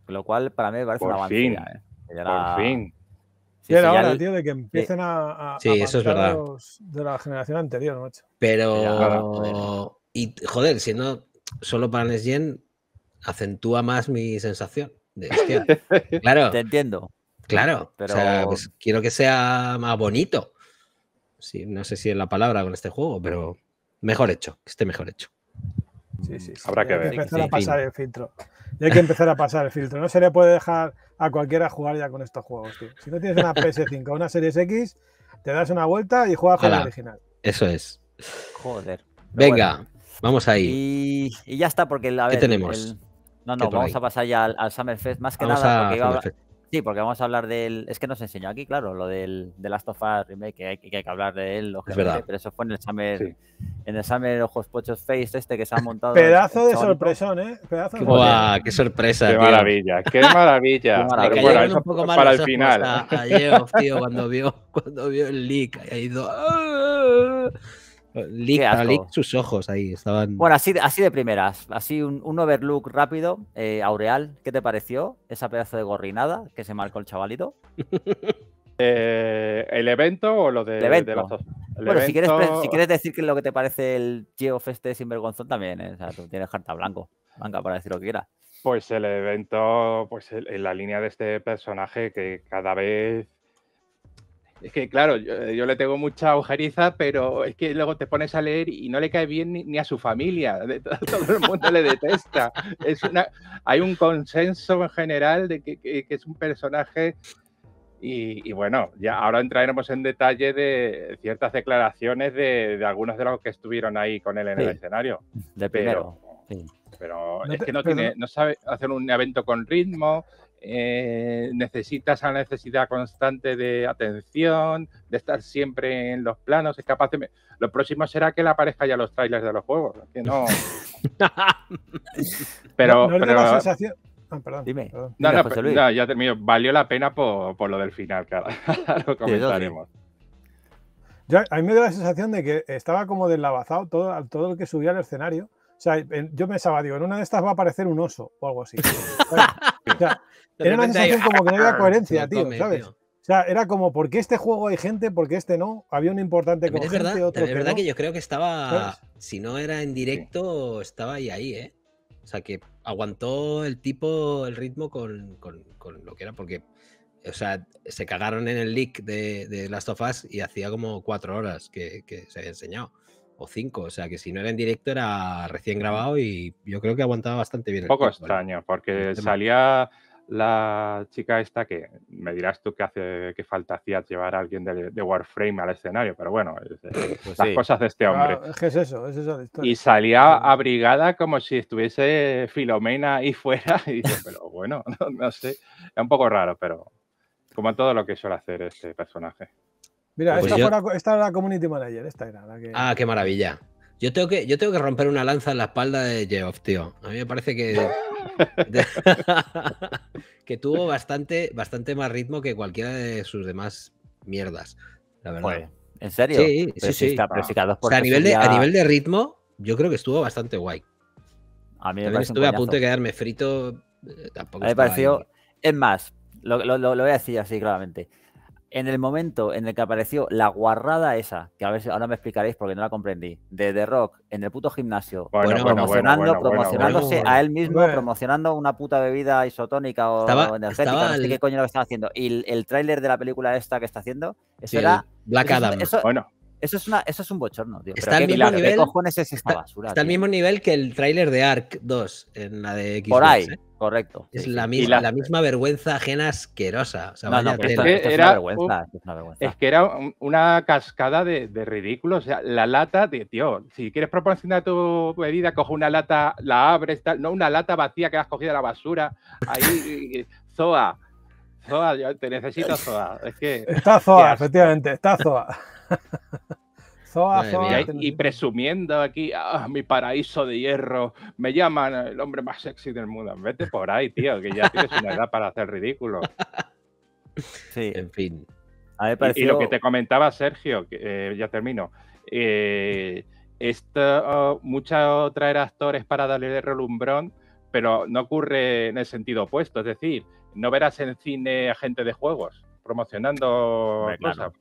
Speaker 1: Lo cual para mí me parece una fin, ¿eh? fin.
Speaker 2: Sí, hora, tío, de que empiecen a, Los de la generación anterior,
Speaker 3: Pero. Y joder, si solo para Next Gen, acentúa más mi sensación claro. Te entiendo. Claro. Pues, quiero que sea más bonito. Sí, no sé si es la palabra con este juego, pero mejor hecho, que esté mejor hecho.
Speaker 4: Sí, sí, sí. Habrá que
Speaker 3: ver. Hay que empezar a pasar
Speaker 2: el filtro. hay que empezar a pasar el filtro. No se le puede dejar a cualquiera jugar ya con estos juegos, tío. Si no tienes una PS5 o una Series X, te das una vuelta y juegas con la original.
Speaker 3: Eso es. Joder. Venga, vamos ahí.
Speaker 2: Y, ya está,
Speaker 1: porque la ¿Qué tenemos? No, no, vamos a pasar ya al, Summer Fest Más que nada, porque iba sí, porque vamos a hablar del. Es que nos enseñó aquí, claro, lo del, del Last of Us Remake, que hay que, hay que hablar de él, es verdad. pero eso fue en el Summer. En el Summer Ojos Pochos Face, este que se ha montado. Pedazo de
Speaker 2: sorpresón, ¿eh? Pedazo de
Speaker 3: ¡Qué sorpresa! ¡Qué maravilla! ¡Qué maravilla!
Speaker 2: Qué maravilla. Bueno, un poco
Speaker 3: para el final. A, tío, cuando vio, cuando vio el leak. ha ido. Ah". Lick, sus ojos ahí estaban. Bueno, así,
Speaker 1: así de primeras, así un, overlook rápido. Eh, aureal, ¿qué te pareció esa pedazo de gorrinada que se marcó el
Speaker 4: chavalito? Eh, ¿El evento o lo de, el bueno, si, quieres,
Speaker 1: decir que es lo que te parece el Geoff sin este sinvergonzón también, eh, tú tienes carta blanco, blanca para decir lo que quieras.
Speaker 4: Pues el evento, pues en la línea de este personaje que cada vez es que, claro, eh, yo, le tengo mucha ojeriza, pero es que luego te pones a leer y no le cae bien ni, a su familia. todo el mundo le detesta. Es hay un consenso en general de que, es un personaje. Y, bueno, ya ahora entraremos en detalle de ciertas declaraciones de, algunos de los que estuvieron ahí con él en el escenario. Pero, pero es que no, no sabe hacer un evento con ritmo eh, necesitas necesita esa necesidad constante de atención, de estar siempre en los planos, es capaz de... Lo próximo será que la aparezca ya los trailers de los juegos, no... pero... Ah, perdón, Dime. No, ya termino. Valió la pena por, lo del final, claro. comentaremos.
Speaker 2: a mí me dio la sensación de que estaba como deslavazado todo, todo lo que subía al escenario yo pensaba, digo, en una de estas va a aparecer un oso o algo así. era una sensación como que no había coherencia, tío, ¿sabes? era como, ¿por qué este juego hay gente? ¿Por qué este no? Había un importante con es verdad, que, yo
Speaker 3: creo que estaba, si no era en directo, estaba ahí, ahí, ¿eh? O sea, que aguantó el tipo, el ritmo con, con, lo que era, porque, o sea, se cagaron en el leak de, de Last of Us y hacía como cuatro horas que, que se había enseñado o cinco. O sea que si no era en directo era recién grabado y yo creo que aguantaba bastante bien. Un poco ¿eh? extraño,
Speaker 4: porque salía la chica esta que me dirás tú que hace que falta hacía llevar a alguien de, Warframe al escenario, pero bueno, eh, pues las cosas de este hombre.
Speaker 2: Ah, es eso, es eso y
Speaker 4: salía abrigada como si estuviese Filomena ahí fuera, y dice, pero bueno, no, no sé, es un poco raro, pero como todo lo que suele hacer este personaje.
Speaker 2: Mira, pues esta, era la community manager, esta era la que... Ah,
Speaker 3: qué maravilla. Yo tengo que, yo tengo que romper una lanza en la espalda de Geoff, tío. A mí me parece que. que tuvo bastante, bastante más ritmo que cualquiera de sus demás mierdas. La verdad. ¿En serio? Sí, sí, sí. Está, a, nivel de, a nivel de ritmo, yo creo que estuvo bastante guay. A mí me estuve a punto de quedarme frito. Eh, tampoco a mí me pareció. Es más, lo voy
Speaker 1: a decir así claramente en el momento en el que apareció la guarrada esa, que a ver ahora me explicaréis porque no la comprendí, de The Rock en el puto gimnasio, promocionando, promocionándose a él mismo, promocionando una puta bebida isotónica o energética, no sé qué coño lo que están haciendo. Y el, tráiler de la película esta que está haciendo, eso era... Black Adam. bueno. Eso es, un bochorno, tío. Está al mismo nivel, es al
Speaker 3: mismo nivel que el tráiler de Ark 2
Speaker 4: en la de Xbox. Por ahí, ¿eh? correcto. Es la, misma,
Speaker 3: vergüenza ajena asquerosa.
Speaker 4: O sea, no, no, es, que era, es una vergüenza. Es que era una cascada de, ridículos. sea, la lata, de, tío, si quieres proporcionar tu bebida, coge una lata, la abres, no una lata vacía que has cogido de la basura. Ahí, Zoa. Zoa, te necesito Zoa. está Zoa,
Speaker 2: efectivamente, está Zoa.
Speaker 4: y, presumiendo aquí, ah, mi paraíso de hierro, me llaman el hombre más sexy del mundo. Vete por ahí, tío, que ya tienes una edad para hacer ridículo.
Speaker 1: Sí, en fin. y, lo que te
Speaker 4: comentaba Sergio, que eh, ya termino. Eh, esto, mucha otra era actores para darle el relumbrón, pero no ocurre en el sentido opuesto. Es decir, no verás en cine a gente de juegos promocionando cosas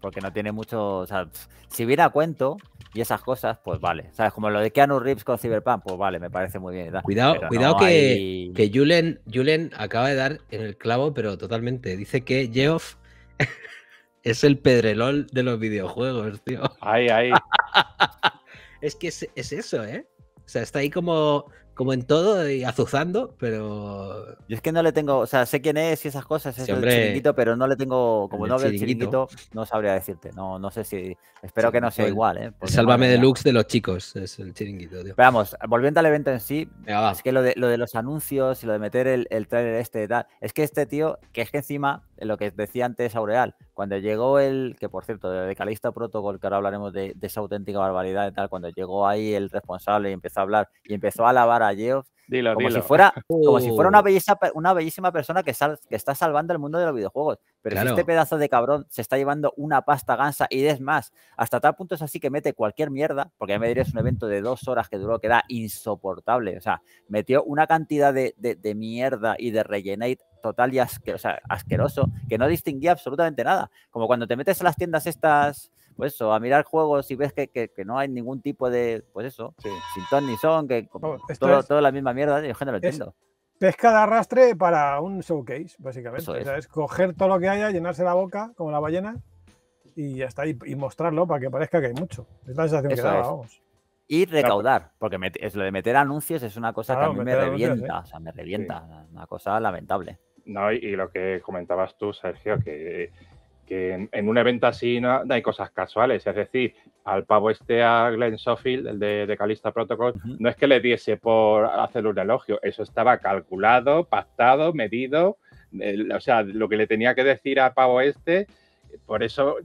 Speaker 1: porque no tiene mucho. O sea, si viene a cuento y esas cosas, pues vale. ¿Sabes? Como lo de Keanu Reeves con Cyberpunk, pues vale, me parece muy bien.
Speaker 3: Cuidado, cuidado que, que Julen, acaba de dar en el clavo, pero totalmente. Dice que Geoff es el pedrelol de los videojuegos, tío. Ay,
Speaker 4: ay.
Speaker 3: es que es eso, ¿eh? O sea, está ahí como como en todo, y azuzando, pero. Yo es que no le tengo, o sea, sé quién es y esas cosas,
Speaker 4: es el chiringuito,
Speaker 1: pero no le tengo, como no veo el chiringuito, no sabría decirte. No, no sé si. Espero que no sea pues, igual, ¿eh? Sálvame deluxe
Speaker 3: de los chicos, es el chiringuito, tío.
Speaker 1: Pero vamos, volviendo al evento en sí, es que lo de, los anuncios y lo de meter el, el trailer este y tal, es que este tío, que es que encima lo que decía antes Aureal, cuando llegó el, que por cierto, de Calista Protocol, que ahora hablaremos de, esa auténtica barbaridad y tal, cuando llegó ahí el responsable y empezó a hablar y empezó a alabar a Geoff, como si fuera si fuera una oh. una bellísima persona que, que está salvando el mundo de los videojuegos pero si este pedazo de cabrón se está llevando una pasta gansa y es más hasta tal punto es así que mete cualquier mierda porque ya me dirías un evento de dos horas que duró que era insoportable o sea metió una cantidad de, mierda y de rellenate total y asqueroso que no distinguía absolutamente nada como cuando te metes a las tiendas estas pues eso, a mirar juegos y ves que, no hay ningún tipo de, pues eso, sin ton ni son, que oh, todo, es, la misma mierda, yo no lo entiendo.
Speaker 2: Pesca de arrastre para un showcase, básicamente. Eso es. es coger todo lo que haya, llenarse la boca, como la ballena, y ya está, y, mostrarlo para que parezca que hay mucho. Es la sensación que
Speaker 1: y recaudar, porque es lo de meter anuncios es una cosa que a mí me ¿eh? revienta, o sea, me revienta,
Speaker 4: una cosa lamentable. No, y, lo que comentabas tú, Sergio, que que en, un evento así no, hay cosas casuales. Es decir, al pavo este, a Glenn Sofield, el de, Calista Protocol, no es que le diese por hacer un elogio, eso estaba calculado, pactado, medido. o sea, lo que le tenía que decir a pavo este, por eso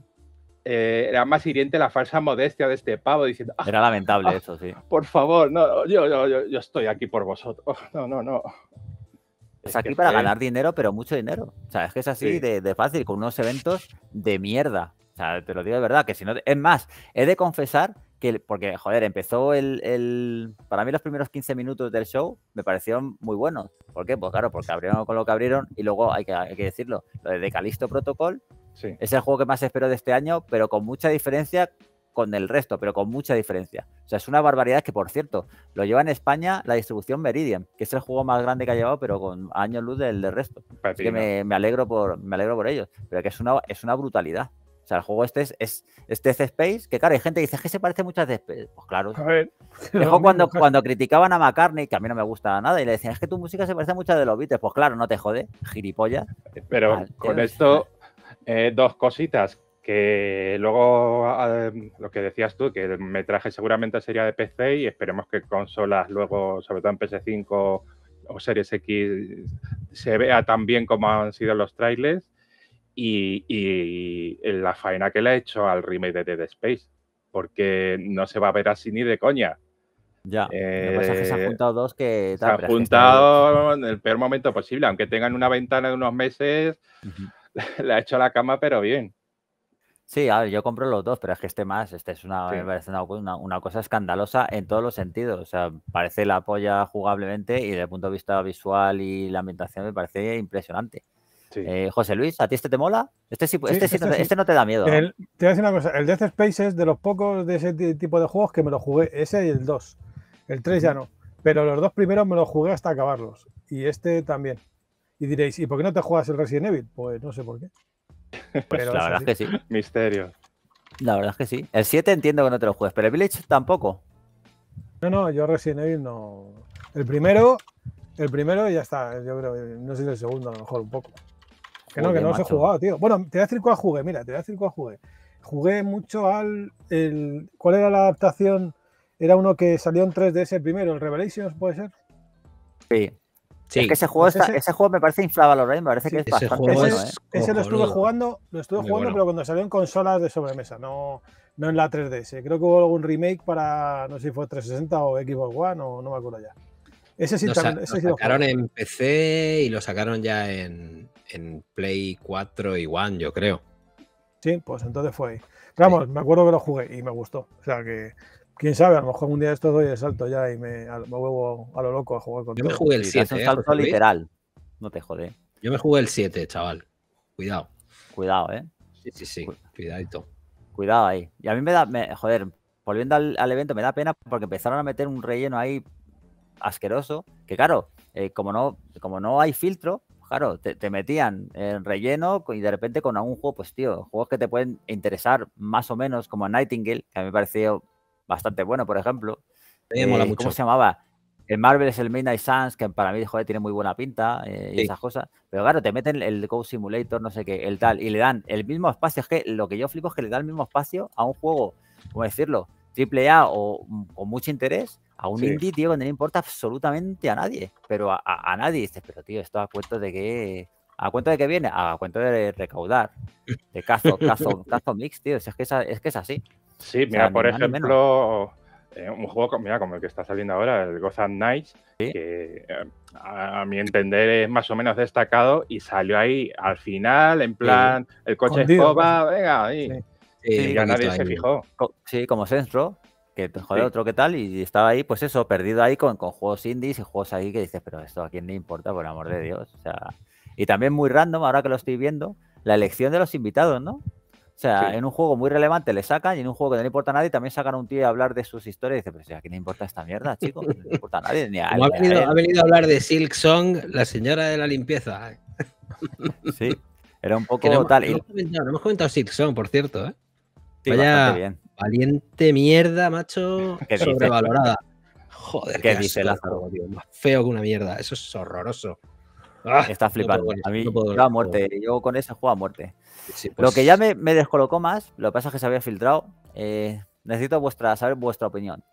Speaker 4: eh, era más hiriente la falsa modestia de este pavo diciendo. Ah, era lamentable ah, eso, sí. Por favor, no, yo, yo, yo, estoy aquí por vosotros. no, no, no. Es aquí para ganar dinero, pero mucho dinero. O sea, es que es así
Speaker 1: de, fácil, con unos eventos de mierda. O sea, te lo digo de verdad, que si no... Es más, he de confesar que, porque, joder, empezó el, Para mí los primeros 15 minutos del show me parecieron muy buenos. ¿Por qué? Pues claro, porque abrieron con lo que abrieron y luego, hay que, hay que decirlo, lo de Calisto Protocol. Es el juego que más espero de este año, pero con mucha diferencia con el resto, pero con mucha diferencia. O sea, es una barbaridad que, por cierto, lo lleva en España la distribución Meridian, que es el juego más grande que ha llevado, pero con años luz del, resto. que me, alegro por, me alegro por ellos, pero que es una, es una brutalidad. O sea, el juego este es, este Death Space, que claro, hay gente que dice que se parece mucho a Death Space. Pues claro. A cuando, cuando criticaban a McCartney, que a mí no me gusta nada, y le decían, es que tu música se parece mucho a de los Beatles. Pues claro, no te jode, gilipollas. Pero con
Speaker 4: esto, eh, dos cositas que luego lo que decías tú, que el metraje seguramente sería de PC y esperemos que consolas luego, sobre todo en PS5 o Series X, se vea tan bien como han sido los trailers y, la faena que le ha hecho al remake de Dead Space, porque no se va a ver así ni de coña. Ya, se han eh, juntado
Speaker 1: dos que... Se este en
Speaker 4: el peor momento posible, aunque tengan una ventana de unos meses, le ha hecho la cama pero bien.
Speaker 1: Sí, a ver, yo compro los dos, pero es que este más, este es una, me parece una, cosa escandalosa en todos los sentidos. O sea, parece la polla jugablemente y desde el punto de vista visual y la ambientación me parece impresionante. Eh, José Luis, ¿a ti este te mola? Este, sí, este, este, no, este no, te da miedo. te voy
Speaker 2: a decir una cosa, el Death Space es de los pocos de ese tipo de juegos que me lo jugué, ese y el 2. El 3 ya no, pero los dos primeros me los jugué hasta acabarlos y este también. Y diréis, ¿y por qué no te juegas el Resident Evil? Pues no sé por qué.
Speaker 3: Pues
Speaker 1: pero la verdad es que sí. Misterio. La verdad es que sí. El 7 entiendo que no te lo juegues, pero el Village tampoco.
Speaker 2: No, no, yo Resident Evil no. El primero, el primero ya está. Yo creo, no sé si el segundo, a lo mejor un poco. Que no, que no he jugado, tío. Bueno, te voy a decir cuál jugué, mira, te voy a decir cuál jugué. Jugué mucho al. El, ¿Cuál era la adaptación? Era uno que salió en 3 ese primero, el Revelations, ¿puede ser?
Speaker 1: Sí que ese juego, pues ese... juego me parece ¿eh? me parece que es bastante bueno. ¿eh? Ese lo estuve
Speaker 2: jugando, lo estuve jugando, pero cuando salió en consolas de sobremesa, no, no en la 3DS. Creo que hubo algún remake para, no sé si fue 360 o Xbox One o no me acuerdo ya. Ese sí, también, lo sacaron
Speaker 3: en PC y lo sacaron ya en, Play 4 y One, yo creo.
Speaker 2: Sí, pues entonces fue ahí. vamos, me acuerdo que lo jugué y me gustó. O sea que Quién sabe, a lo mejor un día de estos doy el salto ya y me, vuelvo a lo loco a jugar con Yo me jugué el 7. Es un ¿eh, salto literal.
Speaker 3: No te jodé. Yo me jugué el 7, chaval.
Speaker 1: Cuidado. Cuidado, ¿eh? Sí, sí, sí. Cuidadito. Cuidado ahí. Y a mí me da. joder, volviendo al, evento, me da pena porque empezaron a meter un relleno ahí asqueroso. Que claro, eh, como, no, como no hay filtro, claro, te, te, metían en relleno y de repente con algún juego, pues tío, juegos que te pueden interesar más o menos, como Nightingale, que a mí me pareció bastante bueno, por ejemplo.
Speaker 4: Eh, ¿Cómo se
Speaker 1: llamaba? En Marvel es el Midnight Suns, que para mí, joder, tiene muy buena pinta eh, y esas cosas. Pero claro, te meten el Go Simulator, no sé qué, el tal, y le dan el mismo espacio. Es que lo que yo flipo es que le dan el mismo espacio a un juego, como decirlo? Triple A o con mucho interés, a un indie, tío, donde no importa absolutamente a nadie. Pero a, nadie. Dices, pero tío, esto a cuento de que. ¿A cuenta de que viene? A cuento
Speaker 4: de recaudar. De caso, caso, caso mix, tío. es, que es que es así. Sí, mira, por ejemplo, eh, un juego mira, como el que está saliendo ahora, el Gotham Knights, que eh, a, mi entender es más o menos destacado y salió ahí al final, en plan, el coche Condido, escoba, venga, y nadie se fijó. Sí,
Speaker 1: como Centro, que joder, otro que tal, y estaba ahí, pues eso, perdido ahí con, juegos indies y juegos ahí que dices, pero esto a quién le importa, por amor de Dios. y también muy random, ahora que lo estoy viendo, la elección de los invitados, ¿no? O sea, en un juego muy relevante le sacan y en un juego que no le importa a nadie también sacan a un tío a hablar de sus historias y dice, pero si aquí no importa esta mierda, chico, no le importa a nadie. ha, venido, a hablar de
Speaker 3: Silk Song, la señora de la limpieza. ¿eh? Sí, era un poco no, tal. No hemos, comentado, Silk Song, por cierto, ¿eh? Vaya valiente mierda, macho, sobrevalorada. Joder,
Speaker 1: qué, qué dice Lázaro? Tío, más
Speaker 3: feo que una mierda, eso es horroroso.
Speaker 1: Ah, está flipando. a mí a muerte. Yo con eso juego a muerte. Lo pues que ya me, me, descolocó más, lo que pasa es que se había filtrado. Eh, necesito vuestra, saber vuestra opinión.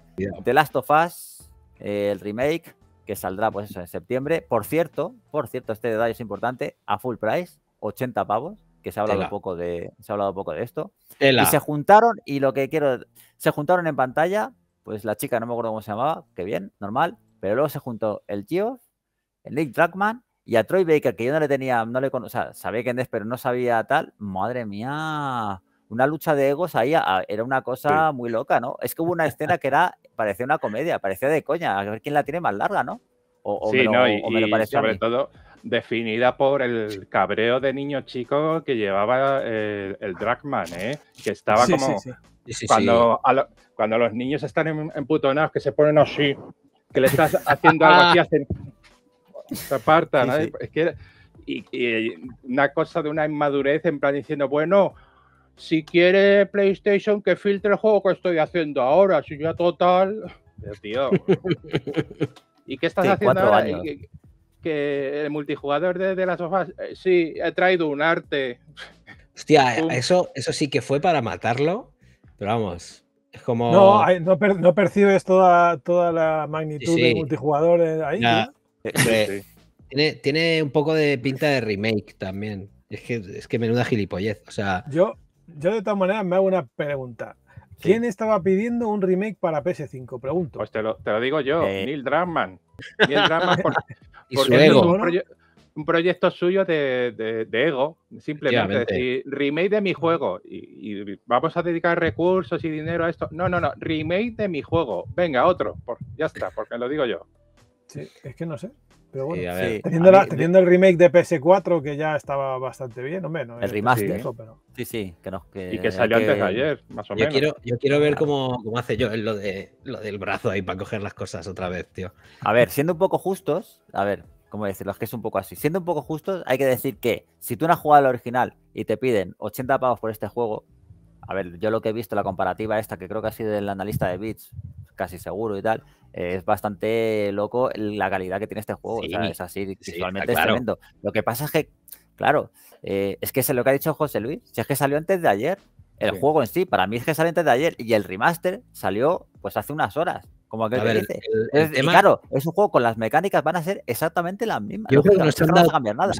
Speaker 1: The Last of Us, eh, el remake, que saldrá pues en septiembre. Por cierto, por cierto, este detalle es importante, a full price, 80 pavos, que se ha hablado poco de. Se ha hablado poco de esto. Y se juntaron, y lo que quiero. Se juntaron en pantalla, pues la chica, no me acuerdo cómo se llamaba, que bien, normal. Pero luego se juntó el tío el Nick Dragman y a Troy Baker, que yo no le tenía, no le conocía, o sabía quién es, pero no sabía tal, madre mía, una lucha de egos ahí ah, era una cosa muy loca, ¿no? Es que hubo una escena que era, parecía una comedia, parecía de
Speaker 4: coña, a ver quién la tiene más larga, ¿no? sí, no, y, sobre todo definida por el cabreo de niño chico que llevaba el, Dragman, ¿eh? Que estaba como... Cuando, a cuando los niños están emputonados, que se ponen así, que le estás haciendo algo así... hacen se aparta. y, eh, una cosa de una inmadurez en plan diciendo, bueno, si quiere PlayStation que filtre el juego que estoy haciendo ahora, si ya total. tío. ¿Y qué estás haciendo ahora? Que, el multijugador de, las hojas eh, sí, he traído un arte.
Speaker 3: Hostia, eso, eso sí que fue para matarlo, pero vamos, es como... No,
Speaker 2: no, percibes toda, toda la magnitud del multijugador eh, ahí.
Speaker 3: Eh, tiene, un poco de pinta de remake también. Es que, es
Speaker 4: que menuda gilipollez. O sea.
Speaker 2: Yo, yo de todas maneras me hago una pregunta. ¿Quién estaba pidiendo un remake para PS5? Pregunto.
Speaker 4: Pues te lo, te lo digo yo, eh. Neil Drummond. Neil un, proyecto suyo de, ego, simplemente remake de mi juego. Y, y, vamos a dedicar recursos y dinero a esto. No, no, no, remake de mi juego. Venga, otro. ya está, porque lo digo yo. Sí, es
Speaker 2: que no sé. Pero bueno, teniendo, el remake de PS4 que ya estaba bastante bien, el remaster. ¿eh?
Speaker 1: Sí, sí. Que no, y que salió antes de ayer, más o yo menos. Quiero,
Speaker 3: yo quiero ver cómo, cómo hace yo lo, de, lo del brazo ahí para coger las cosas otra vez, tío. A ver, siendo un poco
Speaker 1: justos, a ver, ¿cómo decirlo? los que es un poco así. Siendo un poco justos, hay que decir que si tú no has jugado al original y te piden 80 pavos por este juego, a ver, yo lo que he visto, la comparativa esta, que creo que ha sido del analista de Beats, casi seguro y tal. es bastante loco la calidad que tiene este juego. es así, visualmente es tremendo. Lo que pasa es que, claro, eh, es que es lo que ha dicho José Luis. Si es que salió antes de ayer, el juego en sí, para mí es que salió antes de ayer. Y el remaster salió pues hace unas horas. Como que dice. claro, es un juego con las mecánicas van a ser exactamente las mismas. que, no se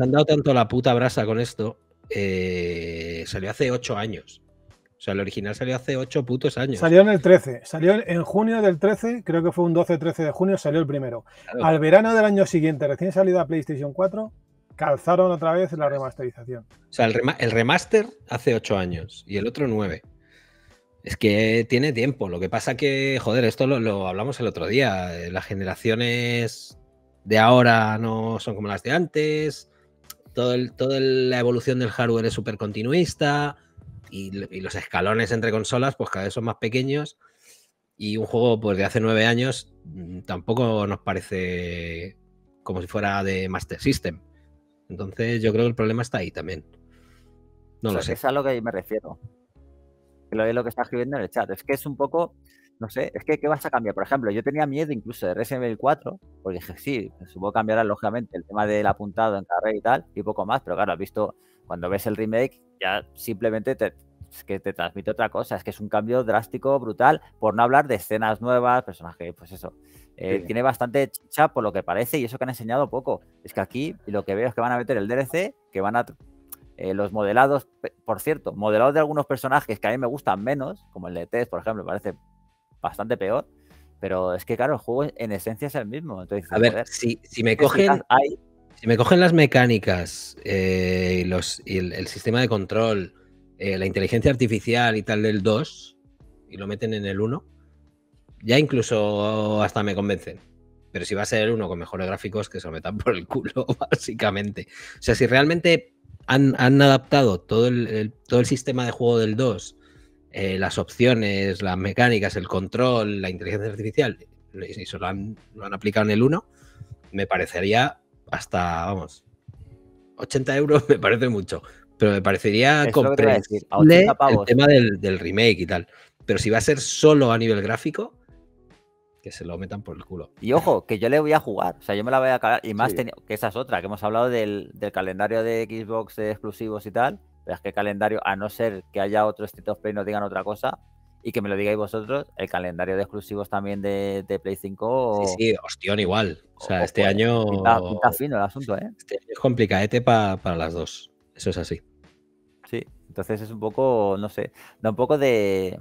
Speaker 1: han
Speaker 3: dado tanto la puta brasa con esto. Eh, salió hace ocho años. O sea, el original salió hace 8 putos años. Salió en
Speaker 2: el 13, salió en junio del 13, creo que fue un 12-13 de junio, salió el primero. Al verano del año siguiente, recién salida PlayStation 4, calzaron otra vez la remasterización. O
Speaker 3: sea, el, remaster hace 8 años y el otro 9. Es que tiene tiempo. Lo que pasa que, joder, esto lo, hablamos el otro día. Las generaciones de ahora no son como las de antes. Todo toda la evolución del hardware es súper continuista y, los escalones entre consolas pues cada vez son más pequeños y un juego pues de hace nueve años mm, tampoco nos parece como si fuera de Master System. Entonces yo creo que el problema está ahí también. No lo sé. Es
Speaker 1: a lo que me refiero. Lo lo que está escribiendo en el chat. Es que es un poco, no sé, es que ¿qué vas a cambiar? Por ejemplo, yo tenía miedo incluso de Resident Evil 4, porque dije, sí, pues, supongo cambiará lógicamente el tema del apuntado en carrera y tal, y poco más, pero claro, has visto cuando ves el remake, ya simplemente te, que te transmite otra cosa. Es que es un cambio drástico, brutal, por no hablar de escenas nuevas, personajes, pues eso. Eh, tiene bastante chicha por lo que parece y eso que han enseñado poco. Es que aquí lo que veo es que van a meter el DLC, que van a. Eh, los modelados, por cierto, modelados de algunos personajes que a mí me gustan menos, como el de Tess, por ejemplo, me parece bastante peor. Pero es que, claro, el juego en esencia es el mismo. Entonces, a ver, si, si me cogen.
Speaker 3: Si me cogen las mecánicas, eh, los, y el, sistema de control, eh, la inteligencia artificial y tal del 2, y lo meten en el 1, ya incluso hasta me convencen. Pero si va a ser el 1 con mejores gráficos, que se lo metan por el culo, básicamente. O sea, si realmente han, adaptado todo el, todo el sistema de juego del 2, eh, las opciones, las mecánicas, el control, la inteligencia artificial, y eso lo han, lo han aplicado en el 1, me parecería hasta, vamos, 80 euros me parece mucho, pero me parecería comprensible el tema del, remake y tal. Pero si va a ser solo a nivel gráfico, que se lo metan por el culo. Y ojo, que yo le voy a jugar, o sea, yo me
Speaker 1: la voy a cagar. Y más que esa es otra, que hemos hablado del, calendario de Xbox exclusivos y tal. Pero es que calendario, a no ser que haya otro State of Play, no digan otra cosa, y que me lo digáis vosotros, el calendario de exclusivos también de, Play 5. Sí, sí, hostión, igual. O
Speaker 3: sea, este pues, año. Pinta,
Speaker 1: fino el asunto, ¿eh?
Speaker 3: Este es complicadete para las dos. Eso es así.
Speaker 1: Sí, entonces es un poco, no sé, da un poco de.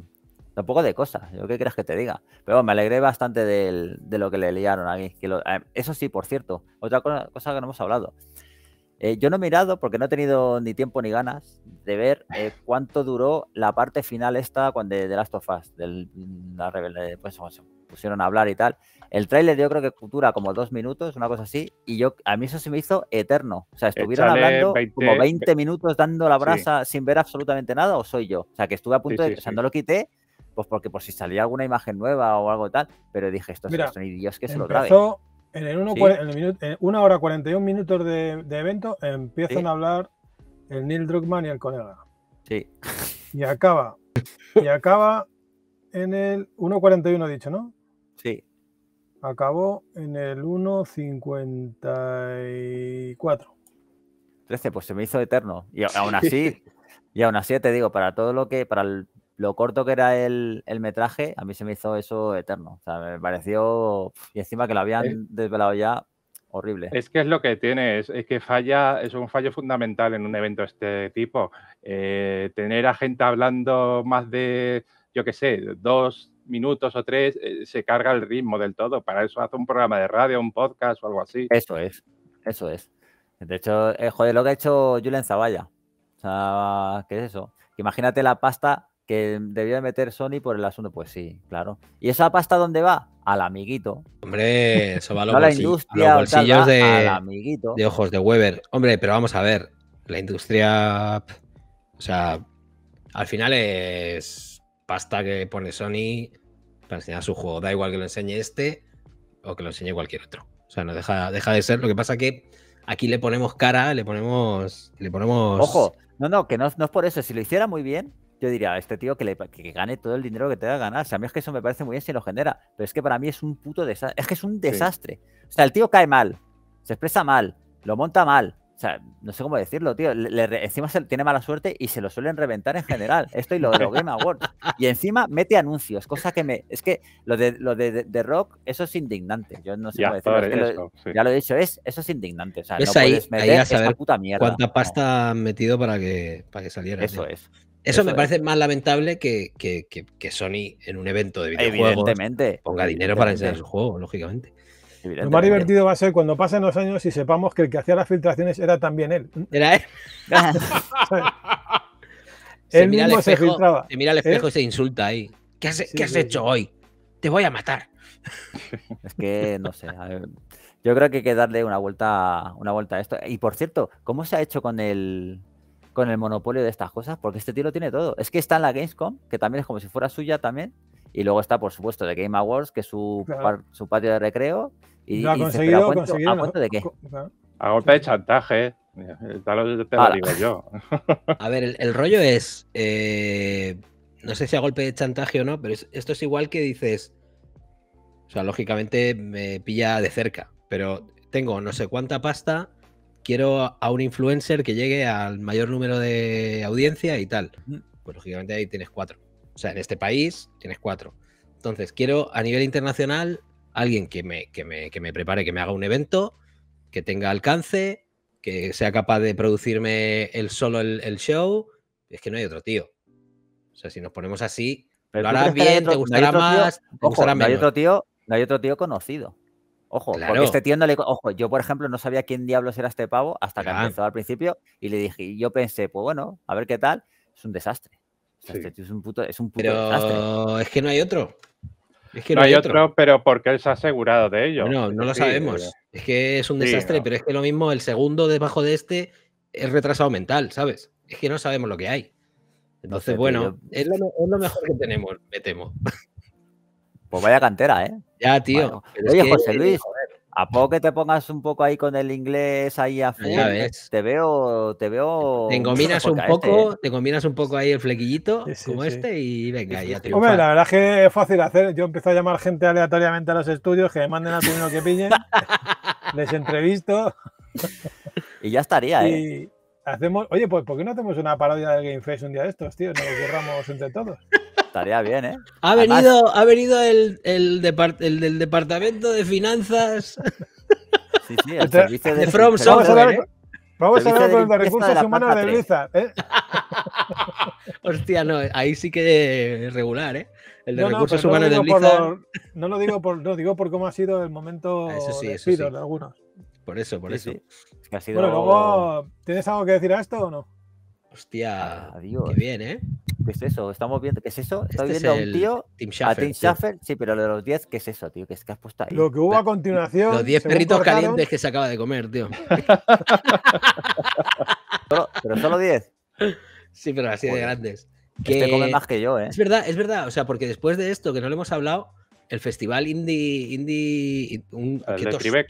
Speaker 1: Da un poco de cosas, yo qué crees que te diga. Pero me alegré bastante de lo que le liaron a Que eh, eso sí, por cierto, otra cosa que no hemos hablado. Eh, yo no he mirado porque no he tenido ni tiempo ni ganas de ver eh, cuánto duró la parte final esta cuando de, de Last of Us, del, la rebelde, pues se pusieron a hablar y tal. El tráiler yo creo que dura como dos minutos, una cosa así, y yo a mí eso se me hizo eterno. O sea, estuvieron hablando como 20 minutos dando la brasa sin ver absolutamente nada, o soy yo. O sea, que estuve a punto de, o sea, no lo quité, pues porque por si salía alguna imagen nueva o algo tal, pero dije, esto es son Dios que se lo trae.
Speaker 2: En, el hora 41 minutos de, evento empiezan a hablar el Neil Druckmann y el colega. Sí. Y acaba. y acaba en el 1.41 dicho, ¿no? Sí. Acabó en el 1.54.
Speaker 1: 13, pues se me hizo eterno. Y aún así, y aún así te digo, para todo lo que, para lo corto que era el, metraje, a mí se me hizo eso eterno. O sea, me pareció. Y encima que lo habían desvelado ya,
Speaker 4: horrible. Es que es lo que tiene, es, que falla, es un fallo fundamental en un evento de este tipo. Eh, tener a gente hablando más de, yo qué sé, dos minutos o tres, eh, se carga el ritmo del todo. Para eso hace un programa de radio, un podcast o algo así.
Speaker 1: Eso es, eso es. De hecho, eh, joder, lo que ha hecho Julen Zavalla. O sea, ¿qué es eso? Imagínate la pasta que debía meter Sony por el asunto, pues sí, claro. ¿Y esa pasta dónde va? Al amiguito.
Speaker 3: Hombre, eso va a los, bolsillos, de, ojos de Weber. Hombre, pero vamos a ver, la industria, o sea, al final es pasta que pone Sony para enseñar su juego. Da igual que lo enseñe este o que lo enseñe cualquier otro. O sea, no deja, deja de ser. Lo que pasa es que aquí le ponemos cara, le ponemos, le ponemos. Ojo, no,
Speaker 1: no, que no, no es por eso. Si lo hiciera muy bien, yo diría a este tío que, le, gane todo el dinero que te da ganar. O sea, a mí es que eso me parece muy bien si lo genera, pero es que para mí es un puto desastre. Es que es un desastre. O sea, el tío cae mal, se expresa mal, lo monta mal. O sea, no sé cómo decirlo, tío. encima tiene mala suerte y se lo suelen reventar en general. Esto y lo de Game Awards. Y encima mete anuncios, cosa que me. Es que lo de, lo de, de, Rock, eso es indignante. Yo no sé cómo decirlo. Ya lo he
Speaker 3: dicho, es, eso es indignante. O sea, no puedes meter a esta puta mierda. ¿Cuánta pasta han metido para que, para que saliera? Eso es. Eso, me parece más lamentable que, que, que, Sony en un evento de videojuegos Evidentemente. ponga dinero para enseñar su juego, lógicamente. Lo más divertido
Speaker 2: va a ser cuando pasen los años y sepamos que el que hacía las filtraciones era también él. Era él. se mira mismo se filtraba. mira al ¿Eh? espejo
Speaker 3: y se insulta ahí. ¿Qué has, hecho hoy? Te voy a matar.
Speaker 1: Es que no sé. yo creo que hay que darle una vuelta, una vuelta a esto. Y por cierto, ¿cómo se ha hecho con el con el monopolio de estas cosas, porque este tío lo tiene todo. Es que está en la Gamescom, que también es como si fuera suya también, y luego está, por supuesto, de Game Awards, que es su, patio de recreo, y, ha conseguido, a, de qué?
Speaker 4: golpe de chantaje, eh, digo yo.
Speaker 3: a ver, el, rollo es, eh, no sé si a golpe de chantaje o no, pero esto es igual que dices, o sea, lógicamente me pilla de cerca, pero tengo no sé cuánta pasta quiero a un influencer que llegue al mayor número de audiencia y tal. Pues lógicamente ahí tienes cuatro. O sea, en este país tienes cuatro. Entonces, quiero a nivel internacional alguien que me, que me, prepare, que me haga un evento, que tenga alcance, que sea capaz de producirme el solo el, show. Es que no hay otro tío. O sea, si nos ponemos así, lo harás bien, te gustará más, te gustará no
Speaker 1: hay otro tío conocido. Ojo, porque este tío le. Ojo, yo por ejemplo no sabía quién diablos era este pavo hasta que empezó al principio y le dije, yo pensé, pues bueno, a ver qué tal. Es un desastre. Este es un puto, es desastre.
Speaker 3: Es que no hay otro. Es
Speaker 4: que no, hay, otro. pero porque él se ha asegurado de ello. No, no lo sabemos.
Speaker 3: Es que es un desastre, pero es que lo mismo, el segundo debajo de este es retrasado mental, ¿sabes? Es que no sabemos lo que hay. Entonces, bueno, es lo mejor que tenemos, me temo.
Speaker 1: Pues vaya cantera, ¿eh? Ya, tío. oye, José Luis, a poco que te pongas un poco ahí con el inglés ahí a te veo, te veo. Te un este,
Speaker 3: poco, ¿eh? te combinas un poco ahí el flequillito como este y venga, ya te Hombre,
Speaker 2: la verdad es que es fácil hacer. Yo empiezo a llamar gente aleatoriamente a los estudios, que me manden a uno que pillen, les entrevisto. y ya estaría, y... ¿eh? Hacemos, oye, pues ¿por qué no hacemos una parodia de Game Face un día de estos, tío? Nos lo entre todos. Estaría bien, ¿eh?
Speaker 1: Ha venido,
Speaker 3: ha venido el, el, del Departamento de Finanzas. Sí, sí, el servicio de, From Software. Vamos a hablar ¿eh? con de recursos humanos de Blizzard. ¿eh? Hostia, no, ahí sí que es regular, ¿eh? El de recursos humanos de Blizzard.
Speaker 2: no lo digo por, no, digo por cómo ha sido el momento ah, eso de, algunos.
Speaker 3: Por eso, por eso. Es que ha sido... Bueno,
Speaker 2: luego, ¿tienes algo que decir a esto o no?
Speaker 3: Hostia, qué bien, ¿eh? ¿Qué es eso? Estamos viendo, ¿qué es eso?
Speaker 2: Está este viendo a un tío, a Tim Schaffer,
Speaker 1: sí. pero lo de los 10, ¿qué es eso, tío? ¿Qué es que has puesto ahí? Lo
Speaker 2: que hubo a continuación. Los 10 perritos calientes
Speaker 1: que
Speaker 3: se acaba de comer, tío. pero, solo 10. Sí, pero así de grandes.
Speaker 4: Este que... Este come más que yo, ¿eh? Es
Speaker 3: verdad, es verdad. O sea, porque después de esto, que no lo hemos hablado, el festival indie. indie que de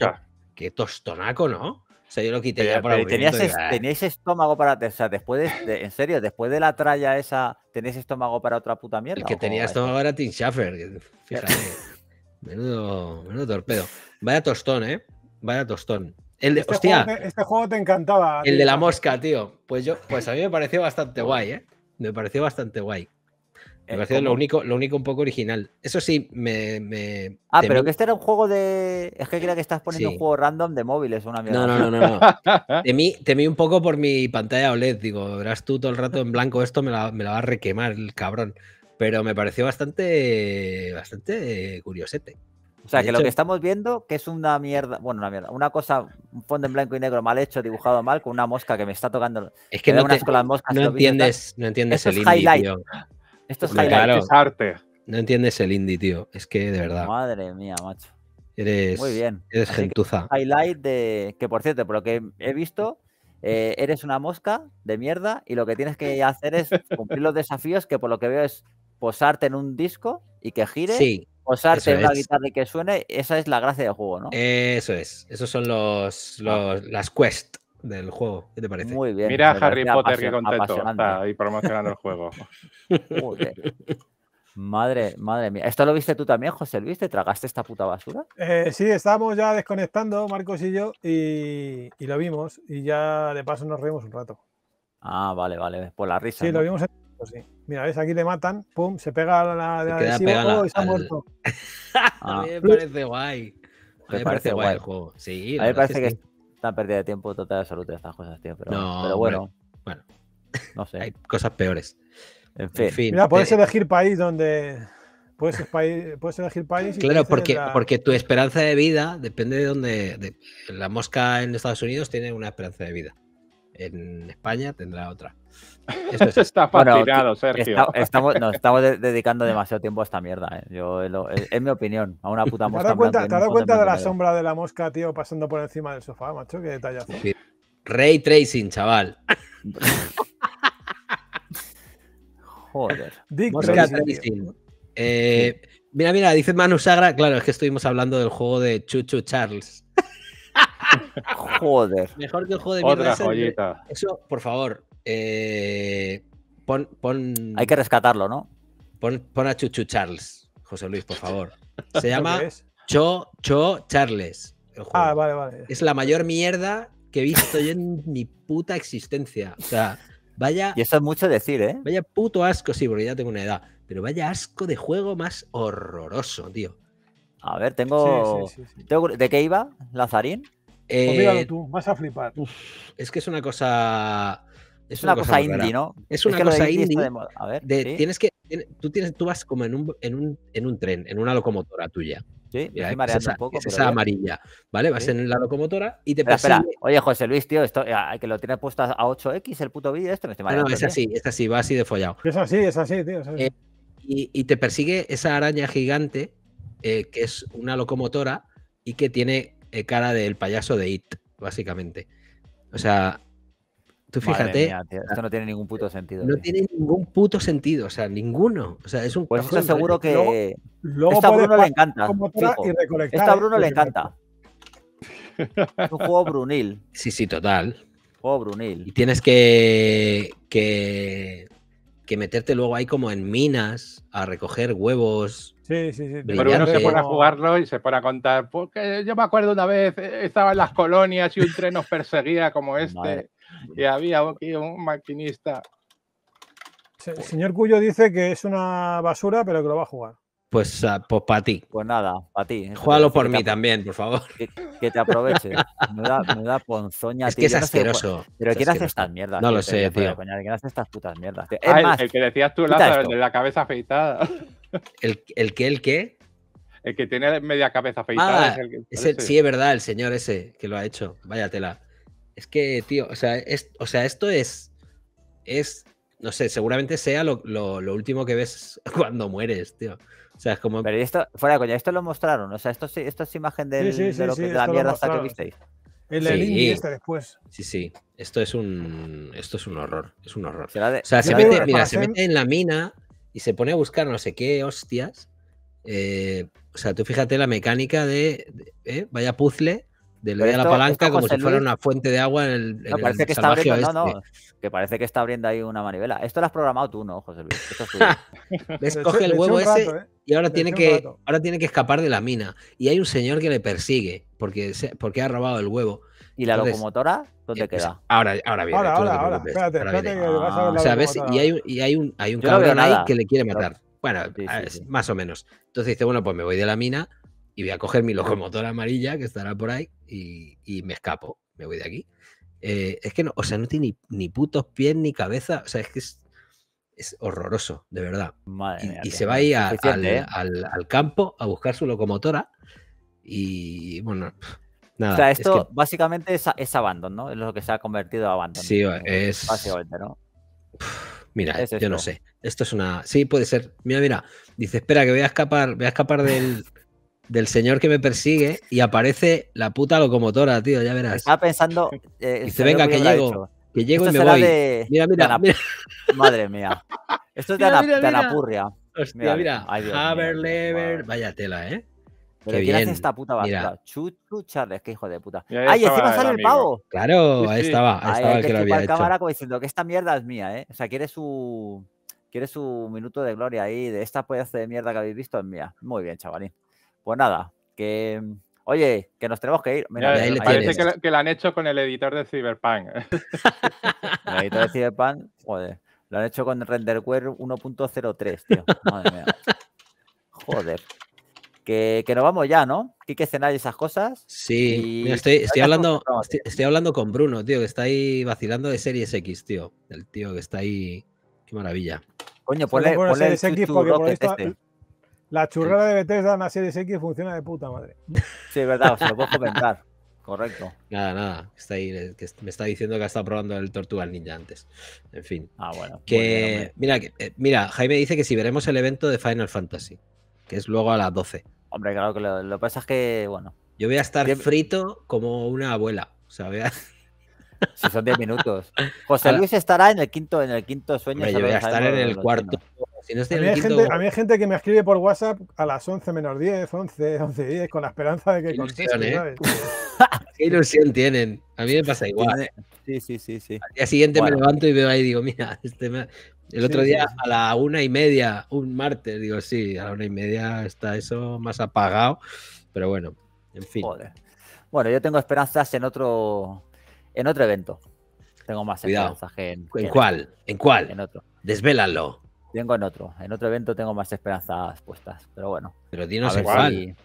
Speaker 3: Qué tostonaco, ¿no? O sea, yo lo quité ya para estómago
Speaker 1: para. O sea, después de, En serio, después de la tralla esa, ¿tenéis estómago para otra puta mierda? El que tenía estómago
Speaker 3: era Tim Schaffer. Fíjate. menudo, menudo torpedo. Vaya tostón, ¿eh? Vaya tostón. El de, este hostia. Juego
Speaker 2: te, este juego te encantaba. El de la
Speaker 3: mosca, tío. Pues yo, pues a mí me pareció bastante guay, ¿eh? Me pareció bastante guay. Me eh, pareció lo único, lo único un poco original. Eso sí, me. ah, pero que este
Speaker 1: era un juego de. Es que creo que estás poniendo un juego random de móviles, una mierda. No, no, no, no.
Speaker 3: no. temí, un poco por mi pantalla OLED. Digo, verás tú todo el rato en blanco esto, me la, me va a requemar el cabrón. Pero me pareció bastante. Bastante curiosete. O sea, que lo que
Speaker 1: estamos viendo, que es una mierda, bueno, una mierda, una cosa, un fondo en blanco y negro mal hecho, dibujado mal, con una mosca que me está tocando. Es que no, no, entiendes, no entiendes, el
Speaker 3: esto es claro. arte. No entiendes el indie, tío. Es que de verdad.
Speaker 1: Madre mía, macho.
Speaker 3: Eres, Muy bien. eres gentuza.
Speaker 1: Highlight de. Que por cierto, por lo que he visto, eh, eres una mosca de mierda y lo que tienes que hacer es cumplir los desafíos que por lo que veo es posarte en un disco y que gire. posarte en una guitarra y que suene. Esa es la gracia del juego, ¿no?
Speaker 3: Eso es. Esos son los, los ah. las quests del juego. ¿Qué te parece? Muy bien. Mira a Harry Potter, qué contento está ahí promocionando el juego.
Speaker 1: Madre, madre mía. ¿Esto lo viste tú también, José Luis? ¿Te tragaste esta puta basura?
Speaker 2: Eh, sí, estábamos ya desconectando, Marcos y yo, y, lo vimos. Y ya de paso nos reímos un rato.
Speaker 1: Ah, vale, vale. Por la risa. Sí, lo vimos en...
Speaker 2: pues sí. Mira, ves, aquí le matan, pum, se pega la, la ¡oh! y se ha muerto.
Speaker 3: A mí me parece ah. guay. A mí me parece guay el juego. Sí, a mí me
Speaker 1: parece que Está pérdida de tiempo total absoluta estas cosas, tío. Pero, bueno,
Speaker 2: bueno,
Speaker 3: No sé. Hay cosas peores. En fin. Mira, puedes
Speaker 2: elegir país donde. Puedes, elegir país. Y claro, porque, porque
Speaker 3: tu esperanza de vida depende de donde... la mosca en Estados Unidos tiene una esperanza de vida. En España tendrá otra. Eso
Speaker 4: Está fatigado, Sergio. estamos, nos estamos
Speaker 3: dedicando demasiado tiempo a esta mierda. ¿eh?
Speaker 1: Yo, es, mi opinión. A una puta mosca. ¿Te has dado cuenta, cuenta de la
Speaker 2: sombra de la mosca, tío, pasando por encima del sofá, macho? Qué detalle.
Speaker 3: Ray tracing, chaval. Joder. tracing. Eh, mira, mira, dice Manu Sagra. Claro, es que estuvimos hablando del juego de Chuchu Charles. Joder. Mejor que el juego de mierda. Eso, por favor, eh, pon, pon, Hay que rescatarlo, ¿no? Pon, pon, a Chuchu Charles, José Luis, por favor. Se llama Cho Cho Charles.
Speaker 2: Ah, vale, vale. Es
Speaker 3: la mayor mierda que he visto yo en mi puta existencia. O sea, vaya. Y eso es mucho decir, ¿eh? Vaya puto asco, sí, porque ya tengo una edad. Pero vaya asco de juego más horroroso, tío. A ver, tengo. ¿De qué iba, Lazarín? Eh, pues tú, vas a flipar. es que es una cosa es una, cosa, indie, ¿no? Es una cosa indie. tienes que, tú, tienes, tú vas como en un, en, un, en un tren, en una locomotora tuya. Sí, esa, es esa amarilla, ¿vale? Vas en la locomotora y te persigue.
Speaker 1: Oye, José Luis, tío, esto, ah, que lo tiene puesto a 8X el puto vídeo, esto me No, no, es así, es
Speaker 3: así, va así de follado.
Speaker 2: Es así, es así, tío. Eh,
Speaker 3: y, te persigue esa araña gigante, eh, que es una locomotora y que tiene eh, cara del payaso de It, básicamente. O sea, Tú fíjate. esto no tiene ningún puto sentido. No tiene ningún puto sentido, o sea, ninguno. O sea, es un. Pues seguro que. Luego, esta Bruno le encanta. esta Bruno le encanta. es un juego Brunil. Sí, sí, total. Juego Brunil. Y tienes que, que. que meterte luego ahí como en minas a recoger huevos. Sí, sí, sí. Pero uno se pone a
Speaker 4: jugarlo y se pone a contar. Porque yo me acuerdo una vez, eh, estaba en las colonias y un tren nos perseguía como este y había aquí un maquinista.
Speaker 2: El pues señor Cuyo dice que es una basura, pero que lo va a jugar.
Speaker 3: Pues, ah, pues para ti.
Speaker 1: Pues nada, para ti. ¿eh? Júgalo por mí también, por favor. Que, te aproveche. Me da, ponzoña. Es tío. que es pero ¿quién hace estas mierdas? No lo sé, tío. ¿Quién hace estas
Speaker 3: putas mierdas?
Speaker 1: el, que
Speaker 4: decías tú, Lázaro, el de la cabeza afeitada.
Speaker 3: ¿El, el qué? ¿El qué?
Speaker 4: El que tiene media cabeza afeitada. Ah, sí, es
Speaker 3: verdad, el señor ese que lo ha hecho. Vaya es que, tío, o sea, es, o sea esto es, es, no sé, seguramente sea lo, último que ves cuando mueres, tío. O sea, es como... Pero esto, fuera coña, esto lo mostraron, o sea, esto, esto es imagen
Speaker 1: de, la mierda hasta que visteis.
Speaker 2: El este después.
Speaker 3: Sí, sí. Esto es un. Esto es un horror. Es un horror. O sea, se mete, en la mina y se pone a buscar no sé qué hostias. Eh, o sea, tú fíjate la mecánica de, eh, vaya puzle de la palanca como si fuera una fuente de agua en el, no, que parece
Speaker 1: que está abriendo ahí una manivela. Esto lo has programado tú, ¿no, José Luis? Esto
Speaker 3: es coge el huevo ese ¿eh? y ahora tiene, que, ahora tiene que escapar de la mina. Y hay un señor que le persigue porque, porque ha robado el huevo. ¿Y la locomotora dónde eh, pues, queda?
Speaker 4: Ahora, ahora viene. Ahora, ahora, ahora.
Speaker 3: Espérate, y hay, un, hay un cabrón ahí que le quiere matar. Bueno, más o menos. Entonces dice, bueno, pues me voy de la mina y voy a coger mi locomotora amarilla que estará por ahí y, me escapo, me voy de aquí. Eh, es que no, o sea, no tiene ni, putos pies ni cabeza, o sea, es que es, horroroso, de verdad. y, se va a, ¿eh? al, al, campo a buscar su locomotora y bueno. Nada, o sea, esto
Speaker 1: básicamente es, abandono ¿no? Es lo que se ha convertido a Abandon. Sí, es.
Speaker 3: Mira, yo no sé. Esto es una. Sí, puede ser. Mira, mira. Dice, espera, que voy a escapar, voy a escapar del, del señor que me persigue y aparece la puta locomotora, tío, ya verás.
Speaker 1: Estaba pensando. Eh, dice, venga, que llego. Que llego y me voy. Mira, mira, Madre mía. Esto es de, la purria. Hostia, mira. Haberlever. Vaya tela, ¿eh?
Speaker 3: Pero Qué ¿quién hace esta puta basura?
Speaker 1: Chuchu Charles, que hijo de puta. ¡Ay, encima sale el pavo! Claro, ahí estaba, ahí estaba el que, que lo había hecho. cámara como diciendo que esta mierda es mía, ¿eh? O sea, quiere su, quiere su minuto de gloria ahí, de esta pedazo de mierda que habéis visto es mía. Muy bien, chavalín. Pues nada, que. Mm, oye, que nos tenemos que ir. parece
Speaker 4: que, lo, han hecho con el editor de Cyberpunk.
Speaker 1: el editor de Cyberpunk, joder. Lo han hecho con RenderWare 1.03, tío. Madre mía. Joder. Que, que, nos vamos ya, ¿no? qué cenar y esas cosas. Sí, estoy, hablando,
Speaker 3: estoy, hablando con Bruno, tío, que está ahí vacilando de Series X, tío. El tío que está ahí. Qué maravilla. Coño,
Speaker 1: ponle, Series X porque por
Speaker 2: la churrera de Bethesda en la Series X funciona de puta madre. Sí, verdad, se lo puedo
Speaker 3: comentar. Correcto. Nada, nada. Está me está diciendo que ha estado probando el Tortuga Ninja antes. En fin. Ah, bueno. Que, mira, que, eh, mira, Jaime dice que si veremos el evento de Final Fantasy, que es luego a las 12. Hombre, claro que lo, que pasa es que, bueno. Yo voy a estar frito como una
Speaker 1: abuela. O sea, vea. son 10 minutos. José Luis
Speaker 2: estará en el quinto, en el quinto sueño. yo voy a estar en el cuarto a, mí hay gente, que me escribe por WhatsApp a las 11 menos 10, 11, 11 10, con la esperanza de que Qué
Speaker 3: ilusión ¿eh? tienen. A mí me pasa igual. Sí, sí, sí. sí. Al día siguiente me levanto y veo ahí digo, mira, este el otro día a la una y media, un martes, digo, sí, a la una y media está eso más apagado. Pero bueno, en fin. Bueno, yo tengo esperanzas en
Speaker 1: otro, en otro evento. Tengo más esperanzas en. cuál? ¿En cuál? En otro. Desvélalo. Tengo en otro. En otro evento tengo más esperanzas puestas. Pero bueno. Pero dinos igual.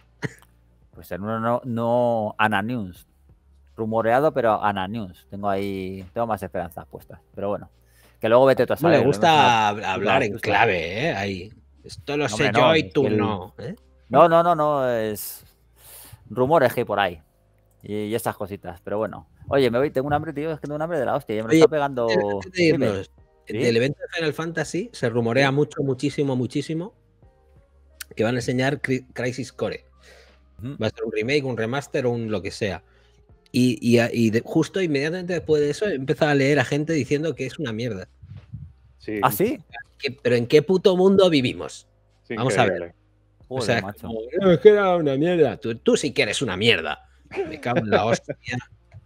Speaker 1: pues en uno no, no Ana News. Rumoreado, pero Ana News. Tengo ahí. Tengo más esperanzas puestas. Pero bueno. Que luego vete tú a saber. gusta hablar en clave, ¿eh? Ahí.
Speaker 3: Esto lo sé yo y tú no. ¿eh?
Speaker 1: No, no, no, no. Es rumores que hay por ahí. Y, esas cositas. Pero bueno. Oye, me voy, tengo un hambre, tío, es que tengo un hambre de la hostia, me lo está pegando. Del evento
Speaker 3: de Final Fantasy se rumorea mucho, muchísimo, muchísimo que van a enseñar Crisis Core. Va a ser un remake, un remaster o un lo que sea. Y, justo inmediatamente después de eso empezaba a leer a gente diciendo que es una mierda. ¿Ah, sí? pero ¿en qué puto mundo vivimos? Vamos a ver. o sea, que era una mierda. Tú, tú sí que eres una mierda. Me cago en la hostia.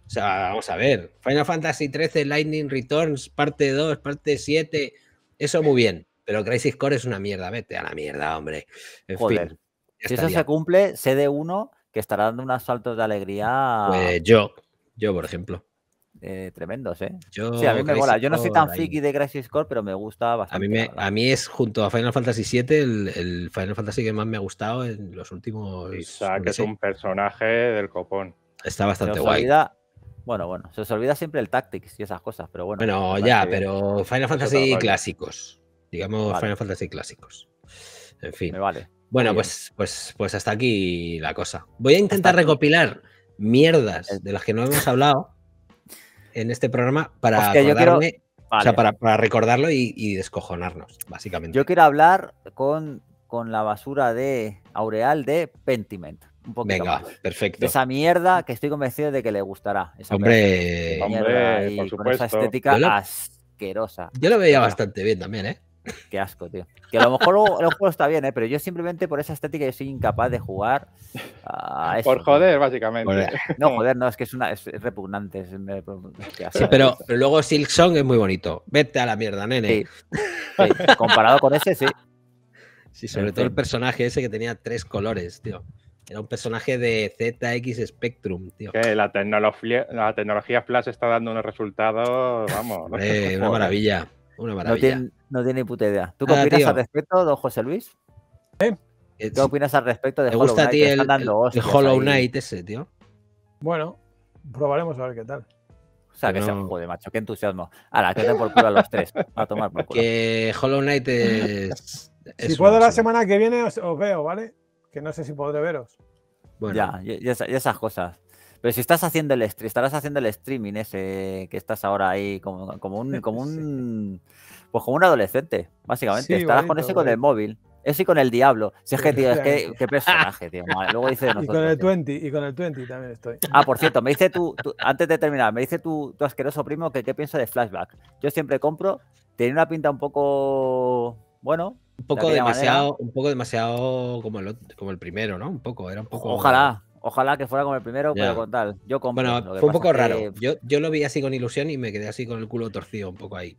Speaker 3: O sea, vamos a ver. Final Fantasy XIII, Lightning Returns, parte 2, parte 7, eso muy bien. Pero Crisis Core es una mierda, vete a la mierda, hombre. si eso se cumple, CD1, que estará dando unos saltos de alegría. Pues yo, yo, por ejemplo. Eh, tremendos, ¿eh? Yo, Yo no soy tan fiki
Speaker 1: de Crisis Core, pero
Speaker 4: me gusta bastante.
Speaker 3: A mí, a mí es, junto a Final Fantasy VII, el, Final Fantasy que más me ha gustado en los últimos.
Speaker 1: que
Speaker 4: es un personaje del copón.
Speaker 3: Está bastante guay.
Speaker 1: Bueno, bueno, se os olvida siempre el Tactics y esas cosas, pero bueno. Bueno, ya, pero
Speaker 3: Final Fantasy clásicos. Digamos Final Fantasy clásicos. En fin. vale. Bueno, pues, pues, pues hasta aquí la cosa. Voy a intentar recopilar mierdas de las que no hemos hablado en este programa para para, recordarlo y, descojonarnos, básicamente. Yo
Speaker 1: quiero hablar con, con la basura de Aureal de Pentiment. Venga, perfecto. esa mierda que estoy convencido de que le gustará.
Speaker 3: Esa hombre, hombre por supuesto. Con esa estética
Speaker 1: asquerosa. Yo lo veía bastante bien también, ¿eh? Qué asco, tío. Que a lo mejor el juego está bien, ¿eh? pero yo simplemente por esa estética yo soy incapaz de jugar Por joder, básicamente. No, joder, no, es que es, una, repugnante. pero,
Speaker 3: luego Silksong es muy bonito. Vete a la mierda, nene. Comparado con ese, sí. Sí, sobre todo el personaje ese que tenía tres colores, tío. Era un personaje de ZX Spectrum, tío.
Speaker 4: Que la, tecnología, Flash está dando unos resultados, vamos. Eh, una
Speaker 1: maravilla, una maravilla. No tiene, ni puta idea. ¿Tú qué opinas al respecto, don José Luis? ¿Eh? eh ¿Qué opinas al
Speaker 2: respecto de ¿Te Hollow gusta a ti el,
Speaker 1: Hollow Knight
Speaker 3: ese, tío?
Speaker 2: Bueno, probaremos a ver qué tal.
Speaker 1: O sea, que sea un juego de macho, qué entusiasmo. Ahora, que te por culo a los tres. A tomar por culo. Que Hollow Knight es. si puedo
Speaker 2: la semana que viene, os veo, ¿vale? que no sé si podré veros.
Speaker 1: Bueno. Ya, y, esas cosas. Pero si estás haciendo el estarás haciendo el streaming ese que estás ahora ahí como, un como un pues como un adolescente, básicamente. estarás con ese con el móvil. Ese y con el diablo. Si es que, tío, que qué personaje, tío. y con el
Speaker 2: 20, y con el 20 también estoy. Ah,
Speaker 1: por cierto, me dice tú, antes de terminar, me dice tu, tu asqueroso primo que qué pienso de flashback. Yo siempre compro, tiene una pinta un poco, bueno, un poco demasiado,
Speaker 3: un poco demasiado como el, como el primero, ¿no? Un poco, era un poco. Ojalá,
Speaker 1: ojalá que fuera como el primero, pero con tal. Yo compro. Bueno, fue un poco raro.
Speaker 3: Yo, lo vi así con ilusión y me quedé así con el culo torcido un poco ahí.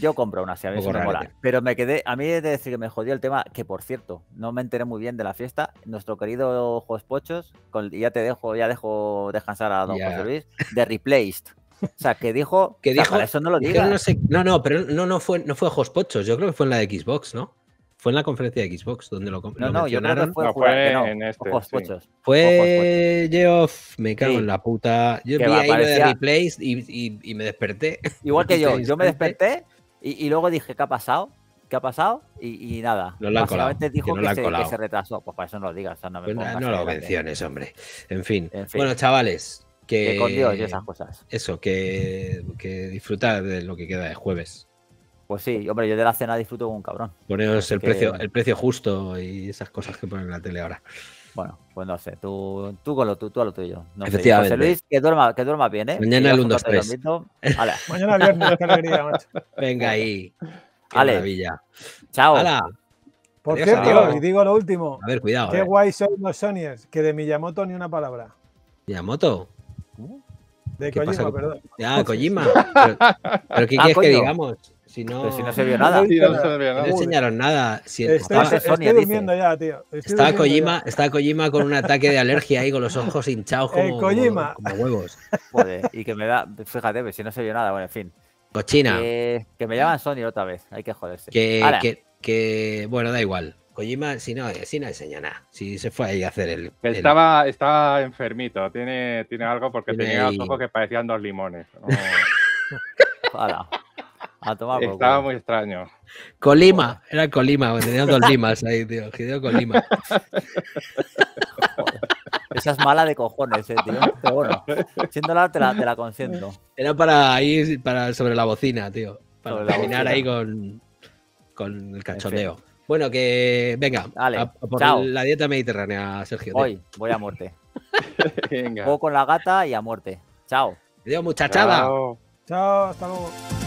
Speaker 3: Yo
Speaker 1: compro una, si a mí me Pero me quedé, a mí decir que me jodió el tema, que por cierto, no me enteré muy bien de la fiesta. Nuestro querido Jos Pochos, con, ya te dejo, ya dejo descansar a don José Luis, de Replaced. O sea, que dijo. Que dijo. eso no lo digas.
Speaker 3: No, no, pero no, no fue, no fue Ojos Pochos. Yo creo que fue en la de Xbox, ¿no? Fue en la conferencia de Xbox donde lo, no, no, mencionaron. No, fue, no, fue en este. Pochos. Fue yo me cago en la puta. Yo vi ahí lo de Replays y, y, me desperté. Igual que yo, yo me desperté y,
Speaker 1: y luego dije, ¿qué ha pasado? ¿Qué ha pasado? Y, y nada. No Básicamente dijo que, no se, que, se, retrasó. Pues para eso no lo digas. Pues no, lo menciones, hombre.
Speaker 3: en fin. Bueno, chavales, que, con Dios y esas cosas. Eso, que, que disfrutar de lo que queda de jueves.
Speaker 1: Pues sí, hombre, yo de la cena disfruto con un cabrón. Poneros el, precio, el
Speaker 3: precio justo y esas cosas que ponen
Speaker 1: en la tele ahora. Bueno, pues no sé, tú, tú con lo, tú, tú a lo tuyo. Efectivamente. José Luis, que duerma, que duerma bien, ¿eh? Mañana el 1, 2, 3. Mañana viernes, alegría, Venga ahí.
Speaker 2: vale
Speaker 3: maravilla. Chao.
Speaker 2: Por cierto, y digo lo último. A ver, cuidado. Qué eh. guay son los Sonyers, que de Miyamoto ni una palabra.
Speaker 3: ¿Miyamoto? ¿Cómo?
Speaker 2: De ¿Qué Kojima, perdón. Ah, Kojima. Pero, ¿qué ah, quieres que digamos?
Speaker 3: Si no, se vio nada. no, enseñaron nada. Si estoy, estaba, ya,
Speaker 2: tío. estaba,
Speaker 3: Kojima, con un ataque de alergia ahí, con los ojos hinchados eh, como, como, huevos.
Speaker 1: Joder, y que me da. Fíjate, pues, si no se vio nada, bueno, en fin. Cochina. que me llaman Sony
Speaker 4: otra vez, hay que joderse.
Speaker 3: que, bueno, da igual. Kojima, si no, si no enseña nada, si se fue ahí a hacer el.
Speaker 4: Estaba, enfermito, tiene, tiene algo porque tenía los ojos que parecían dos limones. A tomar Estaba muy extraño.
Speaker 3: Colima, era Colima, Tenían dos limas ahí, tío. Gideo Colima.
Speaker 1: Esa es mala de cojones, eh, tío. Pero bueno, siendo te la, te la consiento.
Speaker 3: Era para ir para, sobre la bocina, tío. Para terminar ahí con, con el cachondeo. Bueno, que venga, la dieta mediterránea, Sergio. Voy, voy a muerte. venga. Juego con la
Speaker 1: gata y a muerte.
Speaker 3: Chao. Adiós, muchachada. Chao, chao hasta luego.